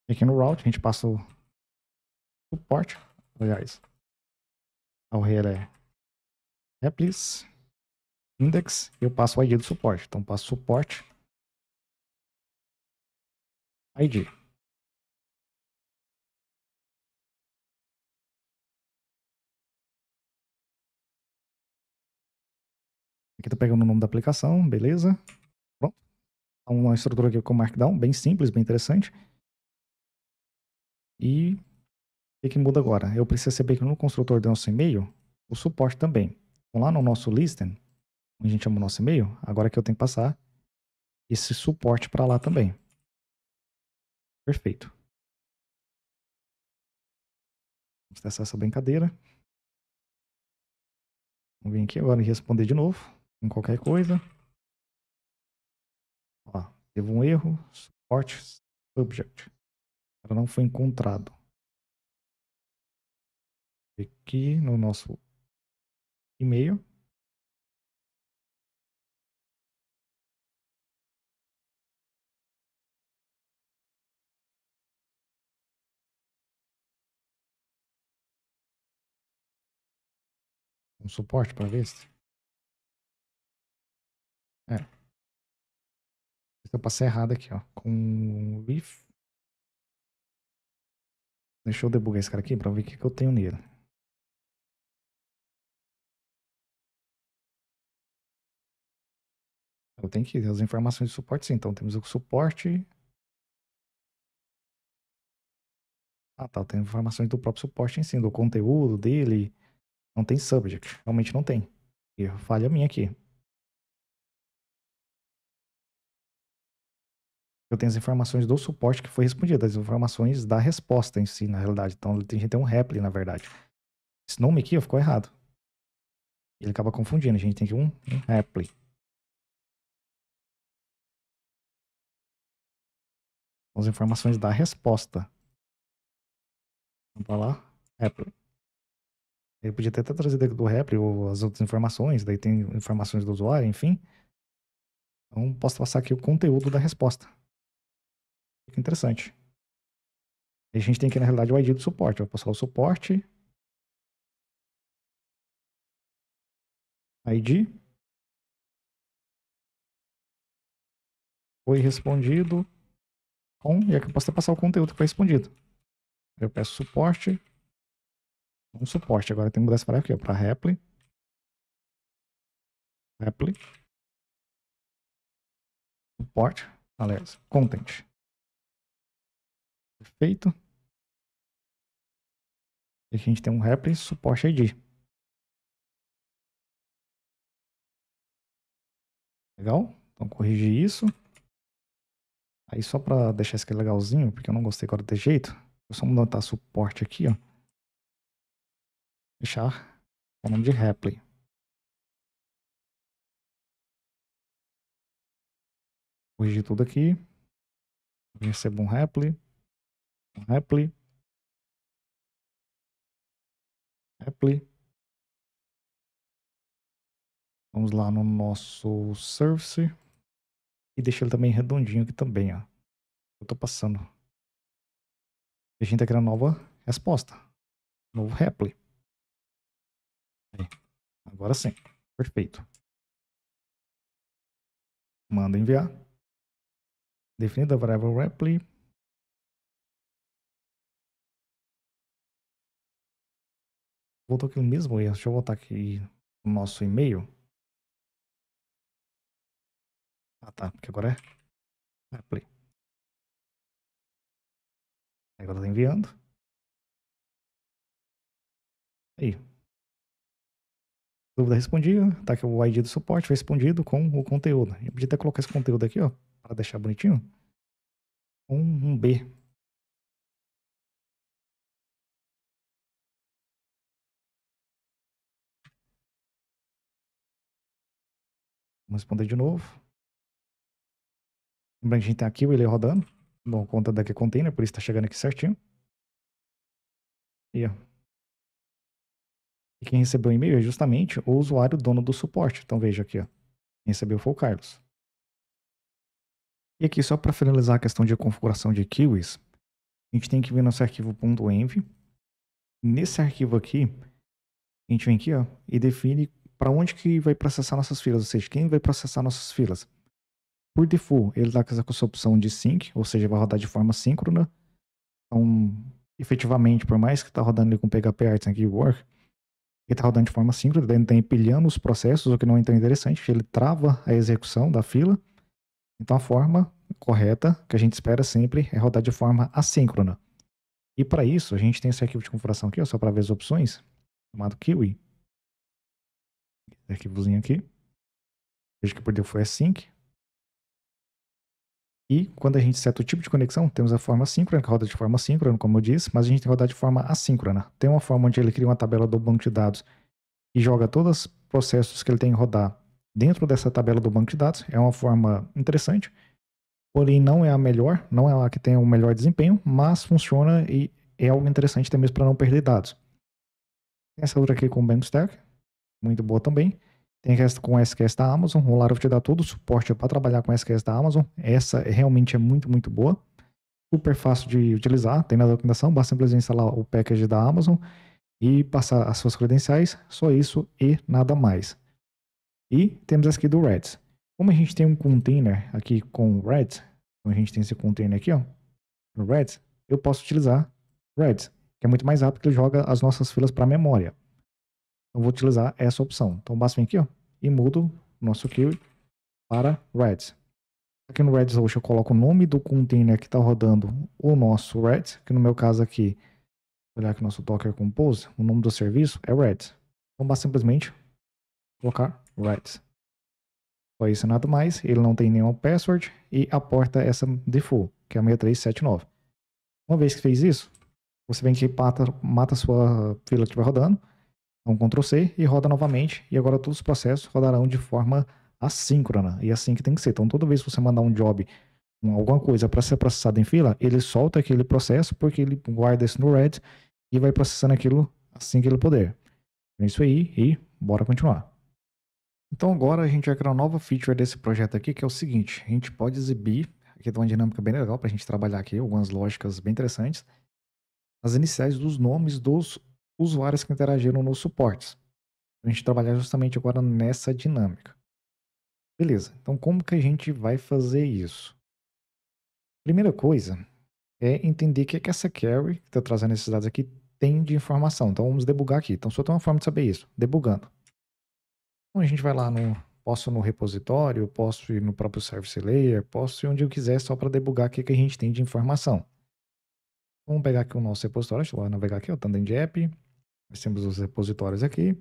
Aqui no route, a gente passa o suporte, aliás, ao é replis, index, e eu passo o ID do suporte. Então, passo suporte, ID. Aqui tá pegando o nome da aplicação, beleza. Pronto. Então, uma estrutura aqui com Markdown, bem simples, bem interessante. E o que muda agora? Eu preciso saber que no construtor do nosso e-mail, o suporte também. Então, lá no nosso listen, onde a gente chama o nosso e-mail, agora que eu tenho que passar esse suporte para lá também. Perfeito. Vamos testar essa brincadeira. Vamos vir aqui agora e responder de novo, com qualquer coisa. Ó, teve um erro, suporte, subject não foi encontrado. Aqui no nosso e-mail. Um suporte para ver se. É. Eu passei errado aqui, ó. Com if Deixa eu debugar esse cara aqui para ver o que, que eu tenho nele. Eu tenho que ter as informações de suporte, sim. Então temos o suporte. Ah, tá. Tem informações do próprio suporte em si, do conteúdo dele. Não tem subject. Realmente não tem. E falha minha aqui. eu tenho as informações do suporte que foi respondido, as informações da resposta em si, na realidade. Então, a gente tem um reply na verdade. Esse nome aqui ficou errado. Ele acaba confundindo, a gente tem que um, um repli. Então, as informações da resposta. Vamos então, pra tá lá, repli. Ele podia até trazer do reply ou as outras informações, daí tem informações do usuário, enfim. Então, posso passar aqui o conteúdo da resposta interessante. a gente tem aqui, na realidade, o ID do suporte. vou passar o suporte. ID. Foi respondido com... E aqui eu posso até passar o conteúdo que foi respondido. Eu peço suporte. Um suporte. Agora tem que mudar essa palavra aqui para reply reply Suporte. Aliás, content. Perfeito. E aqui a gente tem um reference suporte ID. Legal? Então corrigir isso. Aí só para deixar isso aqui legalzinho, porque eu não gostei agora do jeito, eu só mudar suporte aqui, ó. Deixar o nome de replay. Corrigir tudo aqui. Recebo um replay. Apple. Apple. Vamos lá no nosso service. E deixa ele também redondinho aqui também, ó. Eu tô passando. A gente tá criando nova resposta. Novo Apple. Agora sim. Perfeito. Manda enviar. Definida a variável Apple. Voltou aqui o mesmo erro. Deixa eu voltar aqui no nosso e-mail. Ah, tá. Porque agora é. é play. Agora tá enviando. Aí. Dúvida respondida. Tá aqui o ID do suporte. Foi respondido com o conteúdo. Eu podia até colocar esse conteúdo aqui, ó. Pra deixar bonitinho. Um, um B. Vamos responder de novo. Lembrando que a gente tem tá aqui o ele rodando. Bom, conta daqui container, né? por isso está chegando aqui certinho. E, e quem recebeu o e-mail é justamente o usuário dono do suporte. Então veja aqui, ó. Quem recebeu foi o Carlos. E aqui, só para finalizar a questão de configuração de kiwis, a gente tem que vir nosso arquivo .env. Nesse arquivo aqui, a gente vem aqui ó, e define para onde que vai processar nossas filas, ou seja, quem vai processar nossas filas. Por default, ele está com essa opção de sync, ou seja, vai rodar de forma síncrona. Então, efetivamente, por mais que está rodando ali com PHP Arts and Work, ele está rodando de forma síncrona, ele está empilhando os processos, o que não é tão interessante, ele trava a execução da fila. Então, a forma correta que a gente espera sempre é rodar de forma assíncrona. E para isso, a gente tem esse arquivo de configuração aqui, ó, só para ver as opções, chamado Kiwi arquivozinho aqui. Veja que por foi async. E quando a gente seta o tipo de conexão, temos a forma síncrona, que roda de forma síncrona, como eu disse, mas a gente tem que rodar de forma assíncrona. Tem uma forma onde ele cria uma tabela do banco de dados e joga todos os processos que ele tem que rodar dentro dessa tabela do banco de dados. É uma forma interessante, porém não é a melhor, não é a que tem o melhor desempenho, mas funciona e é algo interessante até mesmo para não perder dados. Tem essa outra aqui com o Bank Stack, muito boa também. Tem com SQS da Amazon, o Laravel te dá todo o suporte para trabalhar com SQS da Amazon. Essa realmente é muito, muito boa. Super fácil de utilizar, tem na documentação, basta simplesmente instalar o package da Amazon e passar as suas credenciais, só isso e nada mais. E temos essa aqui do Reds. Como a gente tem um container aqui com o Reds, então a gente tem esse container aqui, ó, no Reds, eu posso utilizar Reds, que é muito mais rápido que ele joga as nossas filas para memória. Então, eu vou utilizar essa opção. Então basta vir aqui ó, e mudo nosso kiwi para Reds. Aqui no Reds eu coloco o nome do container que está rodando o nosso Reds, que no meu caso aqui, olhar que nosso Docker Compose, o nome do serviço é Reds. Então basta simplesmente colocar Reds. Só isso nada mais, ele não tem nenhuma password e aporta é essa default, que é a 6379. Uma vez que fez isso, você vem aqui e mata, mata a sua fila que estiver rodando, então, Ctrl C e roda novamente. E agora todos os processos rodarão de forma assíncrona. E é assim que tem que ser. Então, toda vez que você mandar um job, alguma coisa para ser processada em fila, ele solta aquele processo porque ele guarda isso no RED e vai processando aquilo assim que ele puder. É isso aí e bora continuar. Então agora a gente vai criar uma nova feature desse projeto aqui, que é o seguinte, a gente pode exibir, aqui tem uma dinâmica bem legal para a gente trabalhar aqui, algumas lógicas bem interessantes, as iniciais dos nomes dos usuários que interagiram nos suportes. A gente trabalhar justamente agora nessa dinâmica. Beleza, então como que a gente vai fazer isso? Primeira coisa é entender o que, é que essa carry que está trazendo esses dados aqui tem de informação. Então vamos debugar aqui. Então só tem uma forma de saber isso, debugando. Então a gente vai lá no, posso no repositório, posso ir no próprio service layer, posso ir onde eu quiser só para debugar o que, é que a gente tem de informação. Vamos pegar aqui o nosso repositório, deixa eu navegar aqui, o Tandem de App. Nós temos os repositórios aqui.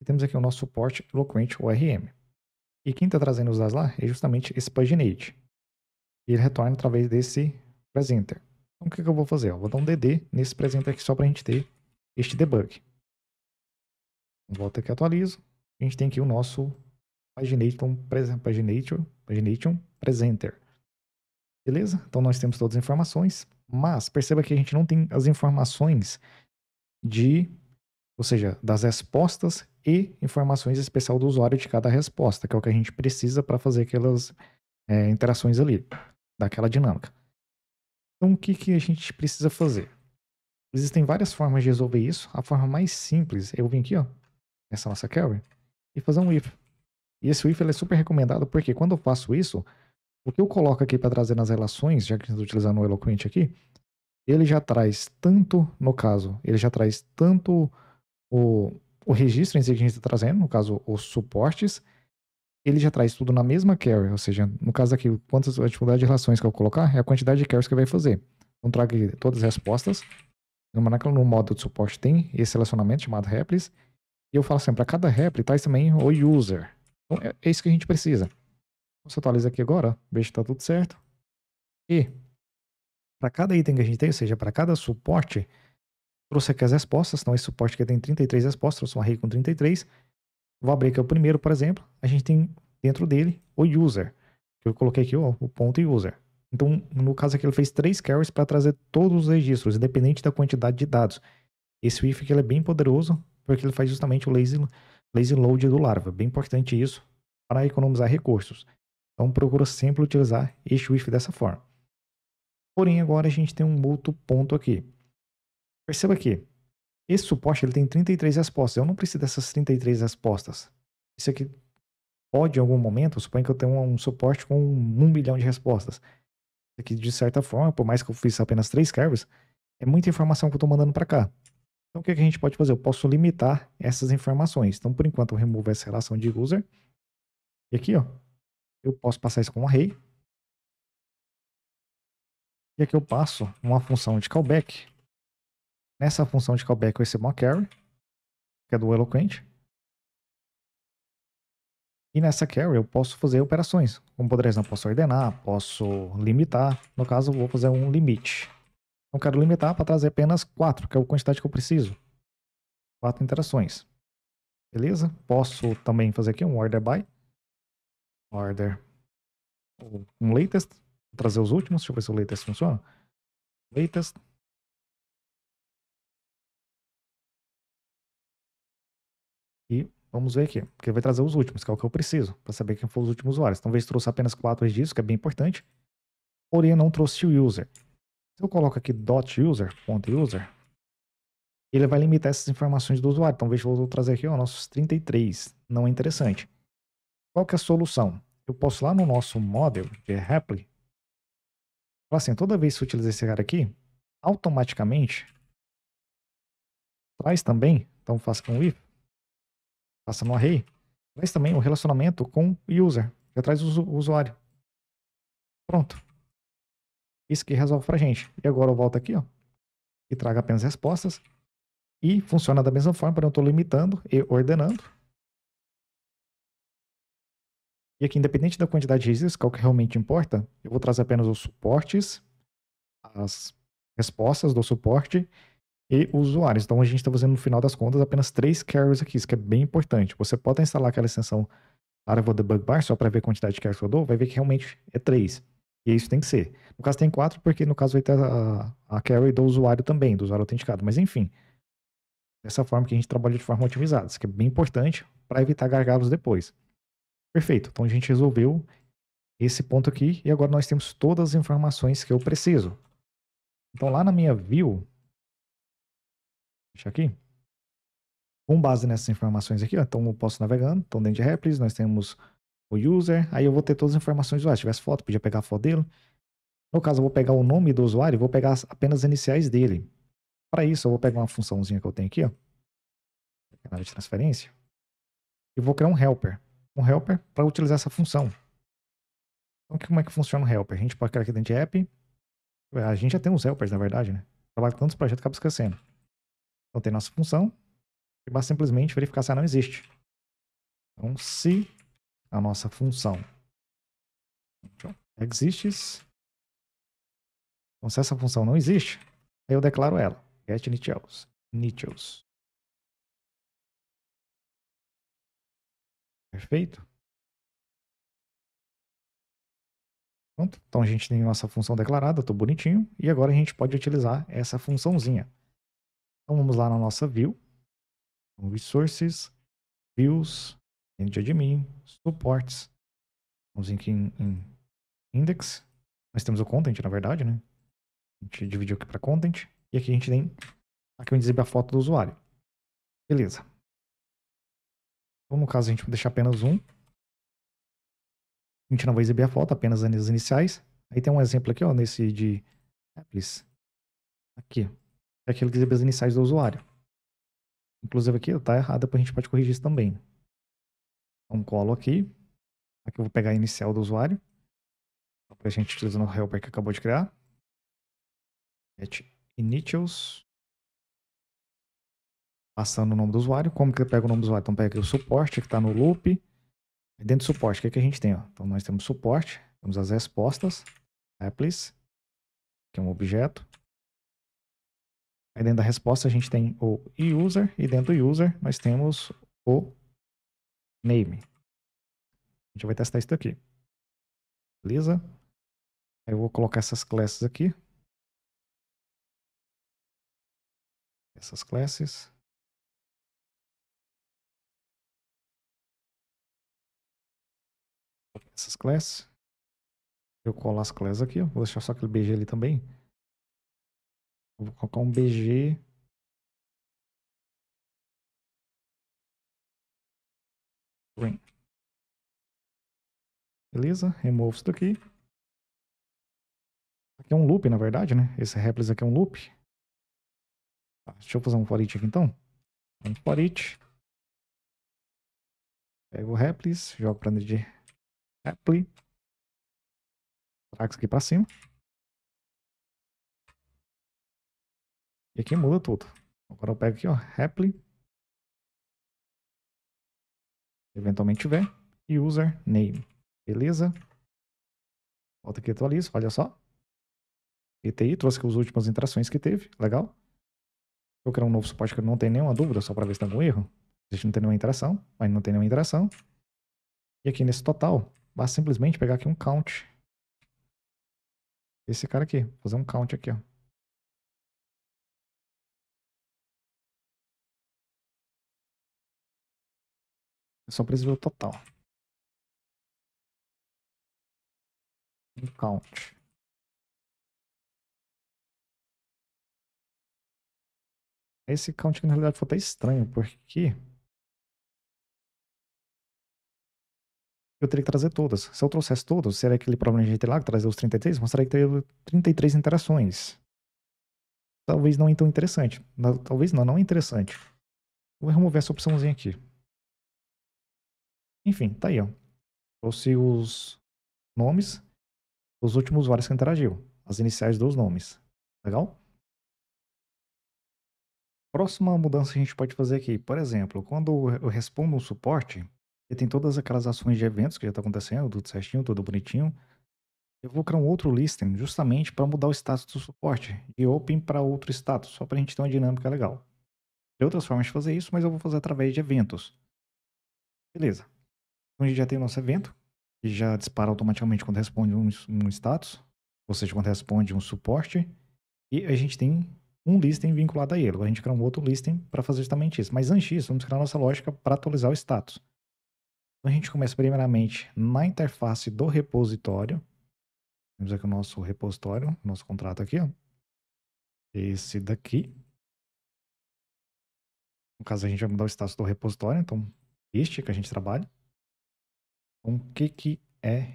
E temos aqui o nosso suporte eloquent ORM. E quem está trazendo os dados lá é justamente esse paginate. E ele retorna através desse presenter. Então o que, que eu vou fazer? Eu vou dar um DD nesse presenter aqui só para a gente ter este debug. Então, volta aqui atualizo. A gente tem aqui o nosso pagination, pagination, pagination presenter. Beleza? Então nós temos todas as informações, mas perceba que a gente não tem as informações de ou seja, das respostas e informações especial do usuário de cada resposta, que é o que a gente precisa para fazer aquelas é, interações ali, daquela dinâmica. Então, o que, que a gente precisa fazer? Existem várias formas de resolver isso. A forma mais simples é eu vir aqui, ó, nessa nossa carry, e fazer um if. E esse if ele é super recomendado porque quando eu faço isso, o que eu coloco aqui para trazer nas relações, já que a gente está utilizando o Eloquent aqui, ele já traz tanto, no caso, ele já traz tanto o, o registro em si que a gente está trazendo, no caso, os suportes, ele já traz tudo na mesma carry, ou seja, no caso aqui, quantas a dificuldade de relações que eu colocar é a quantidade de carries que vai fazer. Então traga todas as respostas. No Monaco, no modo de suporte, tem esse relacionamento chamado replis. E eu falo sempre, assim, para cada repli traz também o user. Então é, é, isso que a gente precisa. Então, você atualiza aqui agora, veja se está tudo certo. E para cada item que a gente tem, ou seja, para cada suporte, Trouxe aqui as respostas, então esse suporte aqui tem 33 respostas, trouxe um array com 33. Vou abrir aqui o primeiro, por exemplo. A gente tem dentro dele o user, que eu coloquei aqui ó, o ponto user. Então, no caso aqui, ele fez três carries para trazer todos os registros, independente da quantidade de dados. Esse if aqui ele é bem poderoso, porque ele faz justamente o lazy, lazy load do larva, Bem importante isso para economizar recursos. Então, procura sempre utilizar este if dessa forma. Porém, agora a gente tem um outro ponto aqui. Perceba que esse suporte ele tem 33 respostas. Eu não preciso dessas 33 respostas. Isso aqui pode, em algum momento, suponha que eu tenho um suporte com um milhão de respostas. Isso aqui, de certa forma, por mais que eu fiz apenas três cargas, é muita informação que eu estou mandando para cá. Então, o que, é que a gente pode fazer? Eu posso limitar essas informações. Então, por enquanto, eu removo essa relação de user. E aqui, ó, eu posso passar isso como array. E aqui eu passo uma função de callback essa função de callback vai ser carry, que é do Eloquent. E nessa carry eu posso fazer operações, como por exemplo, posso ordenar, posso limitar. No caso, eu vou fazer um limite. Então, quero limitar para trazer apenas 4, que é a quantidade que eu preciso. 4 interações. Beleza? Posso também fazer aqui um order by. Order. Um latest. Vou trazer os últimos. Deixa eu ver se o latest funciona. Latest. Vamos ver aqui, porque vai trazer os últimos, que é o que eu preciso, para saber quem foram os últimos usuários. Então Talvez trouxe apenas quatro registros, que é bem importante, porém não trouxe o user. Se eu coloco aqui dot .user, ponto .user, ele vai limitar essas informações do usuário. Então, veja, vou trazer aqui, ó, nossos 33, não é interessante. Qual que é a solução? Eu posso lá no nosso model de Reply, é falar assim, toda vez que eu utilizar esse cara aqui, automaticamente, traz também, então faça com if, passa no array, traz também o relacionamento com o user, que é traz o usuário. Pronto. Isso que resolve para a gente. E agora eu volto aqui ó, e trago apenas respostas. E funciona da mesma forma, porém eu estou limitando e ordenando. E aqui, independente da quantidade de registros, que é o que realmente importa, eu vou trazer apenas os suportes, as respostas do suporte e usuários. Então a gente está fazendo, no final das contas, apenas três carries aqui, isso que é bem importante. Você pode instalar aquela extensão Laravel Debug Bar só para ver a quantidade de carries que eu dou, vai ver que realmente é três. E isso tem que ser. No caso tem quatro, porque no caso vai ter a, a carry do usuário também, do usuário autenticado. Mas enfim, dessa forma que a gente trabalha de forma otimizada, isso que é bem importante para evitar gargalos depois. Perfeito, então a gente resolveu esse ponto aqui e agora nós temos todas as informações que eu preciso. Então lá na minha view, Deixa aqui. Com base nessas informações aqui, ó, então eu posso navegando. Então, dentro de Replis, nós temos o user. Aí eu vou ter todas as informações do usuário. Se tivesse foto, podia pegar a foto dele. No caso, eu vou pegar o nome do usuário e vou pegar apenas as iniciais dele. Para isso, eu vou pegar uma funçãozinha que eu tenho aqui, ó. Canal de transferência. E vou criar um helper. Um helper para utilizar essa função. Então, como é que funciona o helper? A gente pode criar aqui dentro de app. A gente já tem uns helpers, na verdade, né? Trabalho com tantos projetos, acaba esquecendo. Então tem nossa função, e basta simplesmente verificar se ela não existe. Então, se a nossa função então, exists, então se essa função não existe, eu declaro ela, GetNichols. Perfeito? Pronto. Então a gente tem nossa função declarada, estou bonitinho, e agora a gente pode utilizar essa funçãozinha. Então vamos lá na nossa view. Então, resources, views, de admin, supports. Vamos aqui em, em index. Nós temos o content, na verdade, né? A gente dividiu aqui para content. E aqui a gente tem aqui onde exibe a foto do usuário. Beleza. Então, no caso, a gente vai deixar apenas um. A gente não vai exibir a foto, apenas as iniciais. Aí tem um exemplo aqui, ó, nesse de Apples. Aqui aquilo que as iniciais do usuário. Inclusive aqui está errado, depois a gente pode corrigir isso também. Então colo aqui, aqui eu vou pegar a inicial do usuário, a gente utiliza o helper que acabou de criar, get initials, passando o nome do usuário, como que eu pego o nome do usuário? Então pega aqui o suporte que está no loop, dentro do suporte, o que, é que a gente tem? Ó? Então nós temos suporte, temos as respostas, apples, que é um objeto, Aí dentro da resposta a gente tem o user e dentro do user nós temos o name. A gente vai testar isso aqui. Beleza? Eu vou colocar essas classes aqui. Essas classes. Essas classes. Eu colo as classes aqui, ó. Vou deixar só aquele BG ali também. Vou colocar um BG. Green. Beleza? Remove isso daqui. Aqui é um loop, na verdade, né? Esse Replis aqui é um loop. Tá, deixa eu fazer um for aqui, então. Um for it. Pego o replis, jogo para dentro de repli. Trago isso aqui para cima. E aqui muda tudo. Agora eu pego aqui, ó, Reply. Eventualmente tiver. Username. Beleza. Volta aqui e atualizo, olha só. ETI trouxe aqui as últimas interações que teve, legal. Vou criar um novo suporte que não tem nenhuma dúvida, só para ver se tem algum erro. A gente não tem nenhuma interação, mas não tem nenhuma interação. E aqui nesse total, basta simplesmente pegar aqui um count. Esse cara aqui, fazer um count aqui, ó. só preciso ver o total. Um count. Esse count aqui, na realidade ficou até estranho, porque eu teria que trazer todas. Se eu trouxesse todas, seria aquele problema de GT lá que trazer os 33, mostraria que teria 33 interações. Talvez não é tão interessante. Talvez não, não é interessante. Vou remover essa opçãozinha aqui. Enfim, tá aí, ó. Trouxe os nomes dos últimos usuários que interagiu. As iniciais dos nomes. Legal? Próxima mudança que a gente pode fazer aqui. Por exemplo, quando eu respondo um suporte, ele tem todas aquelas ações de eventos que já está acontecendo, tudo certinho, tudo bonitinho. Eu vou criar um outro listing justamente para mudar o status do suporte, de open para outro status, só para a gente ter uma dinâmica legal. Tem outras formas de fazer isso, mas eu vou fazer através de eventos. Beleza. Então a gente já tem o nosso evento, que já dispara automaticamente quando responde um, um status, ou seja, quando responde um suporte. E a gente tem um listing vinculado a ele. A gente cria um outro listing para fazer justamente isso. Mas antes disso, vamos criar nossa lógica para atualizar o status. Então a gente começa primeiramente na interface do repositório. Temos aqui o nosso repositório, nosso contrato aqui, ó. Esse daqui. No caso, a gente vai mudar o status do repositório, então este que a gente trabalha. Então, o que, que é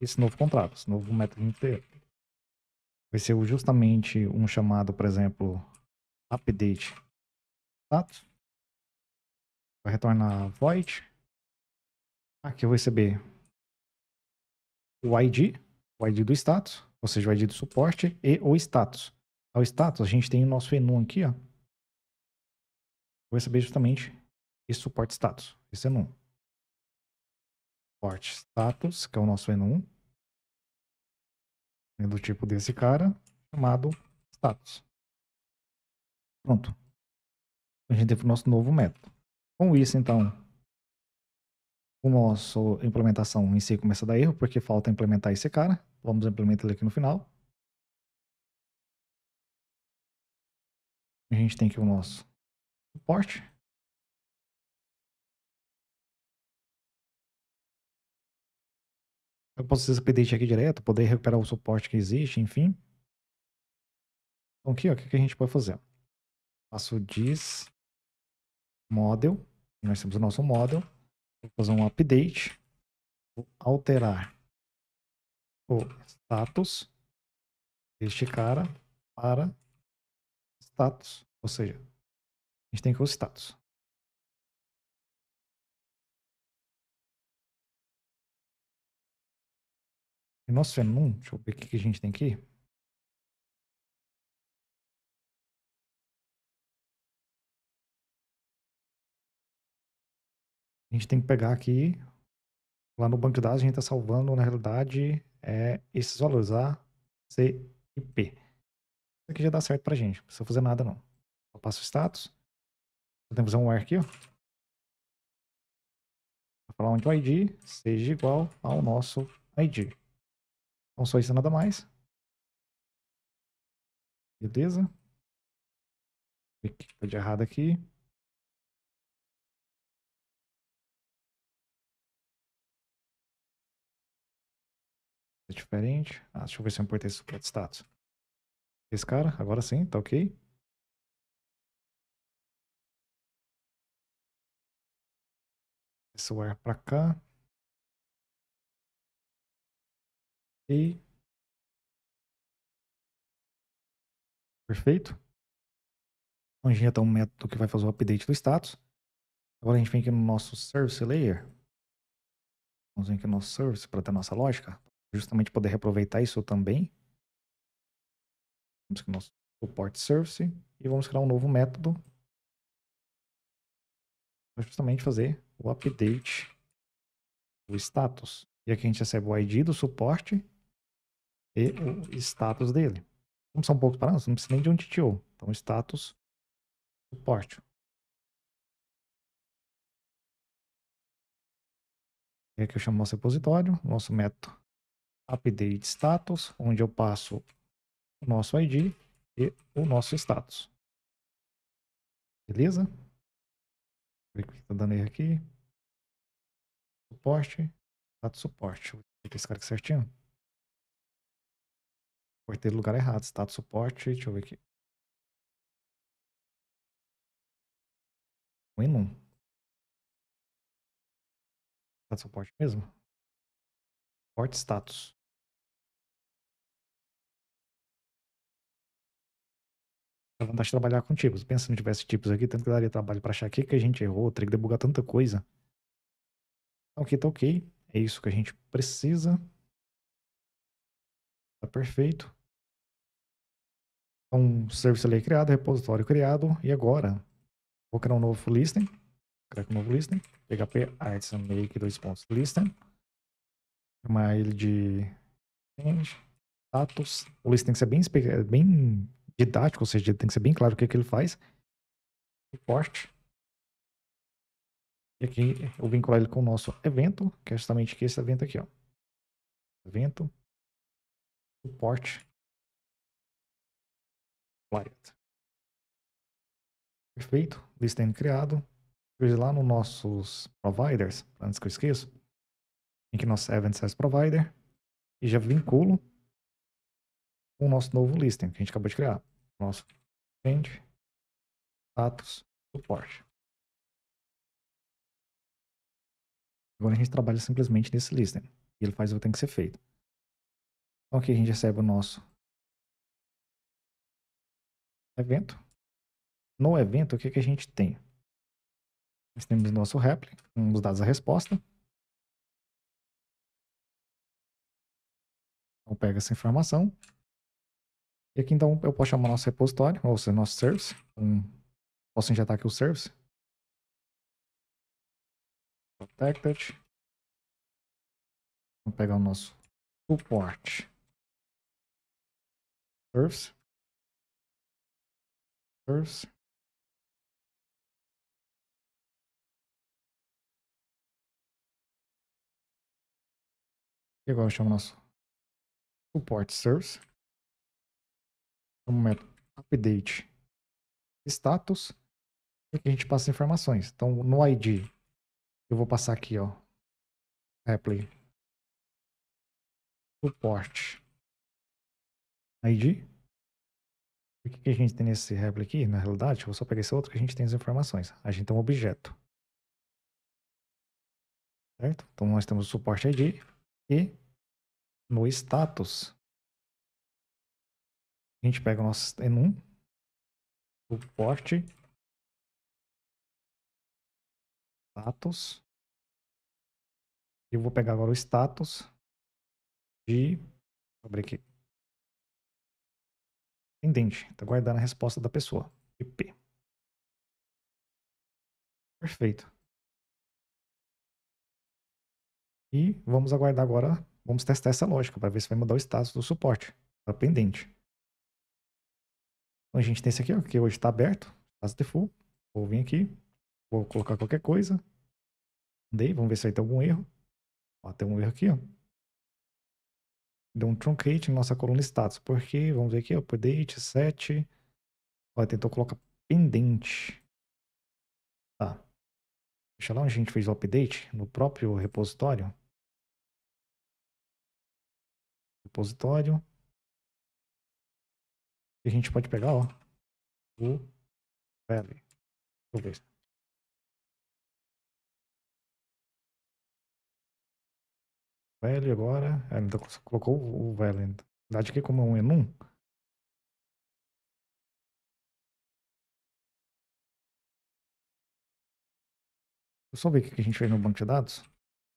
esse novo contrato, esse novo método inteiro? Vai ser justamente um chamado, por exemplo, update status. Vai retornar void. Aqui eu vou receber o ID, o ID do status, ou seja, o ID do suporte e o status. Ao então, status, a gente tem o nosso enum aqui, ó. Vou receber justamente esse suporte status, esse enum. Port status, que é o nosso N1. É do tipo desse cara, chamado status. Pronto. A gente tem o nosso novo método. Com isso, então, o nosso implementação em si começa a dar erro, porque falta implementar esse cara. Vamos implementar ele aqui no final. A gente tem aqui o nosso suporte. Eu posso fazer esse update aqui direto, poder recuperar o suporte que existe, enfim. Então aqui, ó, o que, que a gente pode fazer? Faço dis model, nós temos o nosso model, vou fazer um update, vou alterar o status deste cara para status, ou seja, a gente tem que o status. Nosso enum, deixa eu ver o que a gente tem aqui. A gente tem que pegar aqui, lá no banco de dados a gente está salvando, na realidade, é, esses valores A, C e P. Isso aqui já dá certo para a gente, não precisa fazer nada não. Só passo o status, podemos usar um where aqui, ó. Vou falar onde o ID seja igual ao nosso ID. Então só isso é nada mais. Beleza. O que tá de errado aqui? É diferente. Ah, deixa eu ver se eu importei esse suporte status. Esse cara, agora sim, tá ok. Esse wire pra cá. Perfeito. Então, a gente já tem um método que vai fazer o update do status. Agora a gente vem aqui no nosso service layer. Vamos vir aqui no nosso service para ter nossa lógica. Justamente poder reaproveitar isso também. Vamos aqui no nosso support service e vamos criar um novo método para justamente fazer o update do status. E aqui a gente recebe o ID do suporte e o status dele. Como são poucos parâmetros, não precisa nem de um TTO. Então, status suporte. E aqui é eu chamo nosso repositório, nosso método update status, onde eu passo o nosso ID e o nosso status. Beleza? Ver o que está dando erro aqui. Suporte, status suporte. Vou esse cara aqui certinho. Cortei ter lugar errado. Status suporte. Deixa eu ver aqui. Winlum. Status suporte mesmo? Suporte status. A vantagem de trabalhar com tipos. Pensa se não tivesse tipos aqui, tanto que daria trabalho pra achar aqui que a gente errou, teria que debugar tanta coisa. Então tá aqui tá ok. É isso que a gente precisa. Tá perfeito. É um ali é criado, repositório criado, e agora vou criar um novo listing, criar um novo listing, php item make dois pontos listing, chamar ele de status, o listing tem que ser bem, é bem didático, ou seja, tem que ser bem claro o que, é que ele faz, report, e aqui eu vincular ele com o nosso evento, que é justamente aqui, é esse evento aqui, ó. Evento, suporte, Perfeito, lista criado. Veja lá nos nossos providers, antes que eu esqueça, em que nosso event provider e já vinculo com o nosso novo listing que a gente acabou de criar. Nosso change status suporte. Agora a gente trabalha simplesmente nesse listing e ele faz o que tem que ser feito. Então aqui a gente recebe o nosso evento. No evento, o que, que a gente tem? Nós temos nosso replica, uns dados a resposta. Então, pega essa informação. E aqui, então, eu posso chamar nosso repositório, ou seja, nosso service. Então, posso injetar aqui o service. Protected. Vamos pegar o nosso suporte. Service. E agora chama nosso support service. Vamos método update status. E aqui a gente passa informações. Então no ID eu vou passar aqui, ó. Replay. Support. ID. O que, que a gente tem nesse reply aqui? Na realidade, eu vou só pegar esse outro que a gente tem as informações. A gente tem um objeto. Certo? Então nós temos o suporte ID e no status a gente pega o nosso enum suporte status eu vou pegar agora o status de abrir aqui pendente. Está guardando a resposta da pessoa. IP. Perfeito. E vamos aguardar agora, vamos testar essa lógica para ver se vai mudar o status do suporte para pendente. Então a gente tem esse aqui, ó, que hoje está aberto, status default. Vou vir aqui, vou colocar qualquer coisa. Andei, vamos ver se aí tem algum erro. Ó, tem um erro aqui, ó deu um truncate na nossa coluna status, porque, vamos ver aqui, update 7, ó, tentou colocar pendente. Tá. Deixa lá onde a gente fez o update, no próprio repositório. Repositório. E a gente pode pegar, ó, o hum. value. Deixa eu ver. Velho agora. É, ainda colocou o velho. Dá de que como um Enum? Deixa eu só ver o que a gente fez no banco de dados.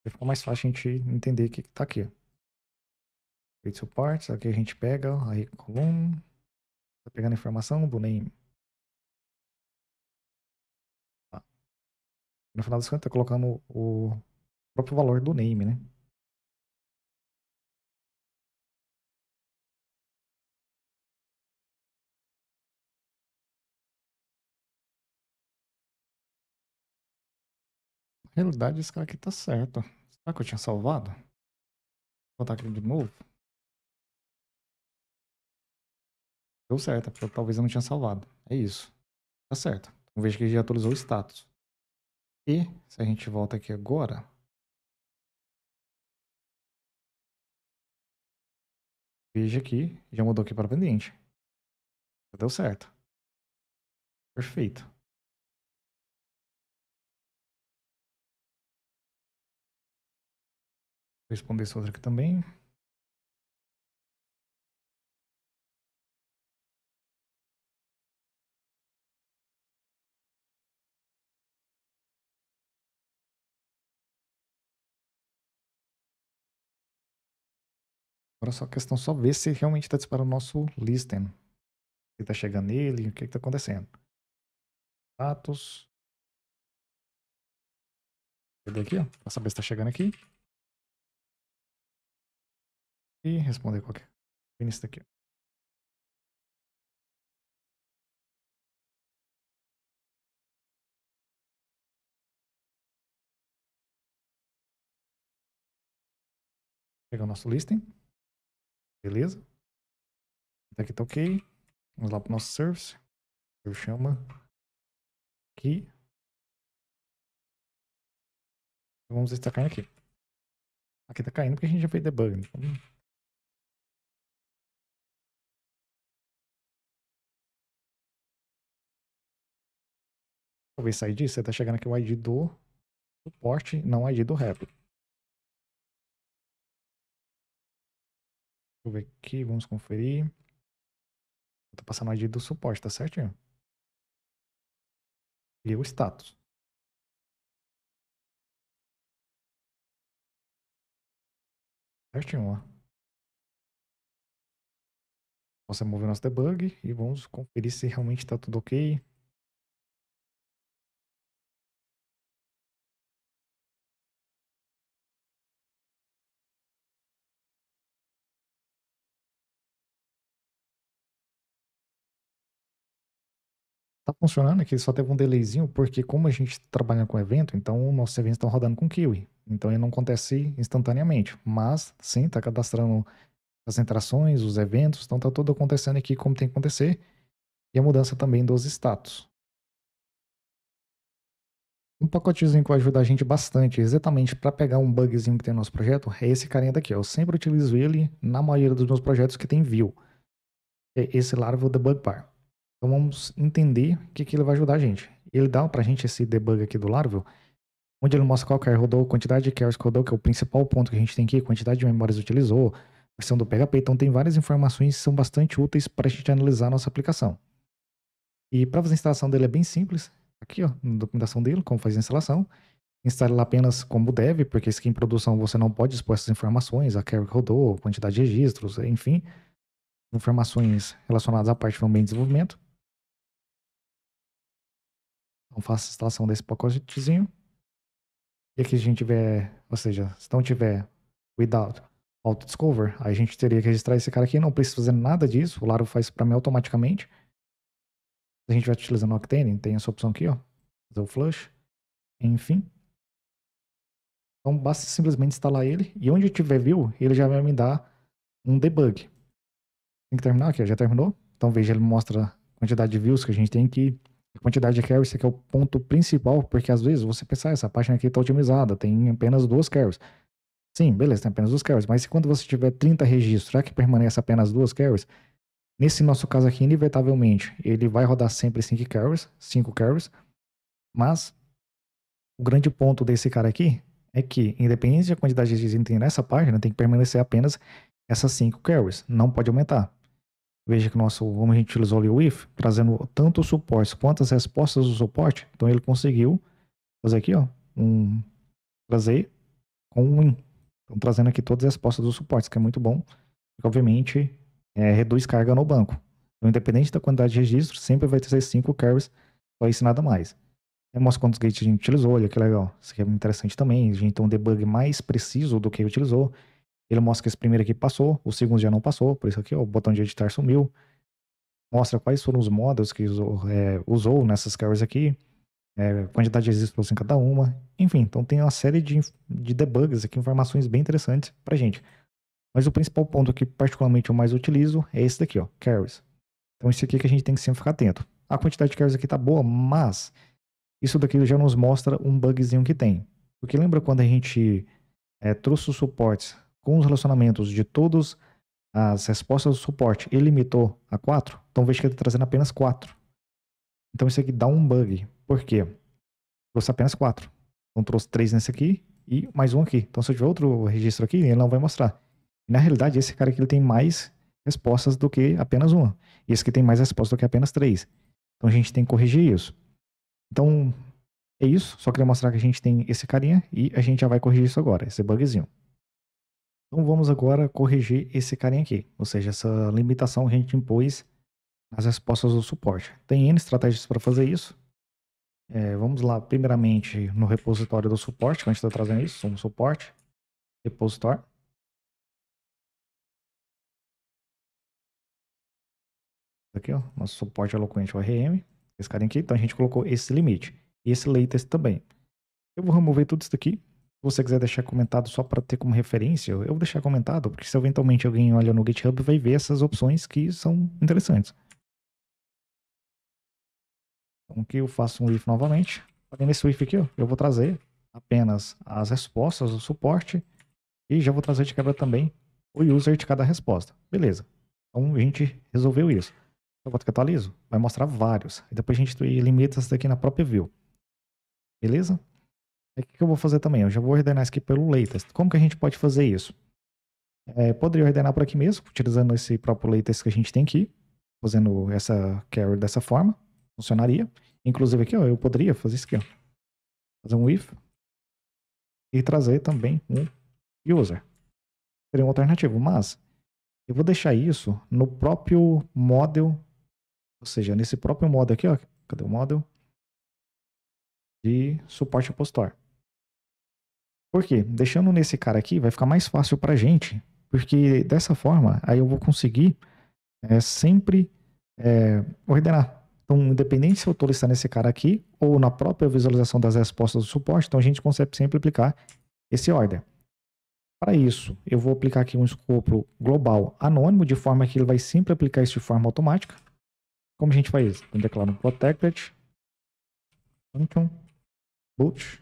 Vai ficar mais fácil a gente entender o que está aqui. Feito parts, aqui a gente pega, aí column. Está pegando informação do name. Tá. No final das contas, está colocando o próprio valor do name, né? Na realidade, esse cara aqui tá certo. Será que eu tinha salvado? Vou botar aqui de novo. Deu certo, é porque talvez eu não tinha salvado. É isso. Tá certo. Então veja que ele já atualizou o status. E, se a gente volta aqui agora... Veja aqui, já mudou aqui para pendente. Deu certo. Perfeito. responder esse outro aqui também. Agora é só questão só ver se realmente está disparando o nosso listen. Se está chegando nele, o que está acontecendo. Status. Aqui, ó, para saber se está chegando aqui e responder qualquer. Vem nisso daqui. Pegar o nosso listing. Beleza. aqui tá ok. Vamos lá pro nosso service. Eu chama aqui. Então, vamos destacar tá aqui. Aqui tá caindo porque a gente já fez debug. Né? Então Deixa ver esse ID. Você está chegando aqui o ID do suporte, não o ID do réplica. Deixa eu ver aqui, vamos conferir. Tá passando o ID do suporte, tá certinho? E o status. Certinho, ó. Você mover nosso debug e vamos conferir se realmente está tudo ok. funcionando é que só teve um delayzinho, porque como a gente trabalha com evento, então nossos eventos estão rodando com Kiwi. Então ele não acontece instantaneamente. Mas sim, está cadastrando as interações, os eventos, então está tudo acontecendo aqui como tem que acontecer. E a mudança também dos status. Um pacotezinho que vai ajudar a gente bastante, exatamente para pegar um bugzinho que tem no nosso projeto, é esse carinha daqui. Eu sempre utilizo ele na maioria dos meus projetos que tem view. É esse larva Debug Bar. Então vamos entender o que, que ele vai ajudar a gente. Ele dá para a gente esse debug aqui do Laravel, onde ele mostra qual que é rodou, quantidade de kernels que rodou, que é o principal ponto que a gente tem aqui, quantidade de memórias utilizou, versão do PHP. Então tem várias informações que são bastante úteis para a gente analisar a nossa aplicação. E para fazer a instalação dele é bem simples. Aqui, ó, na documentação dele, como fazer a instalação. Instale apenas como deve, porque aqui em produção você não pode expor essas informações, a carry rodou, quantidade de registros, enfim. Informações relacionadas à parte do ambiente de desenvolvimento. Então faça a instalação desse pacotezinho. E aqui a gente tiver, ou seja, se não tiver without auto discover, aí a gente teria que registrar esse cara aqui, não precisa fazer nada disso, o Laro faz para mim automaticamente. A gente vai utilizando o Octane, tem essa opção aqui, ó, fazer o flush, enfim. Então basta simplesmente instalar ele e onde tiver view, ele já vai me dar um debug. Tem que terminar aqui, ó, já terminou. Então veja, ele mostra a quantidade de views que a gente tem aqui, a quantidade de carries que é o ponto principal, porque às vezes você pensa, ah, essa página aqui está otimizada, tem apenas duas carries. Sim, beleza, tem apenas duas carries, mas se quando você tiver 30 registros, será que permanece apenas duas carries? Nesse nosso caso aqui, inevitavelmente, ele vai rodar sempre 5 carries, 5 carries, mas o grande ponto desse cara aqui é que, independente da quantidade de tem nessa página, tem que permanecer apenas essas 5 carries, não pode aumentar. Veja que nosso, como a gente utilizou ali o if, trazendo tanto os suportes quanto as respostas do suporte. Então ele conseguiu fazer aqui, ó, um, trazer com um Então trazendo aqui todas as respostas dos suportes, que é muito bom. Porque, obviamente, é, reduz carga no banco. Então, independente da quantidade de registro, sempre vai ter cinco 5 carries, só isso nada mais. mostra quantos gates a gente utilizou, olha que legal. Isso aqui é interessante também. A gente tem um debug mais preciso do que utilizou. Ele mostra que esse primeiro aqui passou, o segundo já não passou, por isso aqui ó, o botão de editar sumiu. Mostra quais foram os modos que usou, é, usou nessas carries aqui, é, quantidade de registros em cada uma. Enfim, então tem uma série de, de debugs aqui, informações bem interessantes pra gente. Mas o principal ponto que particularmente eu mais utilizo é esse daqui, ó, carries. Então esse aqui que a gente tem que sempre ficar atento. A quantidade de carries aqui tá boa, mas isso daqui já nos mostra um bugzinho que tem. Porque lembra quando a gente é, trouxe os suportes com os relacionamentos de todas as respostas do suporte ele limitou a 4, então veja que ele está trazendo apenas 4. Então isso aqui dá um bug. Por quê? Trouxe apenas 4. Então trouxe 3 nesse aqui e mais um aqui. Então se eu tiver outro registro aqui, ele não vai mostrar. E, na realidade, esse cara aqui ele tem mais respostas do que apenas uma. E esse aqui tem mais respostas do que apenas três. Então a gente tem que corrigir isso. Então é isso. Só queria mostrar que a gente tem esse carinha e a gente já vai corrigir isso agora, esse bugzinho. Então vamos agora corrigir esse carinha aqui, ou seja, essa limitação que a gente impôs nas respostas do suporte. Tem N estratégias para fazer isso. É, vamos lá, primeiramente, no repositório do suporte, que a gente está trazendo isso, um suporte, repositório. Aqui, ó, nosso suporte eloquente é ORM, esse carinha aqui. Então a gente colocou esse limite e esse latest também. Eu vou remover tudo isso daqui, se você quiser deixar comentado só para ter como referência, eu vou deixar comentado, porque se eventualmente alguém olha no GitHub, vai ver essas opções que são interessantes. Então aqui eu faço um if novamente. nesse if aqui, ó, eu vou trazer apenas as respostas, o suporte, e já vou trazer de quebra também o user de cada resposta. Beleza. Então a gente resolveu isso. Eu boto que atualizo, vai mostrar vários. E depois a gente limita isso daqui na própria view. Beleza? É o que eu vou fazer também? Eu já vou ordenar isso aqui pelo latest. Como que a gente pode fazer isso? É, poderia ordenar por aqui mesmo, utilizando esse próprio latest que a gente tem aqui, fazendo essa carry dessa forma, funcionaria. Inclusive aqui, ó, eu poderia fazer isso aqui, ó. Fazer um if e trazer também um user. Seria uma alternativa, mas eu vou deixar isso no próprio model, ou seja, nesse próprio model aqui, ó. Cadê o model? De suporte postor. Por quê? Deixando nesse cara aqui vai ficar mais fácil para a gente, porque dessa forma aí eu vou conseguir é, sempre é, ordenar. Então, independente se eu estou listando esse cara aqui ou na própria visualização das respostas do suporte, então a gente consegue sempre aplicar esse order. Para isso, eu vou aplicar aqui um escopo global anônimo, de forma que ele vai sempre aplicar isso de forma automática. Como a gente faz isso? Então, declaro um protected function boot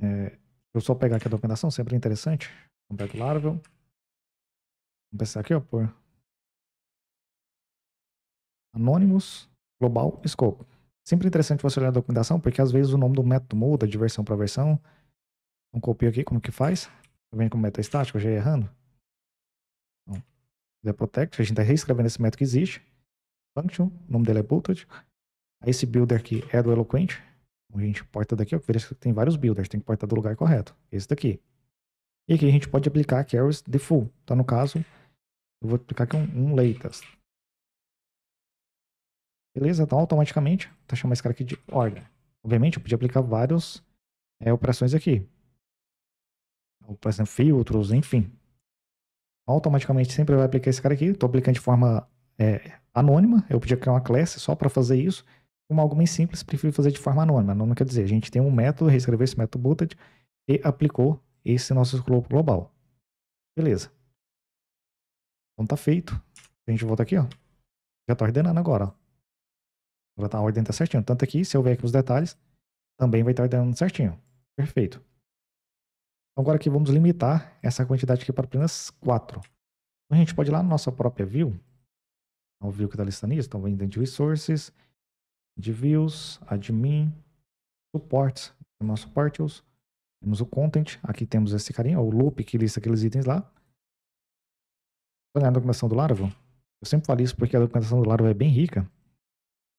É, eu só pegar aqui a documentação, sempre interessante é interessante. o Laravel. Vamos pensar aqui, ó, por Anonymous Global Scope. Sempre interessante você olhar a documentação, porque às vezes o nome do método muda de versão para versão. Então copio aqui como que faz. vem com meta estático? já ia errando. Então, é protect, a gente está reescrevendo esse método que existe. Function, o nome dele é booted. Esse builder aqui é do Eloquent, a gente importa daqui, ó, que tem vários builders, tem que importar do lugar correto. Esse daqui. E aqui a gente pode aplicar carries default, full. Tá no caso, eu vou aplicar aqui um, um latest. Beleza, então automaticamente, tá chamando esse cara aqui de order. Obviamente eu podia aplicar várias é, operações aqui. Então, por exemplo, filtros, enfim. Automaticamente sempre vai aplicar esse cara aqui. Estou aplicando de forma é, anônima. Eu podia criar uma classe só para fazer isso como algumas simples prefiro fazer de forma anônima. Anônima quer dizer, a gente tem um método, reescreveu esse método booted e aplicou esse nosso globo global. Beleza. Então tá feito. A gente volta aqui, ó. Já tá ordenando agora, ó. Agora tá, a ordem tá certinho. Tanto aqui, é se eu ver aqui os detalhes, também vai estar tá ordenando certinho. Perfeito. Então agora aqui vamos limitar essa quantidade aqui para apenas 4. Então a gente pode ir lá na nossa própria view. É o então, view que está listando isso. Então vem dentro de resources de views, admin, suportes, nosso portals, temos o content, aqui temos esse carinha, o loop que lista aqueles itens lá. Olhando a documentação do Laravel. Eu sempre falo isso porque a documentação do Laravel é bem rica.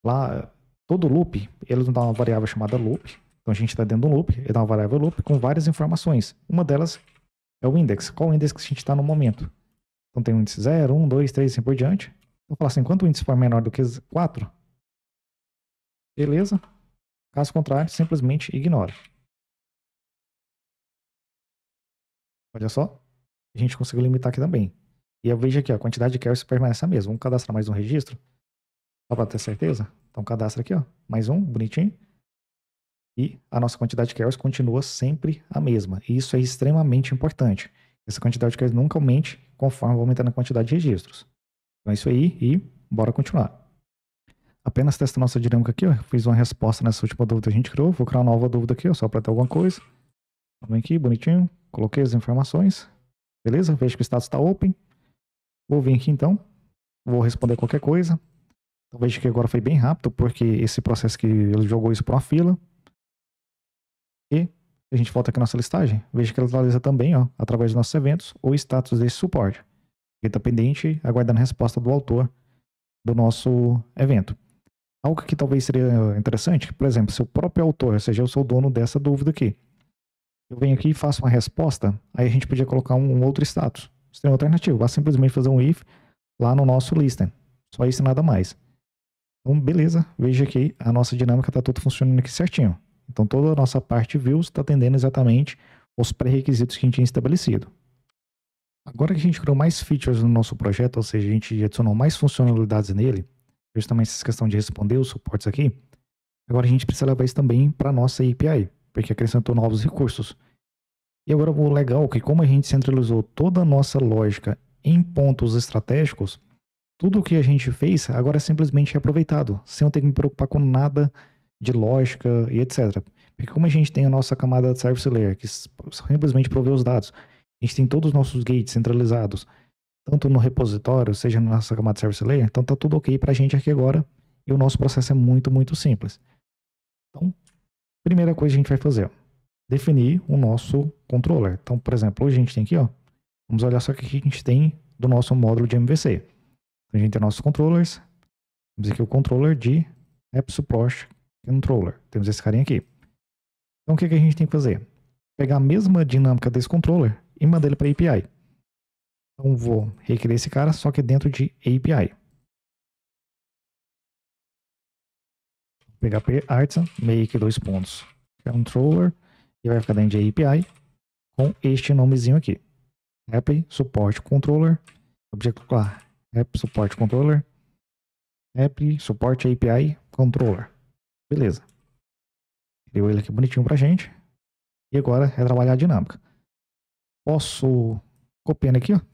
Lá, todo loop, ele não dá uma variável chamada loop. Então a gente está dentro de um loop, ele dá uma variável loop com várias informações. Uma delas é o index. Qual o index que a gente está no momento? Então tem o um índice 0, 1, 2, 3 e assim por diante. Então falar assim, quanto o índice for menor do que 4, Beleza? Caso contrário, simplesmente ignora. Olha só. A gente conseguiu limitar aqui também. E eu vejo aqui, ó, a quantidade de carries permanece a mesma. Vamos cadastrar mais um registro? Só para ter certeza. Então cadastra aqui, ó. Mais um, bonitinho. E a nossa quantidade de carries continua sempre a mesma. E isso é extremamente importante. Essa quantidade de carries nunca aumente conforme vou aumentando a quantidade de registros. Então é isso aí e bora continuar apenas testa nossa dinâmica aqui, ó. Fiz uma resposta nessa última dúvida que a gente criou. Vou criar uma nova dúvida aqui, ó, só para ter alguma coisa. Vem aqui, bonitinho. Coloquei as informações. Beleza? Vejo que o status está open. Vou vir aqui então. Vou responder qualquer coisa. Então, vejo que agora foi bem rápido, porque esse processo que ele jogou isso para uma fila. E a gente volta aqui na nossa listagem. Veja que ela atualiza também, ó, através dos nossos eventos, o status desse suporte. Ele está pendente, aguardando a resposta do autor do nosso evento. Algo que talvez seria eh, interessante, por exemplo, se o próprio autor, ou seja, eu sou o dono dessa dúvida aqui, eu venho aqui e faço uma resposta, aí a gente podia colocar um, outro status. Isso tem uma alternativa, basta simplesmente fazer um if lá no nosso listener. Só isso e nada mais. Então, beleza, veja que a nossa dinâmica está tudo funcionando aqui certinho. Então, toda a nossa parte views está atendendo exatamente os pré-requisitos que a gente tinha estabelecido. Agora que a gente criou mais features no nosso projeto, ou seja, a gente adicionou mais funcionalidades nele, também essa questão de responder os suportes aqui, agora a gente precisa levar isso também para a nossa API, porque acrescentou novos recursos. E agora o legal é que como a gente centralizou toda a nossa lógica em pontos estratégicos, tudo o que a gente fez agora é simplesmente aproveitado, sem eu ter que me preocupar com nada de lógica e etc. Porque como a gente tem a nossa camada de service layer, que simplesmente provê os dados, a gente tem todos os nossos gates centralizados, tanto no repositório, seja na nossa camada de service layer, então tá tudo ok para a gente aqui agora e o nosso processo é muito, muito simples. Então, primeira coisa que a gente vai fazer, ó, definir o nosso controller. Então, por exemplo, hoje a gente tem aqui, ó, vamos olhar só o que a gente tem do nosso módulo de MVC. A gente tem nossos controllers, temos aqui o controller de App Support Controller, temos esse carinha aqui. Então, o que, que a gente tem que fazer? Pegar a mesma dinâmica desse controller e mandar ele para a API. Então vou requerer esse cara, só que dentro de API. PHP artisan make dois pontos controller e vai ficar dentro de API com este nomezinho aqui. App support controller Objeto lá. app support controller app support API controller. Beleza. Criou ele aqui bonitinho pra gente. E agora é trabalhar a dinâmica. Posso copiando aqui, ó.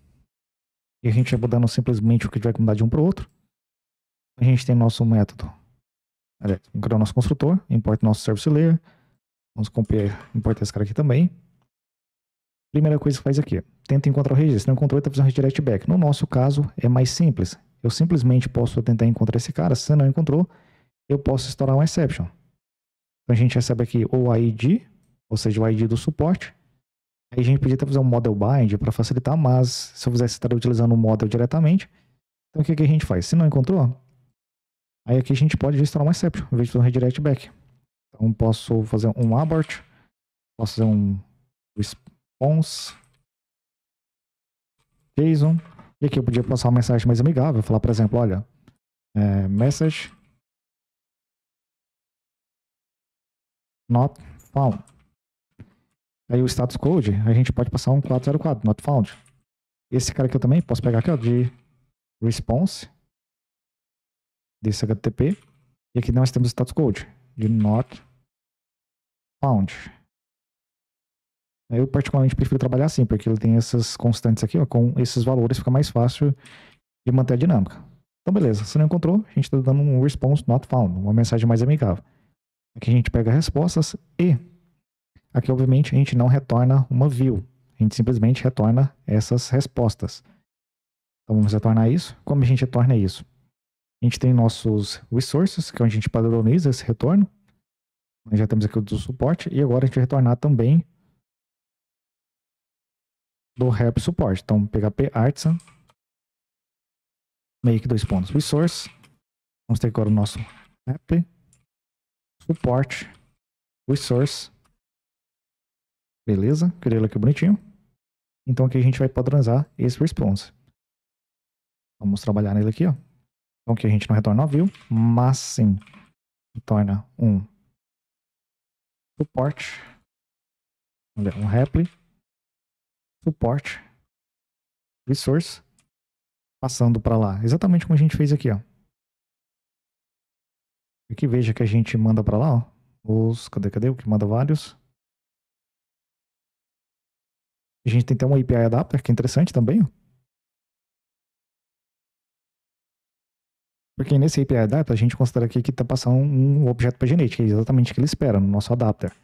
E a gente vai mudando simplesmente o que vai mudar de um para o outro. A gente tem nosso método. vamos criar o nosso construtor, importa nosso service layer. Vamos copiar, importar esse cara aqui também. Primeira coisa que faz aqui, tenta encontrar o registro. Se não encontrou, está fazendo redirect back. No nosso caso, é mais simples. Eu simplesmente posso tentar encontrar esse cara. Se não encontrou, eu posso estourar um exception. Então a gente recebe aqui o ID, ou seja, o ID do suporte, Aí a gente podia até fazer um model bind para facilitar, mas se eu fizesse estar utilizando o model diretamente, então o que, que a gente faz? Se não encontrou, aí aqui a gente pode gestionar mais exception, em vez de fazer um redirect back. Então posso fazer um abort, posso fazer um response JSON, e aqui eu podia passar uma mensagem mais amigável, falar, por exemplo, olha, é, message not found. Aí o status code, a gente pode passar um 404, not found. Esse cara aqui eu também posso pegar aqui, ó, de response desse HTTP. E aqui nós temos o status code de not found. Eu particularmente prefiro trabalhar assim, porque ele tem essas constantes aqui, ó, com esses valores fica mais fácil de manter a dinâmica. Então beleza, se não encontrou, a gente está dando um response not found, uma mensagem mais amigável. Aqui a gente pega respostas e Aqui, obviamente, a gente não retorna uma view, a gente simplesmente retorna essas respostas. Então vamos retornar isso. Como a gente retorna isso? A gente tem nossos resources, que é onde a gente padroniza esse retorno. já temos aqui o do suporte. E agora a gente vai retornar também do help support. Então, PHP artisan, make dois pontos, resource. Vamos ter agora o nosso app, support, resource. Beleza? Criei ele aqui bonitinho. Então aqui a gente vai padronizar esse response. Vamos trabalhar nele aqui, ó. Então aqui a gente não retorna o view, mas sim retorna um suporte, um reply, suporte, resource, passando para lá, exatamente como a gente fez aqui, ó. Aqui veja que a gente manda para lá, ó, os, cadê, cadê, o que manda vários, a gente tem até um API adapter, que é interessante também. Porque nesse API adapter, a gente considera aqui que está passando um objeto para genética, é exatamente o que ele espera no nosso adapter.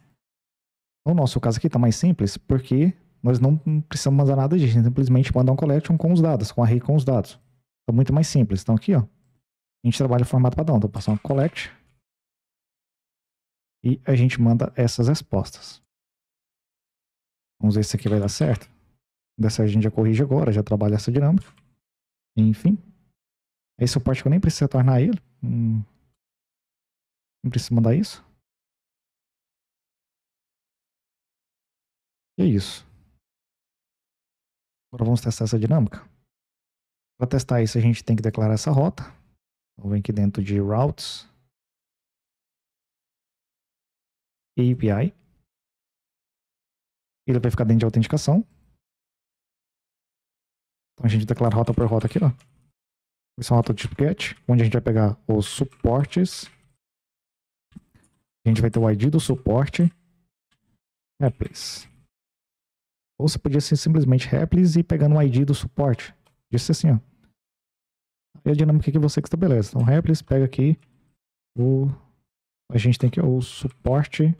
No nosso caso aqui está mais simples, porque nós não precisamos mandar nada disso, a gente simplesmente manda um collection com os dados, com a array com os dados. Então, muito mais simples. Então, aqui, ó, a gente trabalha o formato padrão. Então, passando um collect e a gente manda essas respostas. Vamos ver se isso aqui vai dar certo. Dessa a gente já corrige agora, já trabalha essa dinâmica. Enfim. Esse é parte que eu nem preciso retornar ele. Hum. Não preciso mandar isso. E é isso. Agora vamos testar essa dinâmica. Para testar isso, a gente tem que declarar essa rota. Então vem aqui dentro de routes. API. Ele vai ficar dentro de autenticação. Então a gente declara rota por rota aqui, ó. Isso é uma rota tipo get, onde a gente vai pegar os suportes. A gente vai ter o ID do suporte. Replis Ou você podia ser simplesmente Replis e pegando o ID do suporte. Disse assim, ó. a dinâmica que você que estabelece. Então Replis pega aqui o... A gente tem aqui o suporte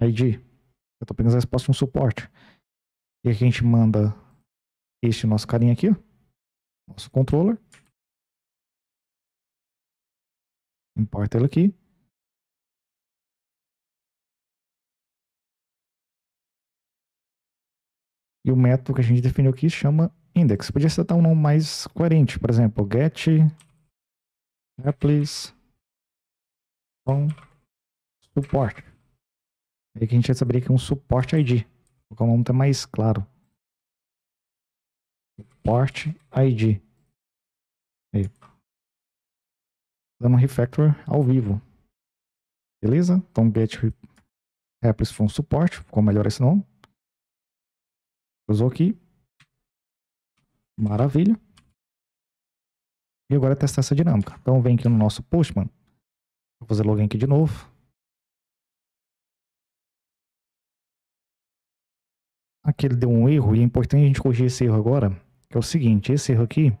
ID. Eu estou apenas a resposta de um suporte. E aqui a gente manda este nosso carinha aqui, ó, nosso controller. Importa ele aqui. E o método que a gente definiu aqui chama index. Podia ser até um nome mais coerente, por exemplo, get apples support. Aí que a gente receberia é um suporte ID. Vou colocar o nome até tá mais claro. suporte ID. Aí. Dando um refactor ao vivo. Beleza? Então, get replis from support, ficou melhor esse nome. Usou aqui. Maravilha. E agora é testar essa dinâmica. Então, vem aqui no nosso Postman. Vou fazer login aqui de novo. Aqui ele deu um erro e é importante a gente corrigir esse erro agora, que é o seguinte, esse erro aqui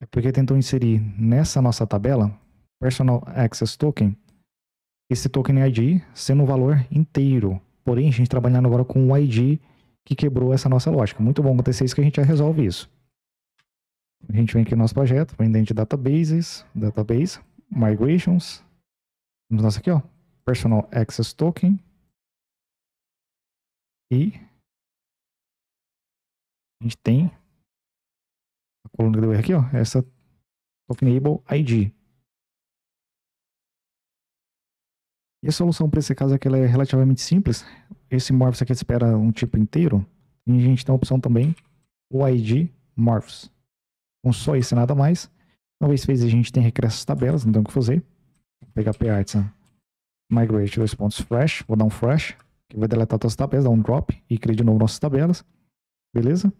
é porque tentou inserir nessa nossa tabela, Personal Access Token, esse token é ID sendo o valor inteiro. Porém, a gente trabalhando agora com o ID que quebrou essa nossa lógica. Muito bom acontecer isso que a gente já resolve isso. A gente vem aqui no nosso projeto, vem dentro de Databases, Database, Migrations. Vamos nosso aqui, ó, Personal Access Token. E a gente tem a coluna do aqui, ó, essa tokenable ID. E a solução para esse caso é que ela é relativamente simples. Esse Morphs aqui espera um tipo inteiro. E a gente tem a opção também, o ID Morphs. Com só isso e nada mais. uma vez fez a gente tem que recriar tabelas, não tem o que fazer. Vou pegar PArtisan, né? migrate dois pontos fresh, vou dar um fresh, que vai deletar todas as tabelas, dar um drop e criar de novo nossas tabelas. Beleza?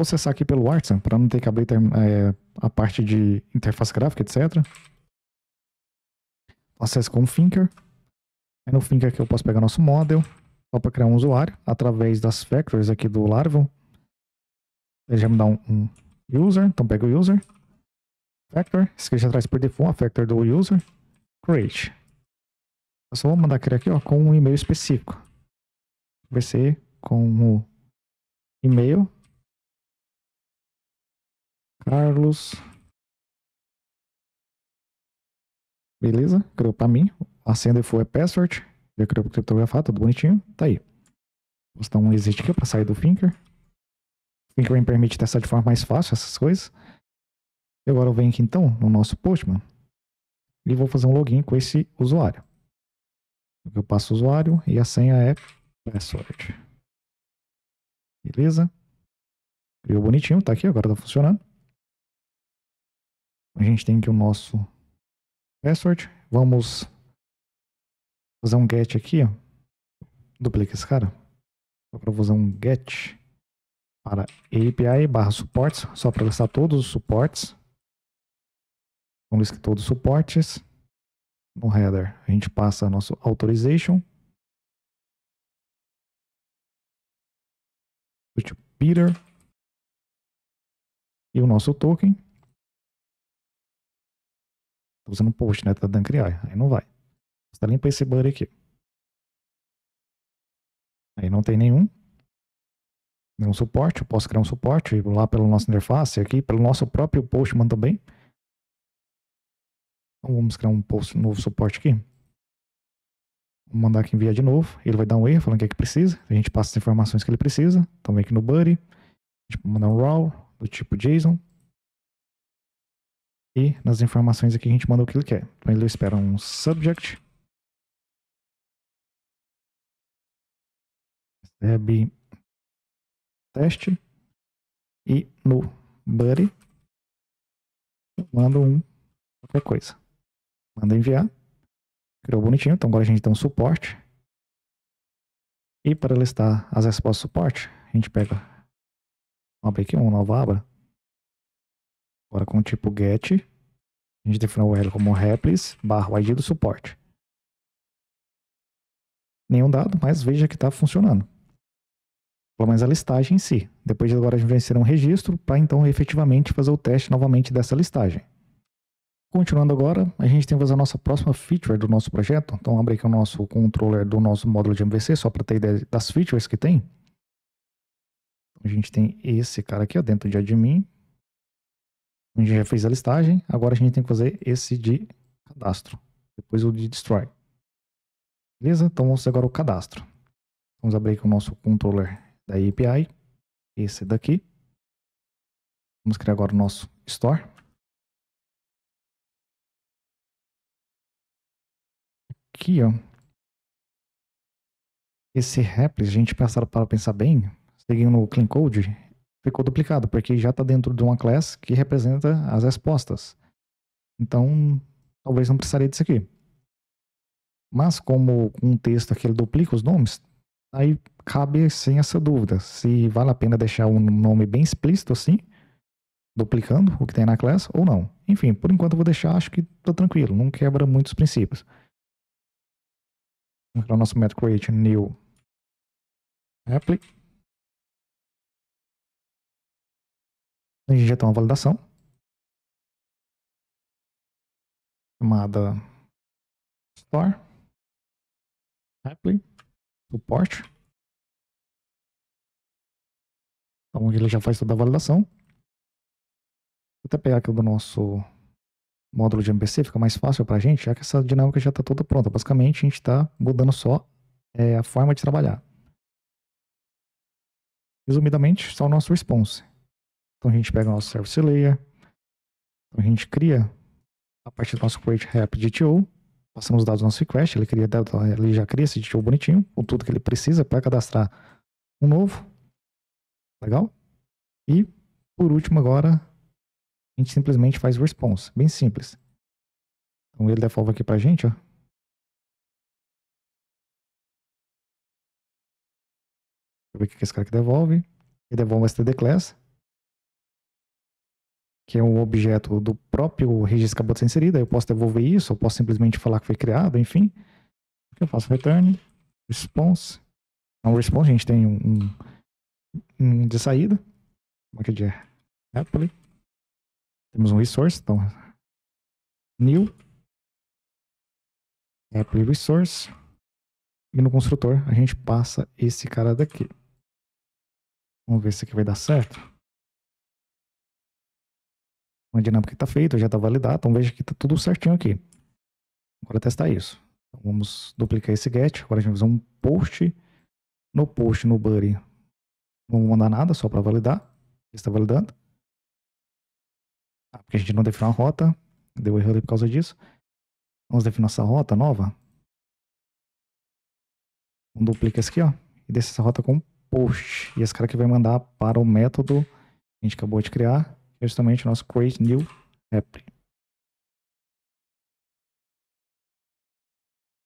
Vou acessar aqui pelo Artisan, para não ter que abrir é, a parte de interface gráfica, etc. Acesso com o Thinker. É no Thinker que eu posso pegar nosso model, só para criar um usuário, através das factories aqui do Laravel. Ele já me dá um, um user, então pega o user. Factor, isso aqui já traz por default a factor do user. Create. Eu só vou mandar criar aqui ó, com um e-mail específico. Vai ser com o e-mail Carlos. Beleza, criou para mim. A senha foi é password. Já criou para criptografar, tudo bonitinho. Tá aí. Vou dar um exit aqui para sair do Finker. Finker me permite testar de forma mais fácil essas coisas. E agora eu venho aqui então no nosso Postman e vou fazer um login com esse usuário. Eu passo o usuário e a senha é password. Beleza? Criou bonitinho, tá aqui, agora tá funcionando. A gente tem aqui o nosso password. Vamos fazer um get aqui. Ó. Duplica esse cara. Só para fazer um get para API barra suportes, só para listar todos os suportes. Vamos então, listar todos os suportes. No header, a gente passa nosso authorization. Peter. E o nosso token. Tô usando tipo, post, né? Tá dando criar. Aí não vai. Você tá limpa esse banner aqui. Aí não tem nenhum. Nenhum suporte. Eu posso criar um suporte lá pela nossa interface aqui, pelo nosso próprio Postman também. Então vamos criar um post, novo suporte aqui. Vou mandar aqui enviar de novo. Ele vai dar um erro falando o que é que precisa. A gente passa as informações que ele precisa. Então vem aqui no Buddy. A gente mandar um raw do tipo JSON. E nas informações aqui a gente manda o que ele quer. Então ele espera um subject. Recebe teste. E no body manda um qualquer coisa. Manda enviar. Criou bonitinho. Então agora a gente tem um suporte. E para listar as respostas do suporte, a gente pega. Abre aqui uma nova aba. Agora com o tipo get, a gente define o URL como replies barra o ID do suporte. Nenhum dado, mas veja que está funcionando. Pelo menos a listagem em si. Depois de agora a gente vai um registro para então efetivamente fazer o teste novamente dessa listagem. Continuando agora, a gente tem que fazer a nossa próxima feature do nosso projeto. Então abre aqui o nosso controller do nosso módulo de MVC, só para ter ideia das features que tem. Então, a gente tem esse cara aqui ó, dentro de admin, a gente já fez a listagem, agora a gente tem que fazer esse de cadastro. Depois o de destroy. Beleza? Então vamos agora o cadastro. Vamos abrir aqui o nosso controller da API. Esse daqui. Vamos criar agora o nosso store. Aqui, ó. Esse Replis, a gente pensar para pensar bem, seguindo o clean code, ficou duplicado, porque já está dentro de uma class que representa as respostas. Então, talvez não precisaria disso aqui. Mas como um texto aqui ele duplica os nomes, aí cabe sim essa dúvida, se vale a pena deixar um nome bem explícito assim, duplicando o que tem na classe ou não. Enfim, por enquanto eu vou deixar, acho que está tranquilo, não quebra muitos princípios. Vamos criar o nosso method create new apply a gente já tem uma validação. Chamada store, apply, support. Então ele já faz toda a validação. Vou até pegar aqui do nosso módulo de MPC, fica mais fácil para a gente, já que essa dinâmica já está toda pronta. Basicamente, a gente está mudando só é, a forma de trabalhar. Resumidamente, só o nosso response. Então a gente pega o nosso service layer, então, a gente cria a partir do nosso create rap passamos os dados do nosso request, ele, cria, ele já cria esse DTO bonitinho, com tudo que ele precisa para cadastrar um novo. Legal? E por último agora, a gente simplesmente faz o response, bem simples. Então ele devolve aqui para a gente, ó. Deixa eu ver o que esse cara aqui devolve. Ele devolve o std class que é um objeto do próprio registro que acabou de ser inserido, eu posso devolver isso, ou posso simplesmente falar que foi criado, enfim. Eu faço return, response. Então, response a gente tem um, um de saída, como é que é? Apple. Temos um resource, então new Apple resource. E no construtor a gente passa esse cara daqui. Vamos ver se aqui vai dar certo uma dinâmica que está feita, já está validada, então veja que está tudo certinho aqui. Agora é testar isso. Então, vamos duplicar esse get, agora a gente vai fazer um post, no post, no buddy, não vamos mandar nada, só para validar, está validando. Ah, porque a gente não definiu uma rota, deu erro ali por causa disso. Vamos definir nossa rota nova. Vamos duplicar esse aqui, ó, e desce essa rota com post. E esse cara que vai mandar para o método que a gente acabou de criar, justamente o nosso Create New App.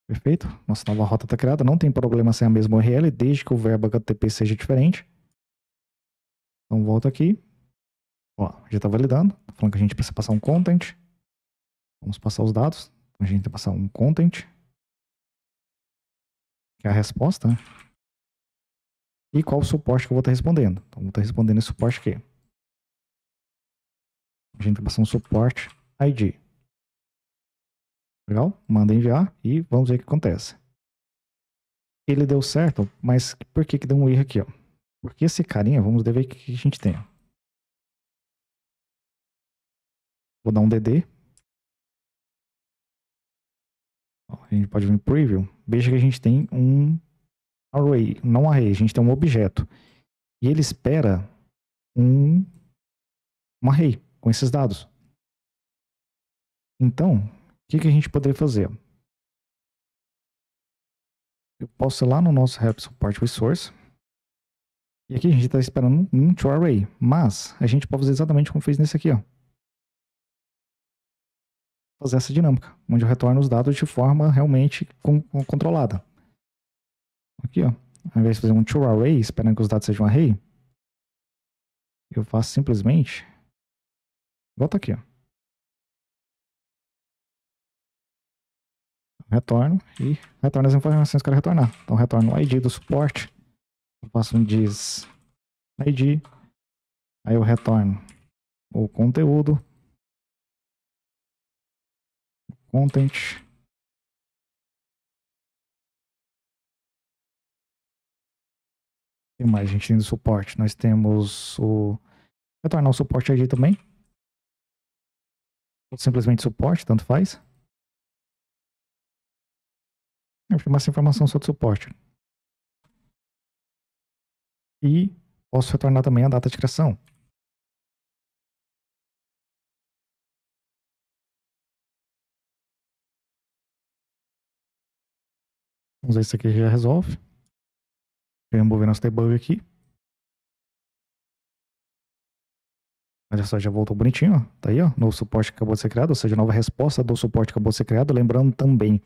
Perfeito? Nossa nova rota está criada. Não tem problema ser a mesma URL, desde que o verbo HTTP seja diferente. Então volto aqui. Ó, já está validando. Tá falando que a gente precisa passar um content. Vamos passar os dados. Então a gente vai passar um content. Que é a resposta, né? E qual o suporte que eu vou estar tá respondendo. Então vou estar tá respondendo esse suporte aqui. A gente vai tá passar um suporte ID. Legal? Manda enviar e vamos ver o que acontece. Ele deu certo, mas por que, que deu um erro aqui? Ó? Porque esse carinha, vamos ver o que a gente tem. Vou dar um DD. Ó, a gente pode vir preview. Veja que a gente tem um array, não array, a gente tem um objeto. E ele espera um, um array com esses dados. Então, o que, que a gente poderia fazer? Eu posso ir lá no nosso Help Support Resource. E aqui a gente está esperando um to array, mas a gente pode fazer exatamente como fez nesse aqui. Ó. Fazer essa dinâmica, onde eu retorno os dados de forma realmente com, com, controlada. Aqui, ó, ao invés de fazer um to array, esperando que os dados sejam array, eu faço simplesmente Volta aqui, ó. Retorno e retorno as informações que eu quero retornar. Então, retorno o ID do suporte. Eu faço um diz ID. Aí eu retorno o conteúdo. Content. O que mais a gente tem do suporte? Nós temos o... Retornar o suporte ID também simplesmente suporte, tanto faz. Eu chamo essa informação é sobre suporte. E posso retornar também a data de criação. Vamos ver se isso aqui já resolve. Remover nosso debug aqui. Olha só, já voltou bonitinho, ó. Tá aí, ó. Novo suporte que acabou de ser criado, ou seja, nova resposta do suporte que acabou de ser criado. Lembrando também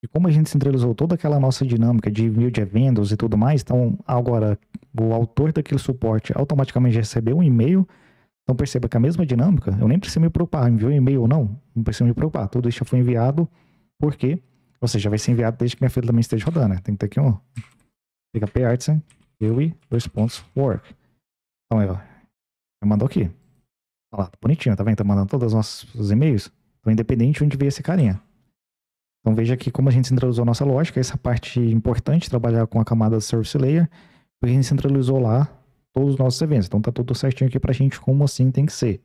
que como a gente centralizou toda aquela nossa dinâmica de mil de eventos e tudo mais. Então, agora, o autor daquele suporte automaticamente recebeu um e-mail. Então, perceba que a mesma dinâmica, eu nem preciso me preocupar, enviou um e-mail ou não. Não preciso me preocupar. Tudo isso já foi enviado, porque, ou seja, já vai ser enviado desde que minha fila também esteja rodando, né? Tem que ter aqui um. PHP Artisan, eu e dois pontos work. Então, aí, ó eu aqui. Olha lá, tá bonitinho, tá vendo? Tá mandando todos os nossos e-mails. Então, independente de onde veio esse carinha. Então, veja aqui como a gente centralizou a nossa lógica. Essa parte importante, trabalhar com a camada Service Layer, porque a gente centralizou lá todos os nossos eventos. Então, tá tudo certinho aqui pra gente como assim tem que ser.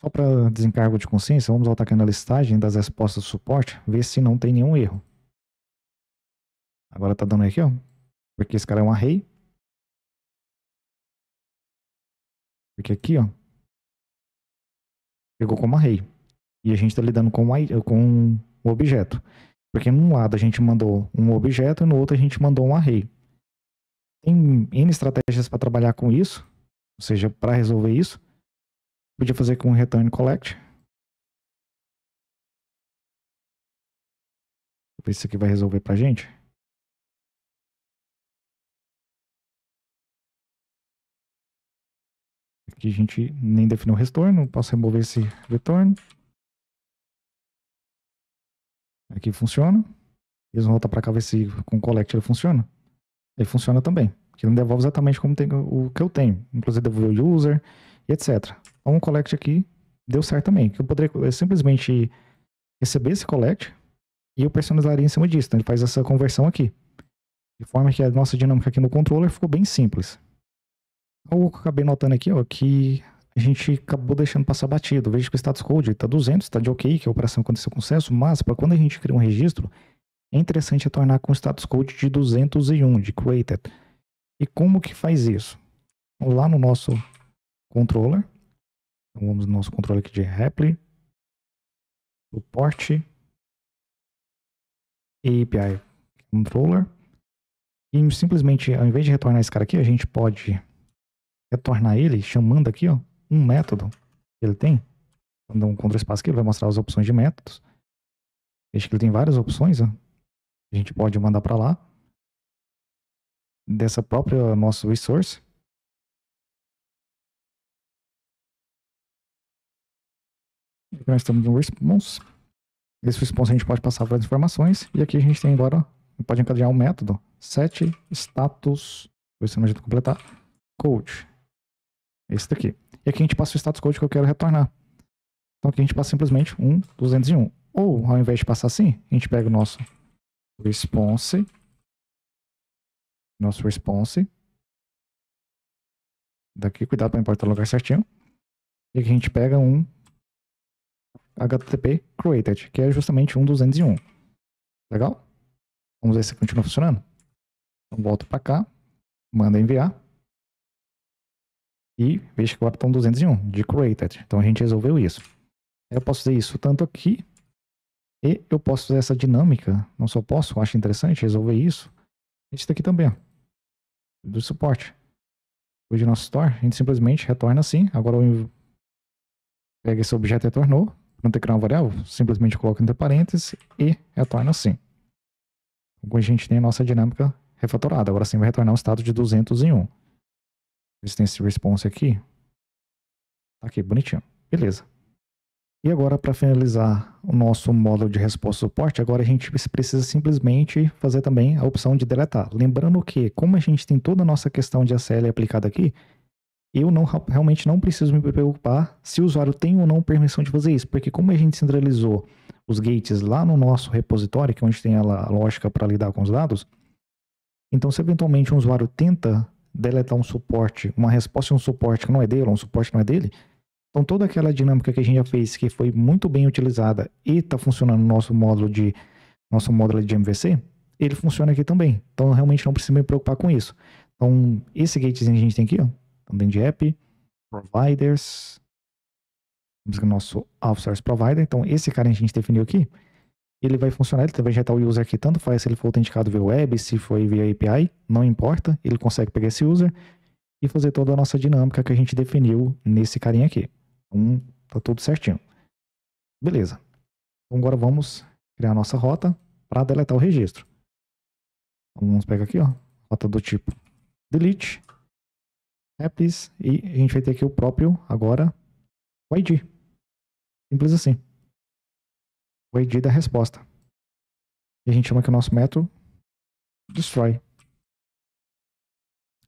Só para desencargo de consciência, vamos voltar aqui na listagem das respostas do suporte, ver se não tem nenhum erro. Agora tá dando aqui, ó. Porque esse cara é um array. Porque aqui, ó, pegou como array. E a gente está lidando com, com um objeto. Porque num lado a gente mandou um objeto e no outro a gente mandou um array. Tem N estratégias para trabalhar com isso, ou seja, para resolver isso. Podia fazer com return collect. Deixa eu ver se isso aqui vai resolver para a gente. Aqui a gente nem definiu o retorno, posso remover esse retorno. Aqui funciona. Eles vão voltar para cá ver se com o collect ele funciona. Ele funciona também. Que não devolve exatamente como tem, o que eu tenho. Inclusive devolveu o user e etc. Então o collect aqui deu certo também. Que eu poderia simplesmente receber esse collect e eu personalizaria em cima disso. Então ele faz essa conversão aqui. De forma que a nossa dinâmica aqui no controller ficou bem simples. Algo que eu acabei notando aqui, ó, que a gente acabou deixando passar batido. Veja que o status code está 200, está de ok, que a operação aconteceu com sucesso, mas para quando a gente cria um registro, é interessante retornar com o status code de 201, de created. E como que faz isso? Vamos lá no nosso controller. Então vamos no nosso controller aqui de Reply, port, API controller. E simplesmente, ao invés de retornar esse cara aqui, a gente pode retornar ele chamando aqui, ó, um método que ele tem. quando dá um contra espaço aqui, ele vai mostrar as opções de métodos. Veja que ele tem várias opções, ó. A gente pode mandar para lá. Dessa própria nossa resource. Aqui nós temos um response. Esse response a gente pode passar para as informações. E aqui a gente tem agora, pode encadear um método. Set status, depois você não completar, code. Esse daqui. E aqui a gente passa o status code que eu quero retornar. Então aqui a gente passa simplesmente um 201. Ou, ao invés de passar assim, a gente pega o nosso response, nosso response, daqui, cuidado para importar o lugar certinho, e aqui a gente pega um HTTP created, que é justamente um 201. Legal? Vamos ver se continua funcionando. Então, volto para cá, manda enviar e veja que o Apton 201 de created. Então a gente resolveu isso. Eu posso fazer isso tanto aqui e eu posso fazer essa dinâmica. Não só posso, acho interessante resolver isso. Isso daqui tá também, ó, do suporte. Hoje nosso store, a gente simplesmente retorna assim. Agora eu pega esse objeto e retornou. Não tem que criar uma variável, simplesmente coloca entre parênteses e retorna assim. Então, a gente tem a nossa dinâmica refatorada. Agora sim vai retornar um estado de 201. Eles têm esse response aqui. tá Aqui, bonitinho. Beleza. E agora, para finalizar o nosso módulo de resposta suporte, agora a gente precisa simplesmente fazer também a opção de deletar. Lembrando que, como a gente tem toda a nossa questão de ACL aplicada aqui, eu não, realmente não preciso me preocupar se o usuário tem ou não permissão de fazer isso, porque como a gente centralizou os gates lá no nosso repositório, que é onde tem a lógica para lidar com os dados, então se eventualmente um usuário tenta deletar um suporte, uma resposta a um suporte que não é dele, ou um suporte que não é dele, então toda aquela dinâmica que a gente já fez, que foi muito bem utilizada e está funcionando no nosso módulo de nosso módulo de MVC, ele funciona aqui também. Então realmente não precisa me preocupar com isso. Então esse gatezinho que a gente tem aqui, ó, então de app, providers, nosso outsource provider. Então esse cara a gente definiu aqui, ele vai funcionar, ele vai injetar o user aqui, tanto faz se ele for autenticado via web, se foi via API, não importa, ele consegue pegar esse user e fazer toda a nossa dinâmica que a gente definiu nesse carinha aqui. Então, tá tudo certinho. Beleza. Então, agora vamos criar a nossa rota para deletar o registro. Então, vamos pegar aqui, ó, rota do tipo delete, apps, e a gente vai ter aqui o próprio, agora, o ID. Simples assim o ID da resposta. E a gente chama que o nosso método destroy.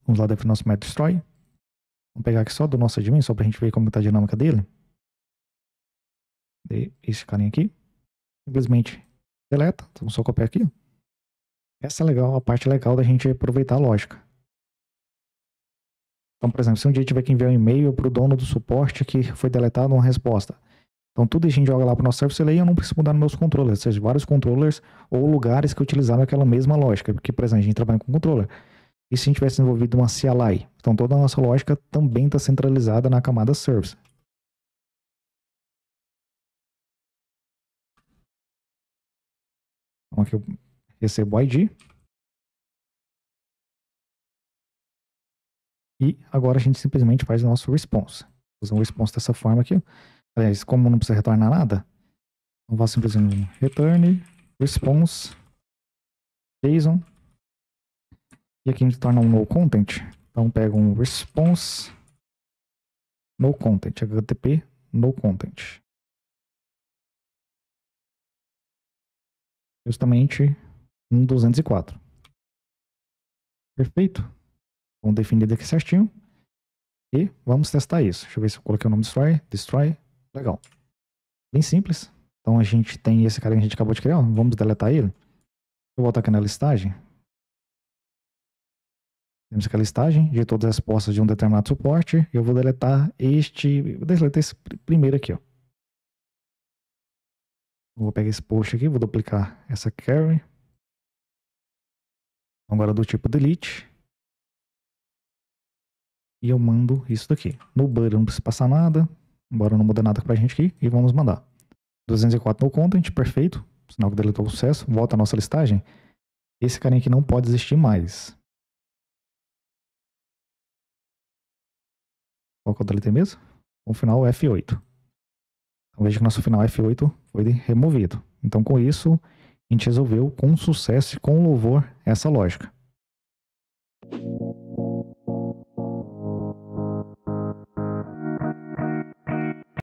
Vamos lá definir o nosso método destroy. Vamos pegar aqui só do nosso admin, só para a gente ver como está a dinâmica dele. De esse carinha aqui. Simplesmente deleta. Vamos só copiar aqui. Essa é legal, a parte legal da gente aproveitar a lógica. Então, por exemplo, se um dia tiver que enviar um e-mail para o dono do suporte que foi deletada uma resposta, então tudo a gente joga lá para o nosso service layer e eu não preciso mudar nos meus controllers, ou seja, vários controllers ou lugares que utilizaram aquela mesma lógica, porque, por exemplo, a gente trabalha com controller. E se a gente tivesse desenvolvido uma CLI? Então toda a nossa lógica também está centralizada na camada service. Então aqui eu recebo o ID. E agora a gente simplesmente faz o nosso response. Usamos o response dessa forma aqui. Aliás, como não precisa retornar nada, eu vou simplesmente return, response, JSON. E aqui a gente torna um no content. Então pega um response, no content, HTTP, no content. Justamente 1204. Perfeito. Vamos definir daqui certinho. E vamos testar isso. Deixa eu ver se eu coloquei o nome destroy. Destroy. Legal. Bem simples. Então a gente tem esse cara que a gente acabou de criar. Vamos deletar ele. Eu volto aqui na listagem. Temos aqui a listagem de todas as respostas de um determinado suporte. Eu vou deletar este. Vou deletar esse primeiro aqui, ó. Vou pegar esse post aqui, vou duplicar essa carry. Agora do tipo delete. E eu mando isso daqui. No banner não precisa passar nada. Embora não muda nada pra gente aqui. E vamos mandar. 204 no content, perfeito. Sinal que deletou o sucesso. Volta a nossa listagem. Esse carinha aqui não pode existir mais. Qual que eu deletei mesmo? o final F8. Então veja que nosso final F8 foi removido. Então com isso, a gente resolveu com sucesso e com louvor essa lógica.